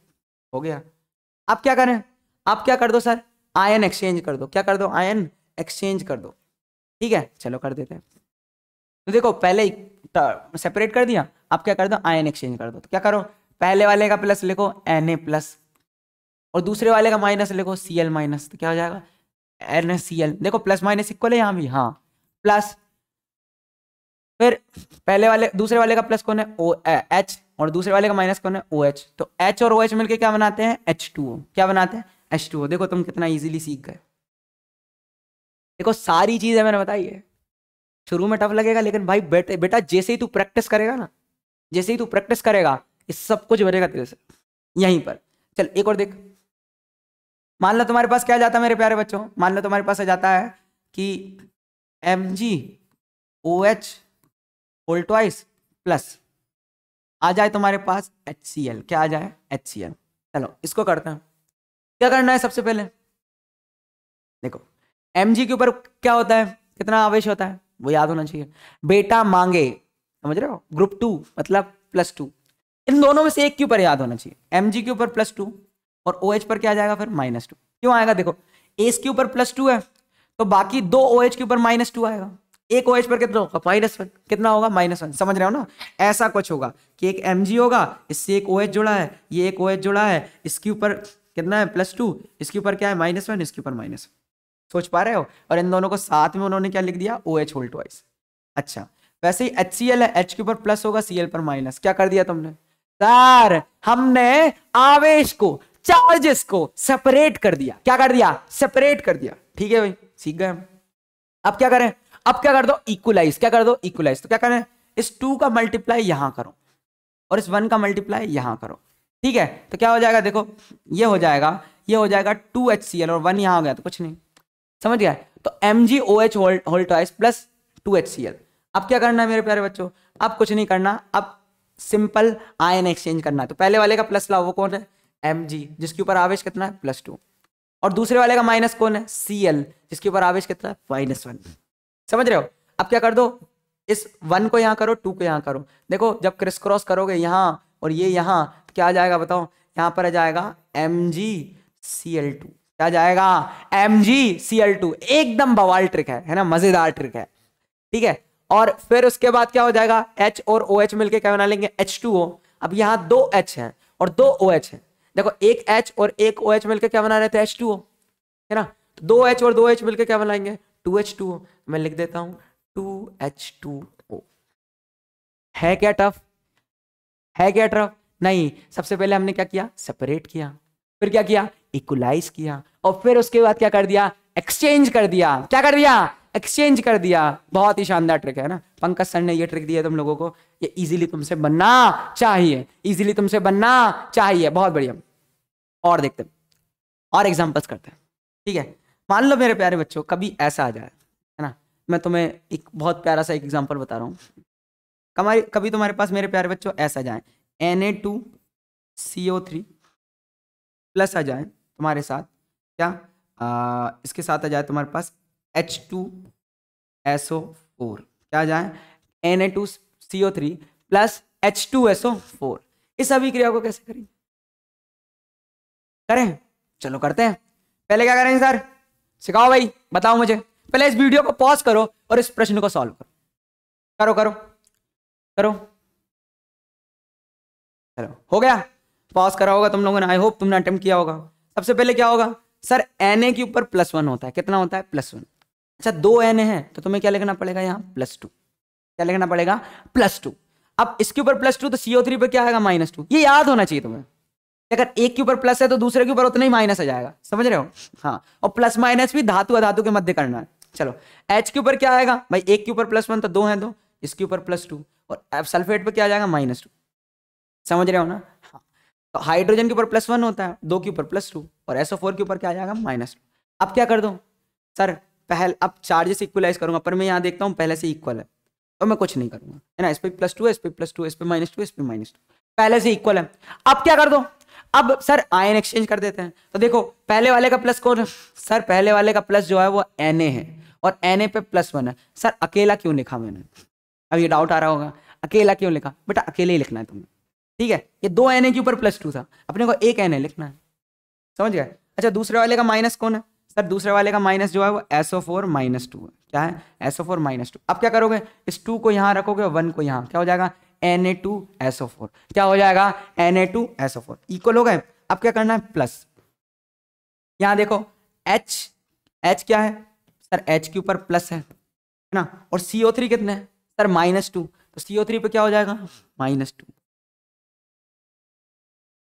Speaker 1: हो गया अब क्या करें अब क्या कर दो सर आयन एक्सचेंज कर दो क्या कर दो आयन एक्सचेंज कर दो ठीक है चलो कर देते हैं तो देखो पहले सेपरेट कर दिया अब क्या कर दो आयन एक्सचेंज कर दो तो क्या करो पहले वाले का प्लस लिखो एन ए प्लस और दूसरे वाले का माइनस लिखो सी एल माइनस तो क्या हो जाएगा एन सी एल देखो प्लस माइनस इक्वल है यहाँ भी हाँ प्लस फिर पहले वाले दूसरे वाले का प्लस कौन है ओ एच और दूसरे वाले का माइनस कौन है ओ एच तो एच और ओ एच मिलकर क्या बनाते हैं एच टू ओ क्या बनाते हैं एच टू ओ देखो तुम कितना इजीली सीख गए देखो सारी चीज है मैंने बताई है शुरू में टफ लगेगा लेकिन भाई बेटे बेटा जैसे ही तू प्रैक्टिस करेगा ना जैसे ही तू प्रैक्टिस करेगा इस सब कुछ बनेगा तेरे से यहीं पर चल एक और देख मान लो तुम्हारे पास क्या जाता है मेरे प्यारे बच्चों मान लो तुम्हारे पास आ जाता है कि M G O H whole twice plus आ जाए तुम्हारे पास एच सी एल क्या आ जाए एच सी एल चलो इसको करते हैं क्या करना है सबसे पहले देखो एम जी के ऊपर क्या होता है कितना आवेश होता है वो याद होना चाहिए बेटा मांगे समझ रहे हो ग्रुप टू मतलब प्लस टू इन दोनों में से एक के ऊपर याद होना चाहिए एम जी के ऊपर प्लस टू और ओ OH पर क्या आ जाएगा फिर माइनस टू क्यों आएगा देखो एस के ऊपर प्लस टू है तो बाकी दो ओ OH के ऊपर माइनस टू आएगा एक ओ OH पर कितना होगा माइनस वन कितना होगा माइनस वन समझ रहे हो ना ऐसा कुछ होगा कि एक एम होगा इससे एक ओ OH जुड़ा है ये एक ओ OH जुड़ा है इसके ऊपर कितना है प्लस टू इसके ऊपर क्या है माइनस वन इसके ऊपर माइनस सोच पा रहे हो और इन दोनों को साथ में उन्होंने क्या लिख दिया ओ एच होल्ड वाइज अच्छा वैसे ही एच सी एल है एच के ऊपर प्लस होगा सी एल पर माइनस क्या कर दिया तुमने सर हमने आवेश को चार्जेस को सेपरेट कर दिया क्या कर दिया सेपरेट कर दिया ठीक है भाई सीख गए हम अब क्या करें अब क्या कर दो इक्वलाइज क्या कर दो इक्वलाइज तो क्या करें इस टू का मल्टीप्लाई यहां करो और इस वन का मल्टीप्लाई यहां करो ठीक है तो क्या हो जाएगा देखो ये हो जाएगा ये हो जाएगा टू एच सी एल और वन यहां हो गया तो कुछ नहीं समझ गया तो M G O H whole twice plus two H C L अब क्या करना है मेरे प्यारे बच्चों अब कुछ नहीं करना अब सिंपल आयन एक्सचेंज करना है तो पहले वाले का प्लस लाओ वो कौन है एम जी जिसके ऊपर आवेश कितना है प्लस टू और दूसरे वाले का माइनस कौन है सी एल जिसके ऊपर आवेश कितना है माइनस वन समझ रहे हो अब क्या कर दो इस वन को यहाँ करो टू को यहाँ करो देखो जब क्रिस क्रॉस करोगे यहाँ और ये यहाँ तो क्या आ जाएगा बताओ यहाँ पर आ जाएगा M G C L two क्या जाएगा M G C L two एकदम बवाल ट्रिक है है ना मजेदार ट्रिक है ठीक है और फिर उसके बाद क्या हो जाएगा एच और ओ OH एच मिलकर क्या बना लेंगे एच टू ओ अब यहाँ दो एच है और दो ओ OH एच है देखो एक एच और एक ओ एच मिलकर क्या बना रहे थे एच टू ओ है ना तो दो एच और दो एच मिलकर क्या बनाएंगे टू एच टू ओ मैं लिख देता हूं टू एच टू ओ है क्या टफ है क्या टफ नहीं सबसे पहले हमने क्या किया सेपरेट किया फिर क्या किया इक्वलाइज किया और फिर उसके बाद क्या कर दिया एक्सचेंज कर दिया क्या कर दिया एक्सचेंज कर दिया बहुत ही शानदार ट्रिक है ना पंकज सर ने ये ट्रिक दिया तुम लोगों को ये इजीली तुमसे बनना चाहिए इजीली तुमसे बनना चाहिए बहुत बढ़िया और देखते हैं और एग्जाम्पल्स करते हैं ठीक है मान लो मेरे प्यारे बच्चों कभी ऐसा आ जाए है ना मैं तुम्हें एक बहुत प्यारा सा एक एग्जाम्पल बता रहा हूँ कभी तुम्हारे पास मेरे प्यारे बच्चों ऐसा जाए N A two C O three plus आ जाए तुम्हारे साथ क्या आ, इसके साथ आ जाए तुम्हारे पास H two S O four क्या जाए N A two C O three plus H two S O four इस अभिक्रिया को कैसे करेंगे करें चलो करते हैं पहले क्या करेंगे सर
Speaker 2: सिखाओ भाई बताओ मुझे पहले इस वीडियो को पॉज करो और इस प्रश्न को सॉल्व करो करो करो करो चलो हो गया
Speaker 1: पॉज करा होगा तुम लोगों ने आई होप तुमने अटेम्प्ट किया होगा सबसे पहले क्या होगा सर एन ए के ऊपर प्लस वन होता है कितना होता है प्लस वन अच्छा दो एन है तो तुम्हें क्या लिखना पड़ेगा यहाँ प्लस टू क्या लिखना पड़ेगा प्लस टू अब इसके ऊपर प्लस टू तो सीओ थ्री पर क्या आएगा माइनस टू ये याद होना चाहिए तुम्हें अगर एक के ऊपर प्लस है तो दूसरे के ऊपर उतना ही माइनस आ जाएगा समझ रहे हो हाँ और प्लस माइनस भी धातु अधातु के मध्य करना है चलो एच के ऊपर क्या आएगा भाई एक के ऊपर प्लस वन तो दो है दो इसके ऊपर प्लस टू और एफ सल्फेट पर क्या आ जाएगा माइनस टू समझ रहे हो ना हाँ तो हाइड्रोजन के ऊपर प्लस वन होता है दो के ऊपर प्लस टू और एसओ फोर के ऊपर क्या आ जाएगा माइनस टू अब क्या कर दो सर पहले अब चार्जेस इक्वलाइज करूंगा पर मैं यहाँ देखता हूँ पहले से इक्वल है और मैं कुछ नहीं करूंगा है ना इस पर प्लस टू इस पर प्लस टू इस पर माइनस टू इस पर माइनस टू पहले से इक्वल है अब क्या कर दो अब सर आयन एक्सचेंज कर देते हैं तो देखो पहले वाले का प्लस कौन है सर पहले वाले का प्लस जो है वो एन है और एन पे प्लस वन है सर अकेला क्यों लिखा मैंने अब ये डाउट आ रहा होगा अकेला क्यों लिखा बेटा अकेले ही लिखना है तुम्हें ठीक है ये दो एन के ऊपर प्लस टू था अपने को एक एन लिखना है समझ गए अच्छा दूसरे वाले का माइनस कौन है सर दूसरे वाले का माइनस जो है वो S O four minus two क्या है S O four minus two अब क्या करोगे इस टू को यहाँ रखोगे वन को यहाँ क्या हो जाएगा N A two S O four क्या हो जाएगा N A two S O four equal हो गए अब क्या करना है प्लस यहाँ देखो एच एच क्या है सर एच के ऊपर प्लस है ना और सी ओ थ्री कितने है सर माइनस टू तो सी ओ थ्री पर क्या हो जाएगा माइनस टू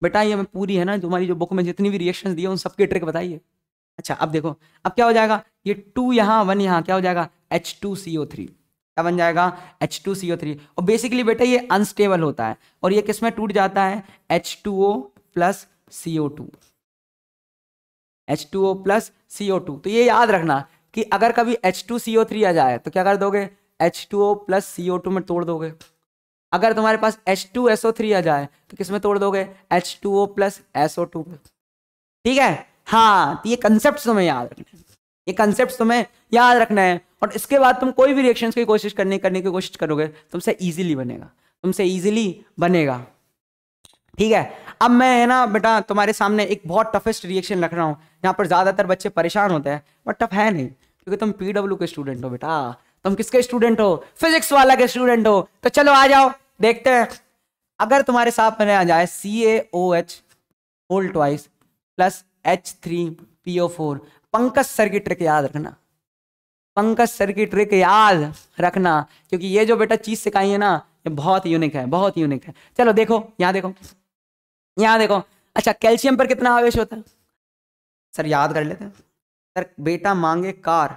Speaker 1: बेटा ये हमें पूरी है ना तुम्हारी जो बुक में जितनी भी रिएक्शंस दिए उन सबकी ट्रिक बताइए अच्छा अब देखो अब क्या हो जाएगा ये टू यहाँ वन यहाँ क्या हो जाएगा H two C O three क्या बन जाएगा H two C O three और बेसिकली बेटा ये अनस्टेबल होता है और ये किस में टूट जाता है H two O plus C O two H two O plus C O two तो ये याद रखना कि अगर कभी H two C O three आ जाए तो क्या कर दोगे H two O plus C O two में तोड़ दोगे अगर तुम्हारे पास H two S O three आ जाए तो किस में तोड़ दोगे H two O plus S O two में ठीक है हाँ तो ये कंसेप्ट तुम्हें याद रखना है ये कंसेप्ट तुम्हें याद रखना है और इसके बाद तुम कोई भी रिएक्शन की कोशिश करने करने की कोशिश करोगे तुमसे ईजिली बनेगा तुमसे ईजिली बनेगा ठीक है अब मैं है ना बेटा तुम्हारे सामने एक बहुत टफेस्ट रिएक्शन रख रहा हूँ यहाँ पर ज़्यादातर बच्चे परेशान होते हैं बट टफ है नहीं क्योंकि तुम पीडब्ल्यू के स्टूडेंट हो बेटा तुम किसके स्टूडेंट हो फिजिक्स वाला के स्टूडेंट हो तो चलो आ जाओ देखते हैं अगर तुम्हारे साथ मैंने आ जाए C A O H whole twice plus H three PO four Pankaj sir की ट्रिक याद रखना पंकज सर की ट्रिक याद रखना क्योंकि ये जो बेटा चीज सिखाई है ना ये बहुत यूनिक है बहुत यूनिक है चलो देखो यहाँ देखो यहाँ देखो अच्छा कैल्शियम पर कितना आवेश होता है सर याद कर लेते हैं सर बेटा मांगे कार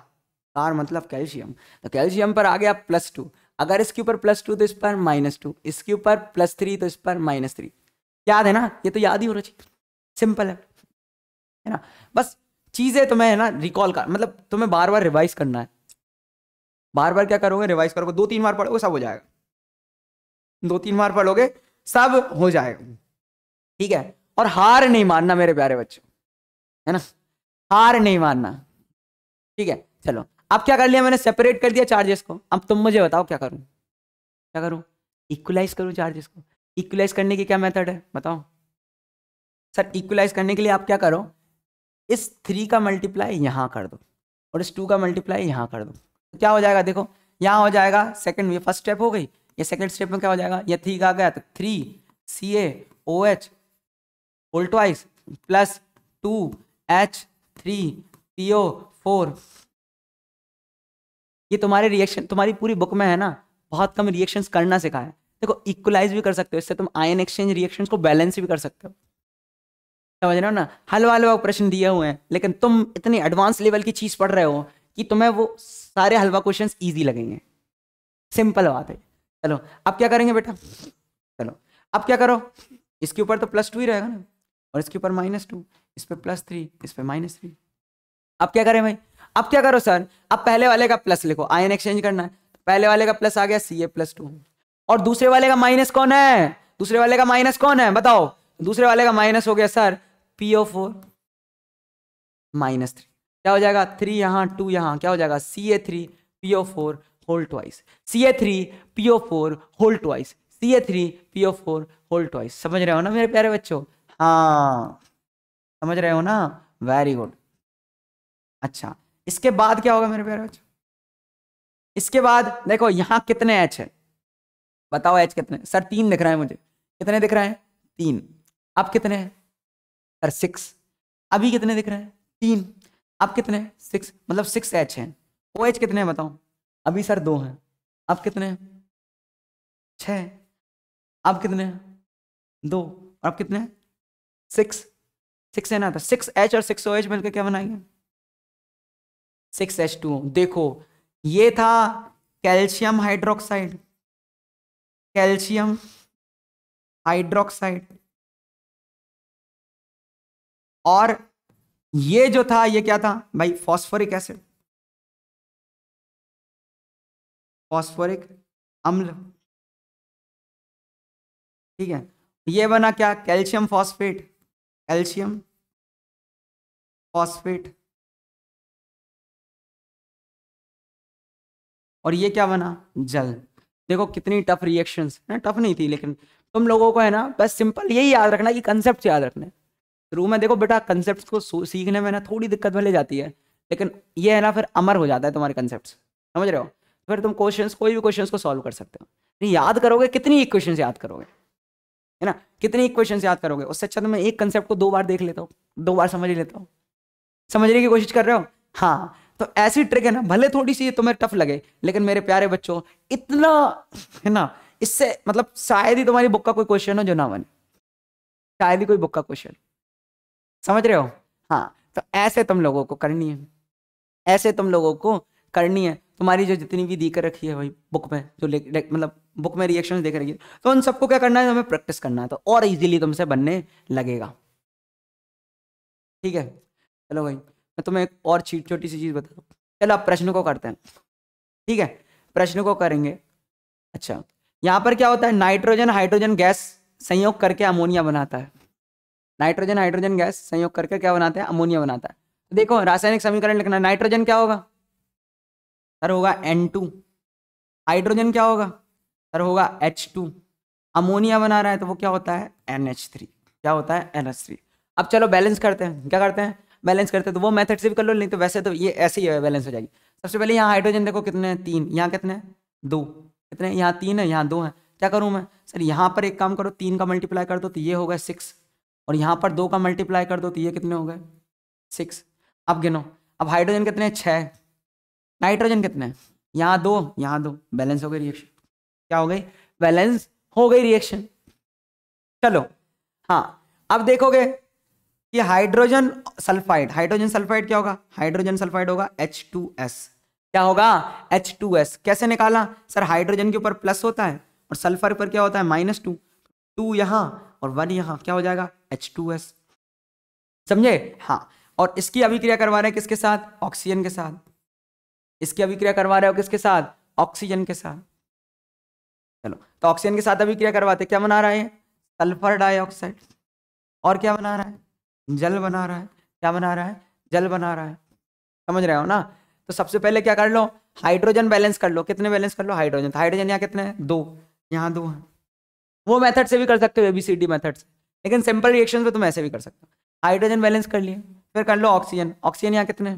Speaker 1: कार मतलब कैल्शियम तो कैल्शियम पर आ गया प्लस टू अगर इसके ऊपर प्लस टू तो इस पर माइनस टू इसके ऊपर प्लस थ्री तो इस पर माइनस थ्री याद है ना ये तो याद ही हो रहा चाहिए सिंपल है है ना बस चीज़ें तुम्हें है ना रिकॉल कर मतलब तुम्हें बार बार रिवाइज करना है बार बार क्या करोगे रिवाइज करोगे दो तीन बार पढ़ोगे सब हो जाएगा दो तीन बार पढ़ोगे सब हो जाएगा ठीक है और हार नहीं मानना मेरे प्यारे बच्चों है ना हार नहीं मानना ठीक है चलो अब क्या कर लिया मैंने सेपरेट कर दिया चार्जेस को अब तुम मुझे बताओ क्या करूं क्या करूं इक्वलाइज करूं चार्जेस को इक्वलाइज करने की क्या मेथड है बताओ सर इक्वलाइज करने के लिए आप क्या करो इस थ्री का मल्टीप्लाई यहाँ कर दो और इस टू का मल्टीप्लाई यहाँ कर दो तो क्या हो जाएगा देखो यहाँ हो जाएगा सेकंड ये फर्स्ट स्टेप हो गई ये सेकंड स्टेप में क्या हो जाएगा ये थ्री का गया तो three C A O H
Speaker 2: whole twice plus two H three P O four ये तुम्हारे रिएक्शन तुम्हारी पूरी बुक में है ना
Speaker 1: बहुत कम रिएक्शंस करना सिखा देखो इक्वलाइज भी कर सकते हो इससे तुम आयन एक्सचेंज रिएक्शंस को बैलेंस भी कर सकते हो समझ रहे हो ना हल वाले हलवा प्रश्न दिए हुए हैं लेकिन तुम इतने एडवांस लेवल की चीज़ पढ़ रहे हो कि तुम्हें वो सारे हलवा क्वेश्चन ईजी लगेंगे सिंपल बात है चलो अब क्या करेंगे बेटा चलो अब क्या करो इसके ऊपर तो प्लस टू ही रहेगा ना और इसके ऊपर माइनस टू इस पर प्लस थ्री इस पर माइनस थ्री अब क्या करें भाई अब क्या करो सर अब पहले वाले का प्लस लिखो आयन एक्सचेंज करना है पहले वाले का प्लस आ गया सी ए प्लस टू और दूसरे वाले का माइनस कौन है दूसरे वाले का माइनस कौन है बताओ दूसरे वाले का माइनस हो गया sir P O four minus three क्या हो जाएगा थ्री यहाँ टू यहाँ क्या हो जाएगा C A three P O four whole twice C A three P O four whole twice C A three P O four whole twice समझ रहे हो ना मेरे प्यारे बच्चों हाँ समझ रहे हो ना वेरी गुड अच्छा इसके बाद क्या होगा मेरे प्यारे बच्चों इसके बाद देखो यहाँ कितने एच है बताओ एच कितने सर तीन दिख रहा है मुझे कितने दिख रहे हैं तीन अब कितने हैं और सिक्स अभी कितने दिख रहे हैं तीन अब कितने
Speaker 2: सिक्स मतलब सिक्स एच हैं ओ एच कितने हैं बताओ अभी सर दो हैं अब कितने छ अब कितने दो और अब कितने सिक्स सिक्स है ना था सिक्स एच और सिक्स ओ एच मिलकर क्या बनाएंगे सिक्स एच टू देखो ये था कैल्शियम हाइड्रोक्साइड कैल्शियम हाइड्रोक्साइड और ये जो था ये क्या था भाई फॉस्फोरिक एसिड फॉस्फोरिक अम्ल ठीक है ये बना क्या कैल्शियम फॉस्फेट कैल्शियम फॉस्फेट और ये क्या बना जल देखो कितनी टफ रिएक्शंस है टफ नहीं थी लेकिन तुम लोगों को है ना बस सिंपल यही याद रखना कि
Speaker 1: कंसेप्ट याद रखना है शुरू में देखो बेटा कंसेप्ट को सीखने में ना थोड़ी दिक्कत में ले जाती है लेकिन ये है ना फिर अमर हो जाता है तुम्हारे कंसेप्ट समझ रहे हो फिर तुम क्वेश्चन कोई भी क्वेश्चन को सॉल्व कर सकते हो नहीं याद करोगे कितनी इक्वेशन याद करोगे है ना कितनी इक्वेशन याद करोगे उससे अच्छा तो मैं एक कंसेप्ट को दो बार देख लेता हूँ दो बार समझ लेता हूँ समझने की कोशिश कर रहे हो हाँ तो ऐसी ट्रिक है ना भले थोड़ी सी तुम्हें टफ लगे लेकिन मेरे प्यारे बच्चों इतना है ना इससे मतलब शायद ही तुम्हारी बुक का कोई क्वेश्चन हो जो ना बने शायद ही कोई बुक का क्वेश्चन समझ रहे हो हाँ तो ऐसे तुम लोगों को करनी है ऐसे तुम लोगों को करनी है तुम्हारी जो जितनी भी दीकर रखी है भाई बुक में जो मतलब बुक में रिएक्शन देख रही है तो उन सबको क्या करना है हमें प्रैक्टिस करना है तो और इजीली तुमसे बनने
Speaker 2: लगेगा ठीक है चलो भाई मैं तुम्हें एक और चीज छोटी सी चीज़ बता दूँ चलो आप प्रश्न को करते हैं ठीक है प्रश्न को करेंगे
Speaker 1: अच्छा यहाँ पर क्या होता है नाइट्रोजन हाइड्रोजन गैस संयोग करके अमोनिया बनाता है नाइट्रोजन हाइड्रोजन गैस संयोग करके क्या बनाते हैं अमोनिया बनाता है तो देखो रासायनिक समीकरण लिखना नाइट्रोजन क्या होगा सर होगा एन टू हाइड्रोजन क्या होगा सर होगा एच टू अमोनिया बना रहा है तो वो क्या होता है एन एच थ्री क्या होता है एन एच थ्री अब चलो बैलेंस करते हैं क्या करते हैं बैलेंस करते हैं तो वो मेथड से भी कर लो नहीं तो वैसे तो ये ऐसे ही बैलेंस हो जाएगी सबसे पहले यहाँ हाइड्रोजन देखो कितने हैं तीन यहाँ कितने हैं दो कितने यहाँ तीन है यहाँ दो है क्या करूँ मैं सर यहाँ पर एक काम करो तीन का मल्टीप्लाई कर दो तो ये होगा सिक्स और यहाँ पर दो का मल्टीप्लाई कर दो तो ये कितने हो गए सिक्स अब गिनो अब हाइड्रोजन कितने छः नाइट्रोजन कितने यहाँ दो यहाँ दो बैलेंस हो गई रिएक्शन क्या हो गई बैलेंस हो गई रिएक्शन चलो हाँ अब देखोगे कि हाइड्रोजन सल्फाइड हाइड्रोजन सल्फाइड क्या होगा हाइड्रोजन सल्फाइड होगा एच टू एस क्या होगा एच टू एस कैसे निकाला सर हाइड्रोजन के ऊपर प्लस होता है और सल्फर पर क्या होता है माइनस टू टू यहाँ और वन यहाँ क्या हो जाएगा एच टू एस समझे हाँ और इसकी अभिक्रिया करवा रहे हैं किसके साथ ऑक्सीजन के साथ इसकी अभिक्रिया करवा रहे हो किसके साथ ऑक्सीजन के साथ चलो तो ऑक्सीजन के साथ अभिक्रिया करवाते क्या बना रहा है सल्फर डाइऑक्साइड और क्या बना रहा है जल बना रहा है क्या बना रहा है जल बना रहा है समझ रहे हो ना तो सबसे पहले क्या कर लो हाइड्रोजन बैलेंस कर लो कितने बैलेंस कर लो हाइड्रोजन तो हाइड्रोजन यहाँ कितने हैं दो यहाँ दो हैं वो मेथड से भी कर सकते हो एबीसीडी मेथड से लेकिन सिंपल रिएक्शन में तुम ऐसे भी कर सकते हो हाइड्रोजन बैलेंस कर लिए फिर कर लो ऑक्सीजन ऑक्सीजन यहाँ कितने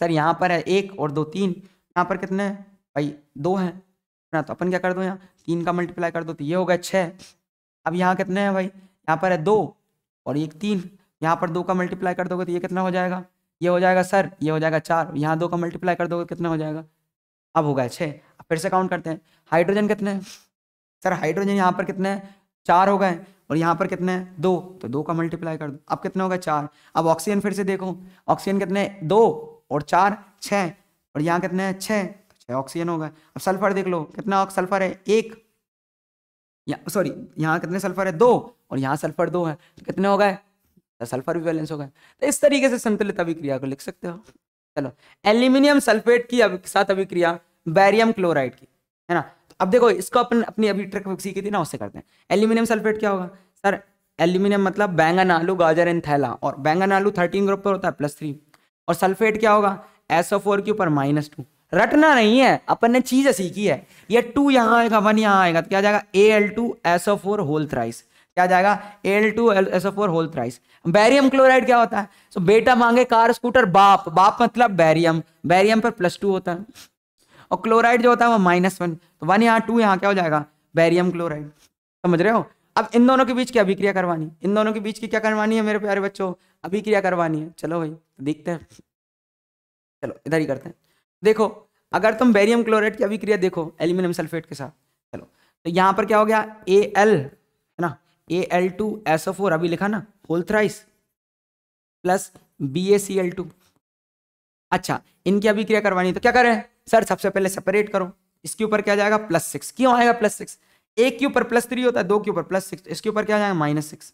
Speaker 1: सर यहाँ पर है एक और दो तीन यहाँ पर कितने हैं भाई दो हैं ना तो अपन क्या कर दो यहाँ तीन का मल्टीप्लाई कर दो तो ये हो गया छः अब यहाँ कितने हैं भाई यहाँ पर है दो और एक तीन यहाँ पर दो का मल्टीप्लाई कर दोगे तो ये कितना हो जाएगा ये हो जाएगा सर ये हो जाएगा चार यहाँ दो का मल्टीप्लाई कर दोगे तो कितना हो जाएगा अब हो गया छः फिर से काउंट करते हैं हाइड्रोजन कितने हैं सर हाइड्रोजन यहाँ पर कितने हैं चार हो गए और यहाँ पर कितने हैं दो तो दो का मल्टीप्लाई कर दो अब कितने हो गए चार अब ऑक्सीजन फिर से देखो ऑक्सीजन कितने दो और चार छः और यहाँ कितने हैं छः तो छः ऑक्सीजन होगा अब सल्फर देख लो कितना सल्फर है एक या सॉरी यहाँ कितने सल्फर है दो और यहाँ सल्फर दो है तो कितने हो गए तो सल्फर भी बैलेंस हो गए तो इस तरीके से संतुलित अभिक्रिया को लिख सकते हो चलो एल्यूमिनियम सल्फेट की साथ अभिक्रिया बैरियम क्लोराइड की है ना अब देखो इसको अपन अपनी अभी ट्रक सीखी थी ना उससे करते हैं एल्यूमिनियम सल्फेट क्या होगा सर एल्यूमिनियम मतलब बैंगन आलू गाजर एंड थैला और बैंगन आलू थर्टीन ग्रुप पर होता है प्लस थ्री और सल्फेट क्या होगा एसओ फोर के ऊपर माइनस टू रटना नहीं है अपन ने चीज सीखी है ये टू यहाँ आएगा वन यहाँ आएगा तो क्या जाएगा A L two SO four whole thrice क्या जाएगा L two L SO four whole thrice barium chloride क्या होता है सो बेटा मांगे कार स्कूटर बाप बाप मतलब बैरियम बैरियम पर प्लस टू होता है और क्लोराइड जो होता है वो माइनस वन तो वन यहाँ टू यहाँ क्या हो जाएगा बैरियम क्लोराइड समझ रहे हो अब इन दोनों के बीच क्या अभिक्रिया करवानी इन दोनों के बीच की क्या करवानी है मेरे प्यारे बच्चों अभिक्रिया करवानी है चलो भाई देखते हैं चलो इधर ही करते हैं देखो अगर तुम बैरियम क्लोराइड की अभिक्रिया देखो एल्यूमिनियम सल्फेट के साथ चलो तो यहाँ पर क्या हो गया ए एल है ना A L two S O four अभी लिखा ना whole thrice plus B A C L two अच्छा इनकी अभिक्रिया करवानी है तो क्या करें सर सबसे पहले सेपरेट करो इसके ऊपर क्या जाएगा प्लस सिक्स क्यों आएगा प्लस सिक्स एक के ऊपर प्लस थ्री होता है दो के ऊपर प्लस सिक्स इसके ऊपर क्या जाएगा माइनस सिक्स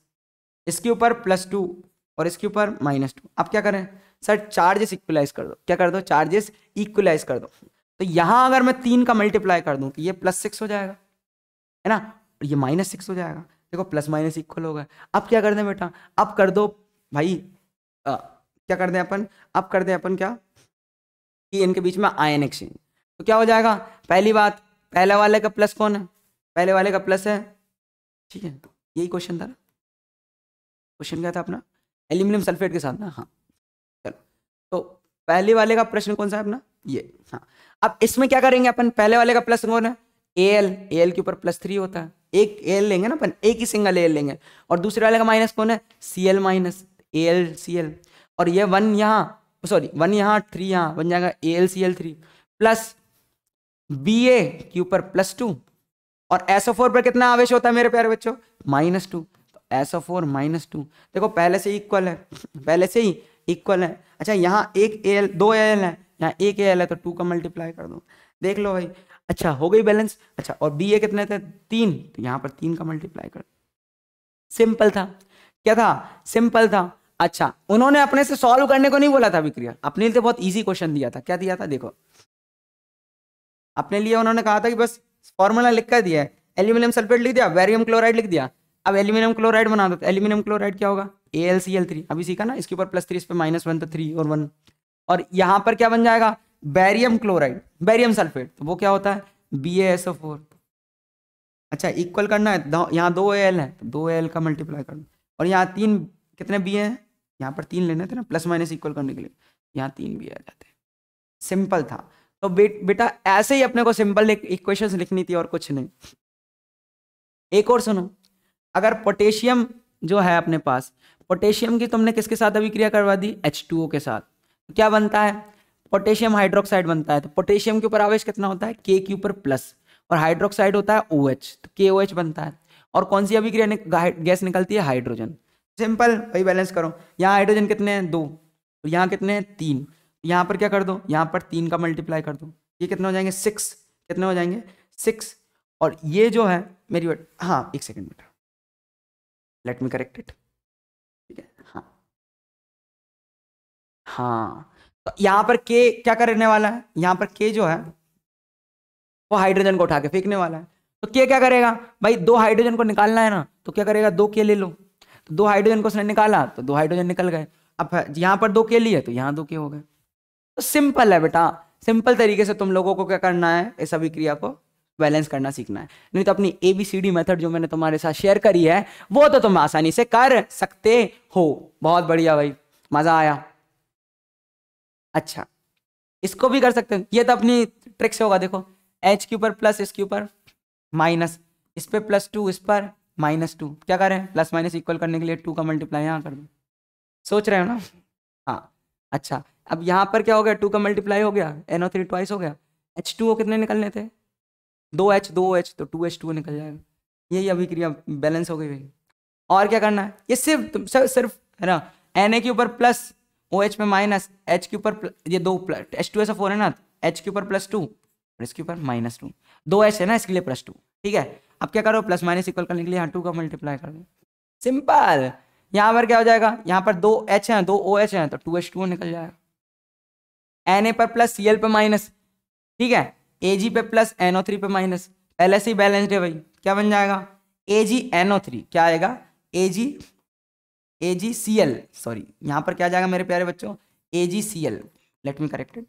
Speaker 1: इसके ऊपर प्लस टू और इसके ऊपर माइनस टू अब क्या करें सर चार्जेस इक्वलाइज कर दो क्या कर दो चार्जेस इक्वलाइज कर दो तो यहाँ अगर मैं तीन का मल्टीप्लाई कर दूँ तो ये प्लस सिक्स हो जाएगा है ना और ये माइनस सिक्स हो जाएगा देखो प्लस माइनस इक्वल होगा अब क्या कर दें बेटा अब कर दो भाई आ, क्या कर दें अपन अब कर दें अपन क्या कि इनके बीच में आयन एक्सचेंज तो क्या हो जाएगा पहली बात पहले वाले का प्लस कौन
Speaker 2: है पहले वाले का प्लस है ठीक है यही क्वेश्चन था क्वेश्चन क्या था अपना एल्यूमिनियम सल्फेट के साथ ना हाँ चलो तो पहले वाले का
Speaker 1: प्रश्न कौन सा है अपना ये हाँ अब इसमें क्या करेंगे अपन पहले वाले का प्लस कौन है ए एल ए एल के ऊपर प्लस थ्री होता है एक ए एल लेंगे ना अपन एक ही सिंगल ए एल लेंगे और दूसरे वाले का माइनस कौन है C L minus A L C L और ये वन यहाँ सॉरी oh, वन यहाँ थ्री यहाँ बन जाएगा A L C L three plus B A के ऊपर प्लस टू और एसओ फोर पर कितना आवेश होता है मेरे प्यारे बच्चों minus two SO four minus two देखो पहले से इक्वल है पहले से ही इक्वल है अच्छा यहाँ एक ए एल दो ए एल है यहाँ एक ए एल है तो टू का मल्टीप्लाई कर दो देख लो भाई अच्छा हो गई बैलेंस अच्छा और बी ए कितने थे तीन तो यहाँ पर तीन का मल्टीप्लाई कर सिंपल था क्या था सिंपल था अच्छा उन्होंने अपने से सॉल्व करने को नहीं बोला था विक्रिया अपने लिए तो बहुत इजी क्वेश्चन दिया था क्या दिया था देखो अपने लिए उन्होंने कहा था कि बस फॉर्मूला लिख कर दिया है एल्यूमिनियम सल्फेट लिख दिया वेरियम क्लोराइड लिख दिया अब एल्यूमिनियम क्लोराइड बना दो एल्यूमिनियम तो क्लोराइड क्या होगा A L C L three अभी सीखा ना इसके ऊपर प्लस थ्री इस पर माइनस वन तो थ्री और वन और यहाँ पर क्या बन जाएगा बैरियम क्लोराइड बैरियम सल्फेट तो वो क्या होता है बी एस ओ फोर अच्छा इक्वल करना है यहाँ दो ए एल है तो दो एल का मल्टीप्लाई करना और यहाँ तीन कितने बी हैं यहाँ पर तीन लेने थे ना प्लस माइनस इक्वल करने के लिए यहाँ तीन भी आ जाते हैं सिंपल था तो बे, बेटा ऐसे ही अपने को सिंपल इक्वेशन लिखनी थी और कुछ नहीं एक और सुनो अगर पोटेशियम जो है अपने पास पोटेशियम की तुमने किसके साथ अभिक्रिया करवा दी एच के साथ तो क्या बनता है पोटेशियम हाइड्रोक्साइड बनता है तो पोटेशियम के ऊपर आवेश कितना होता है के के ऊपर प्लस और हाइड्रोक्साइड होता है ओ OH, तो के बनता है और कौन सी अभिक्रिया गैस निकलती है हाइड्रोजन सिंपल वही बैलेंस करो यहाँ हाइड्रोजन कितने हैं दो और तो यहाँ कितने हैं तीन यहाँ पर क्या कर दो यहाँ पर तीन का मल्टीप्लाई कर दो ये कितने हो जाएंगे सिक्स कितने हो जाएंगे सिक्स और
Speaker 2: ये जो है मेरी बेट हाँ एक सेकेंड बेटा लेट मी करेक्ट इट ठीक है हाँ हाँ तो यहाँ पर के क्या करने वाला है यहाँ पर के जो है वो हाइड्रोजन को उठा के फेंकने वाला है
Speaker 1: तो के क्या करेगा भाई दो हाइड्रोजन को निकालना है ना तो क्या करेगा दो के ले लो तो दो हाइड्रोजन को उसने निकाला तो दो हाइड्रोजन निकल गए अब यहाँ पर दो के लिए तो यहाँ दो के हो गए तो सिंपल है बेटा सिंपल तरीके से तुम लोगों को क्या करना है इस अभिक्रिया को बैलेंस करना सीखना है नहीं तो अपनी A B C D method जो मैंने तुम्हारे साथ शेयर करी है वो तो तुम आसानी से कर सकते हो बहुत बढ़िया भाई मजा आया अच्छा इसको भी कर सकते हो ये तो अपनी ट्रिक से होगा देखो एच के ऊपर प्लस इसके ऊपर माइनस इस पर प्लस टू इस पर माइनस टू क्या कर रहे हैं प्लस माइनस इक्वल करने के लिए टू का मल्टीप्लाई यहाँ कर दो सोच रहे हो ना हाँ अच्छा अब यहाँ पर क्या हो गया टू का मल्टीप्लाई हो गया एन ओ थ्री ट्वाइस हो गया एच टू ओ कितने निकलने थे दो एच दो एच तो टू एच टू निकल जाएगा यही अभिक्रिया बैलेंस हो गई भाई और क्या करना है ये सिर्फ सिर्फ है ना एन ए के ऊपर प्लस ओ एच में माइनस एच के ऊपर ये दो एच टू एस फोर है ना एच के ऊपर प्लस टू और इसके ऊपर माइनस टू दो एच है ना इसके लिए प्लस टू ठीक है अब क्या करो प्लस माइनस इक्वल करने के लिए यहाँ टू का मल्टीप्लाई कर दो सिंपल यहाँ पर क्या हो जाएगा यहाँ पर दो एच हैं दो ओ oh एच हैं तो टू एच टू निकल जाएगा एन ए पर प्लस सी एल पर माइनस ठीक है ए जी पे प्लस एन ओ थ्री पे माइनस पहले से ही बैलेंस्ड है भाई क्या बन जाएगा ए जी एन ओ थ्री क्या आएगा ए जी ए जी सी एल सॉरी यहाँ पर क्या जाएगा मेरे प्यारे बच्चों A G C L let me corrected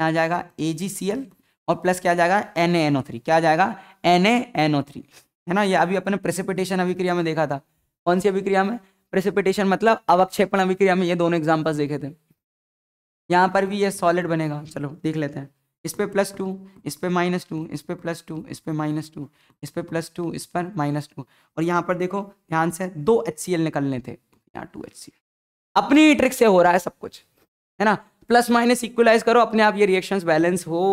Speaker 1: यहाँ जाएगा ए जी सी एल और प्लस क्या जाएगा एन एनओ थ्री क्या जाएगा एन एनओ थ्री है ना ये अभी अपने प्रेसिपिटेशन अभिक्रिया में देखा था कौन सी अभिक्रिया में प्रेसिपिटेशन मतलब अवक्षेपण अभिक्रिया में ये दोनों एग्जाम्पल्स देखे थे यहाँ पर भी ये सॉलिड बनेगा चलो देख लेते हैं इस पे प्लस टू इस पे माइनस टू इस पे प्लस टू इस पे माइनस टू इस पे प्लस टू इस पर माइनस टू और यहाँ पर देखो ध्यान से दो एच सी एल निकलने थे यहाँ टू एच सी एल अपनी ट्रिक से हो रहा है सब कुछ है ना प्लस माइनस इक्वलाइज करो अपने आप ये रिएक्शंस बैलेंस हो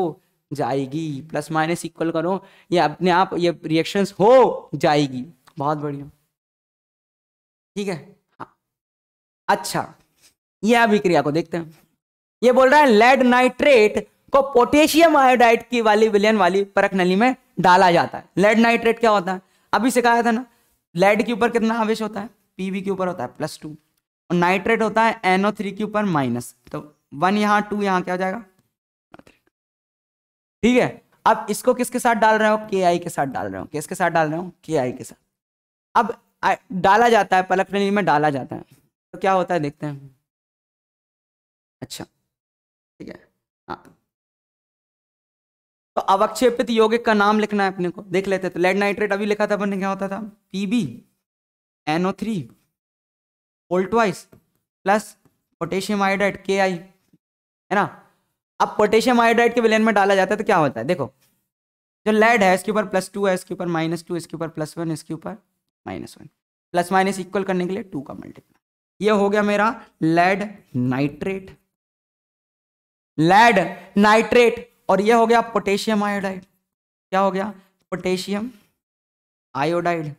Speaker 1: जाएगी प्लस माइनस इक्वल करो ये अपने आप ये
Speaker 2: रिएक्शन हो जाएगी बहुत बढ़िया ठीक है हाँ अच्छा ये अभिक्रिया को देखते हैं ये बोल रहा है लेड
Speaker 1: नाइट्रेट को पोटेशियम आयोडाइड की वाली विलियन वाली परख नली में डाला जाता है लेड नाइट्रेट क्या होता है अभी सिखाया था ना लेड के ऊपर कितना आवेश होता है पीवी के ऊपर होता है प्लस टू और नाइट्रेट होता है एनओ थ्री के ऊपर माइनस तो वन यहाँ टू यहाँ क्या हो जाएगा ठीक है अब इसको किसके साथ डाल रहे हो के आई के साथ डाल
Speaker 2: रहे हो किसके साथ डाल रहे हो के आई के साथ अब डाला जाता है पलक में डाला जाता है तो क्या होता है देखते हैं अच्छा ठीक है हाँ तो अवक्षेपित यौगिक का नाम लिखना है अपने को देख लेते
Speaker 1: तो लेड नाइट्रेट अभी लिखा था अपने क्या होता था P B NO three whole twice plus potassium iodide K I है ना अब पोटेशियम आयोडाइड के विलयन में डाला जाता है तो क्या होता है देखो जो लेड है इसके ऊपर प्लस टू है इसके ऊपर माइनस टू इसके ऊपर प्लस वन इसके ऊपर minus one plus minus equal करने के लिए टू का मल्टीप्लाई ये हो गया मेरा लेड
Speaker 2: नाइट्रेट लेड नाइट्रेट और ये हो गया पोटेशियम आयोडाइड क्या हो गया पोटेशियम आयोडाइड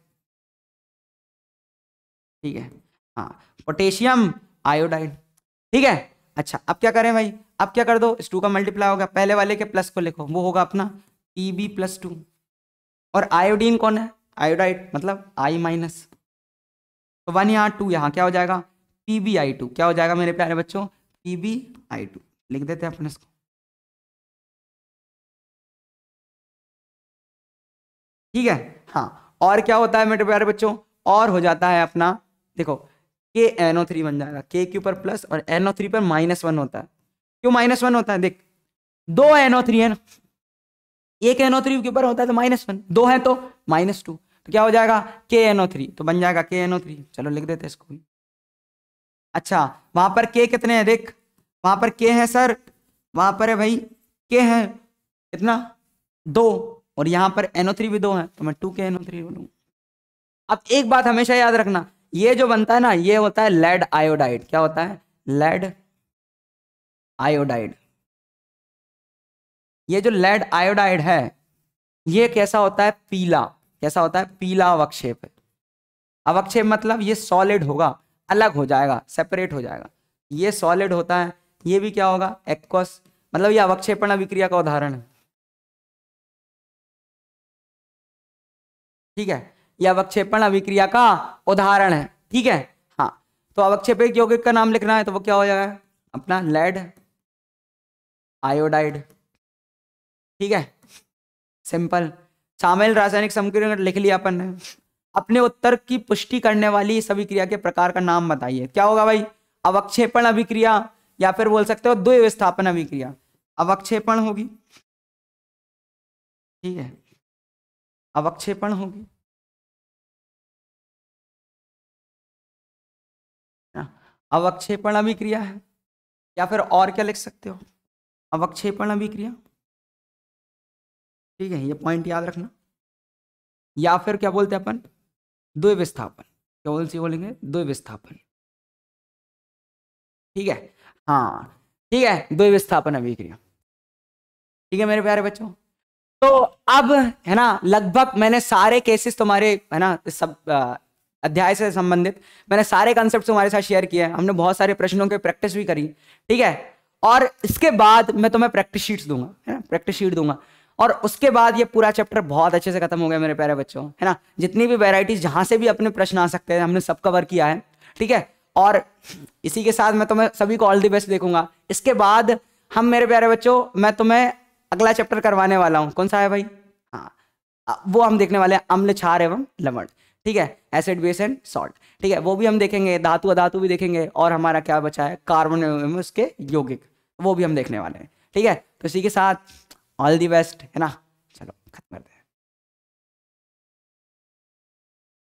Speaker 2: ठीक है हाँ पोटेशियम आयोडाइड ठीक है अच्छा अब क्या करें भाई अब क्या कर दो इस
Speaker 1: टू का मल्टीप्लाई होगा पहले वाले के प्लस को लिखो वो होगा अपना ई बी प्लस टू और आयोडीन कौन है आयोडाइड मतलब आई माइनस तो वन यहाँ टू यहाँ क्या हो
Speaker 2: जाएगा पी बी आई टू क्या हो जाएगा मेरे प्यारे बच्चों पी बी आई टू लिख देते हैं अपने इसको ठीक है हाँ और क्या होता है मेरे प्यारे बच्चों और हो जाता है अपना देखो
Speaker 1: के एनओ थ्री बन जाएगा के के ऊपर प्लस और एनओ थ्री पर माइनस वन होता है क्यों माइनस वन होता है देख दो एनओ थ्री है ना एक एनओ थ्री के ऊपर होता है तो माइनस वन दो है तो माइनस टू तो क्या हो जाएगा के एनओ थ्री तो बन जाएगा के एनओ थ्री चलो लिख देते इसको भी अच्छा वहां पर के कितने हैं देख वहां पर के है सर वहां पर है भाई के है कितना दो और यहाँ पर एनओ थ्री भी दो है तो मैं टू के एनओ थ्री बोलूँगा अब एक बात हमेशा याद रखना ये जो बनता है ना ये होता
Speaker 2: है लेड आयोडाइड क्या होता है लेड आयोडाइड ये जो लेड आयोडाइड है ये कैसा होता है पीला
Speaker 1: कैसा होता है पीला अवक्षेप अवक्षेप मतलब ये सॉलिड होगा
Speaker 2: अलग हो जाएगा सेपरेट हो जाएगा ये सॉलिड होता है ये भी क्या होगा एक्वस मतलब ये अवक्षेपण अभिक्रिया का उदाहरण है ठीक है यह अवक्षेपण अभिक्रिया का उदाहरण है ठीक है हाँ तो अवक्षेपित यौगिक का नाम लिखना है तो वो क्या हो जाएगा अपना लेड आयोडाइड ठीक है सिंपल शामिल रासायनिक
Speaker 1: समक्रिया लिख लिया अपन ने अपने उत्तर की पुष्टि करने वाली सभी क्रिया के प्रकार का नाम बताइए क्या होगा भाई अवक्षेपण अभिक्रिया या फिर बोल सकते हो द्वि विस्थापन अभिक्रिया
Speaker 2: अवक्षेपण होगी ठीक है अवक्षेपण होगी अवक्षेपण अभिक्रिया है या फिर और क्या लिख सकते हो अवक्षेपण अभिक्रिया ठीक है ये पॉइंट याद रखना या फिर क्या बोलते हैं अपन दो विस्थापन क्या बोल बोलेंगे दो विस्थापन ठीक है हाँ ठीक है दो विस्थापन अभिक्रिया ठीक है मेरे प्यारे बच्चों तो अब है ना लगभग
Speaker 1: मैंने सारे केसेस तुम्हारे है ना सब आ, अध्याय से संबंधित मैंने सारे कॉन्सेप्ट तुम्हारे साथ शेयर किए हमने बहुत सारे प्रश्नों की प्रैक्टिस भी करी ठीक है और इसके बाद मैं तुम्हें प्रैक्टिस शीट दूंगा है ना प्रैक्टिस शीट दूंगा और उसके बाद ये पूरा चैप्टर बहुत अच्छे से खत्म हो गया मेरे प्यारे बच्चों है ना जितनी भी वेराइटीज जहाँ से भी अपने प्रश्न आ सकते हैं हमने सब कवर किया है ठीक है और इसी के साथ मैं तुम्हें सभी को ऑल दी बेस्ट देखूंगा इसके बाद हम मेरे प्यारे बच्चों मैं तुम्हें अगला चैप्टर करवाने वाला हूँ कौन सा है भाई हाँ वो हम देखने वाले हैं अम्ल छार एवं लवण ठीक है एसिड बेस एंड सॉल्ट ठीक है वो भी हम देखेंगे धातु अधातु भी देखेंगे और हमारा क्या बचा है कार्बन एवं उसके यौगिक वो भी हम देखने वाले हैं
Speaker 2: ठीक है तो इसी के साथ ऑल दी बेस्ट है ना चलो खत्म दे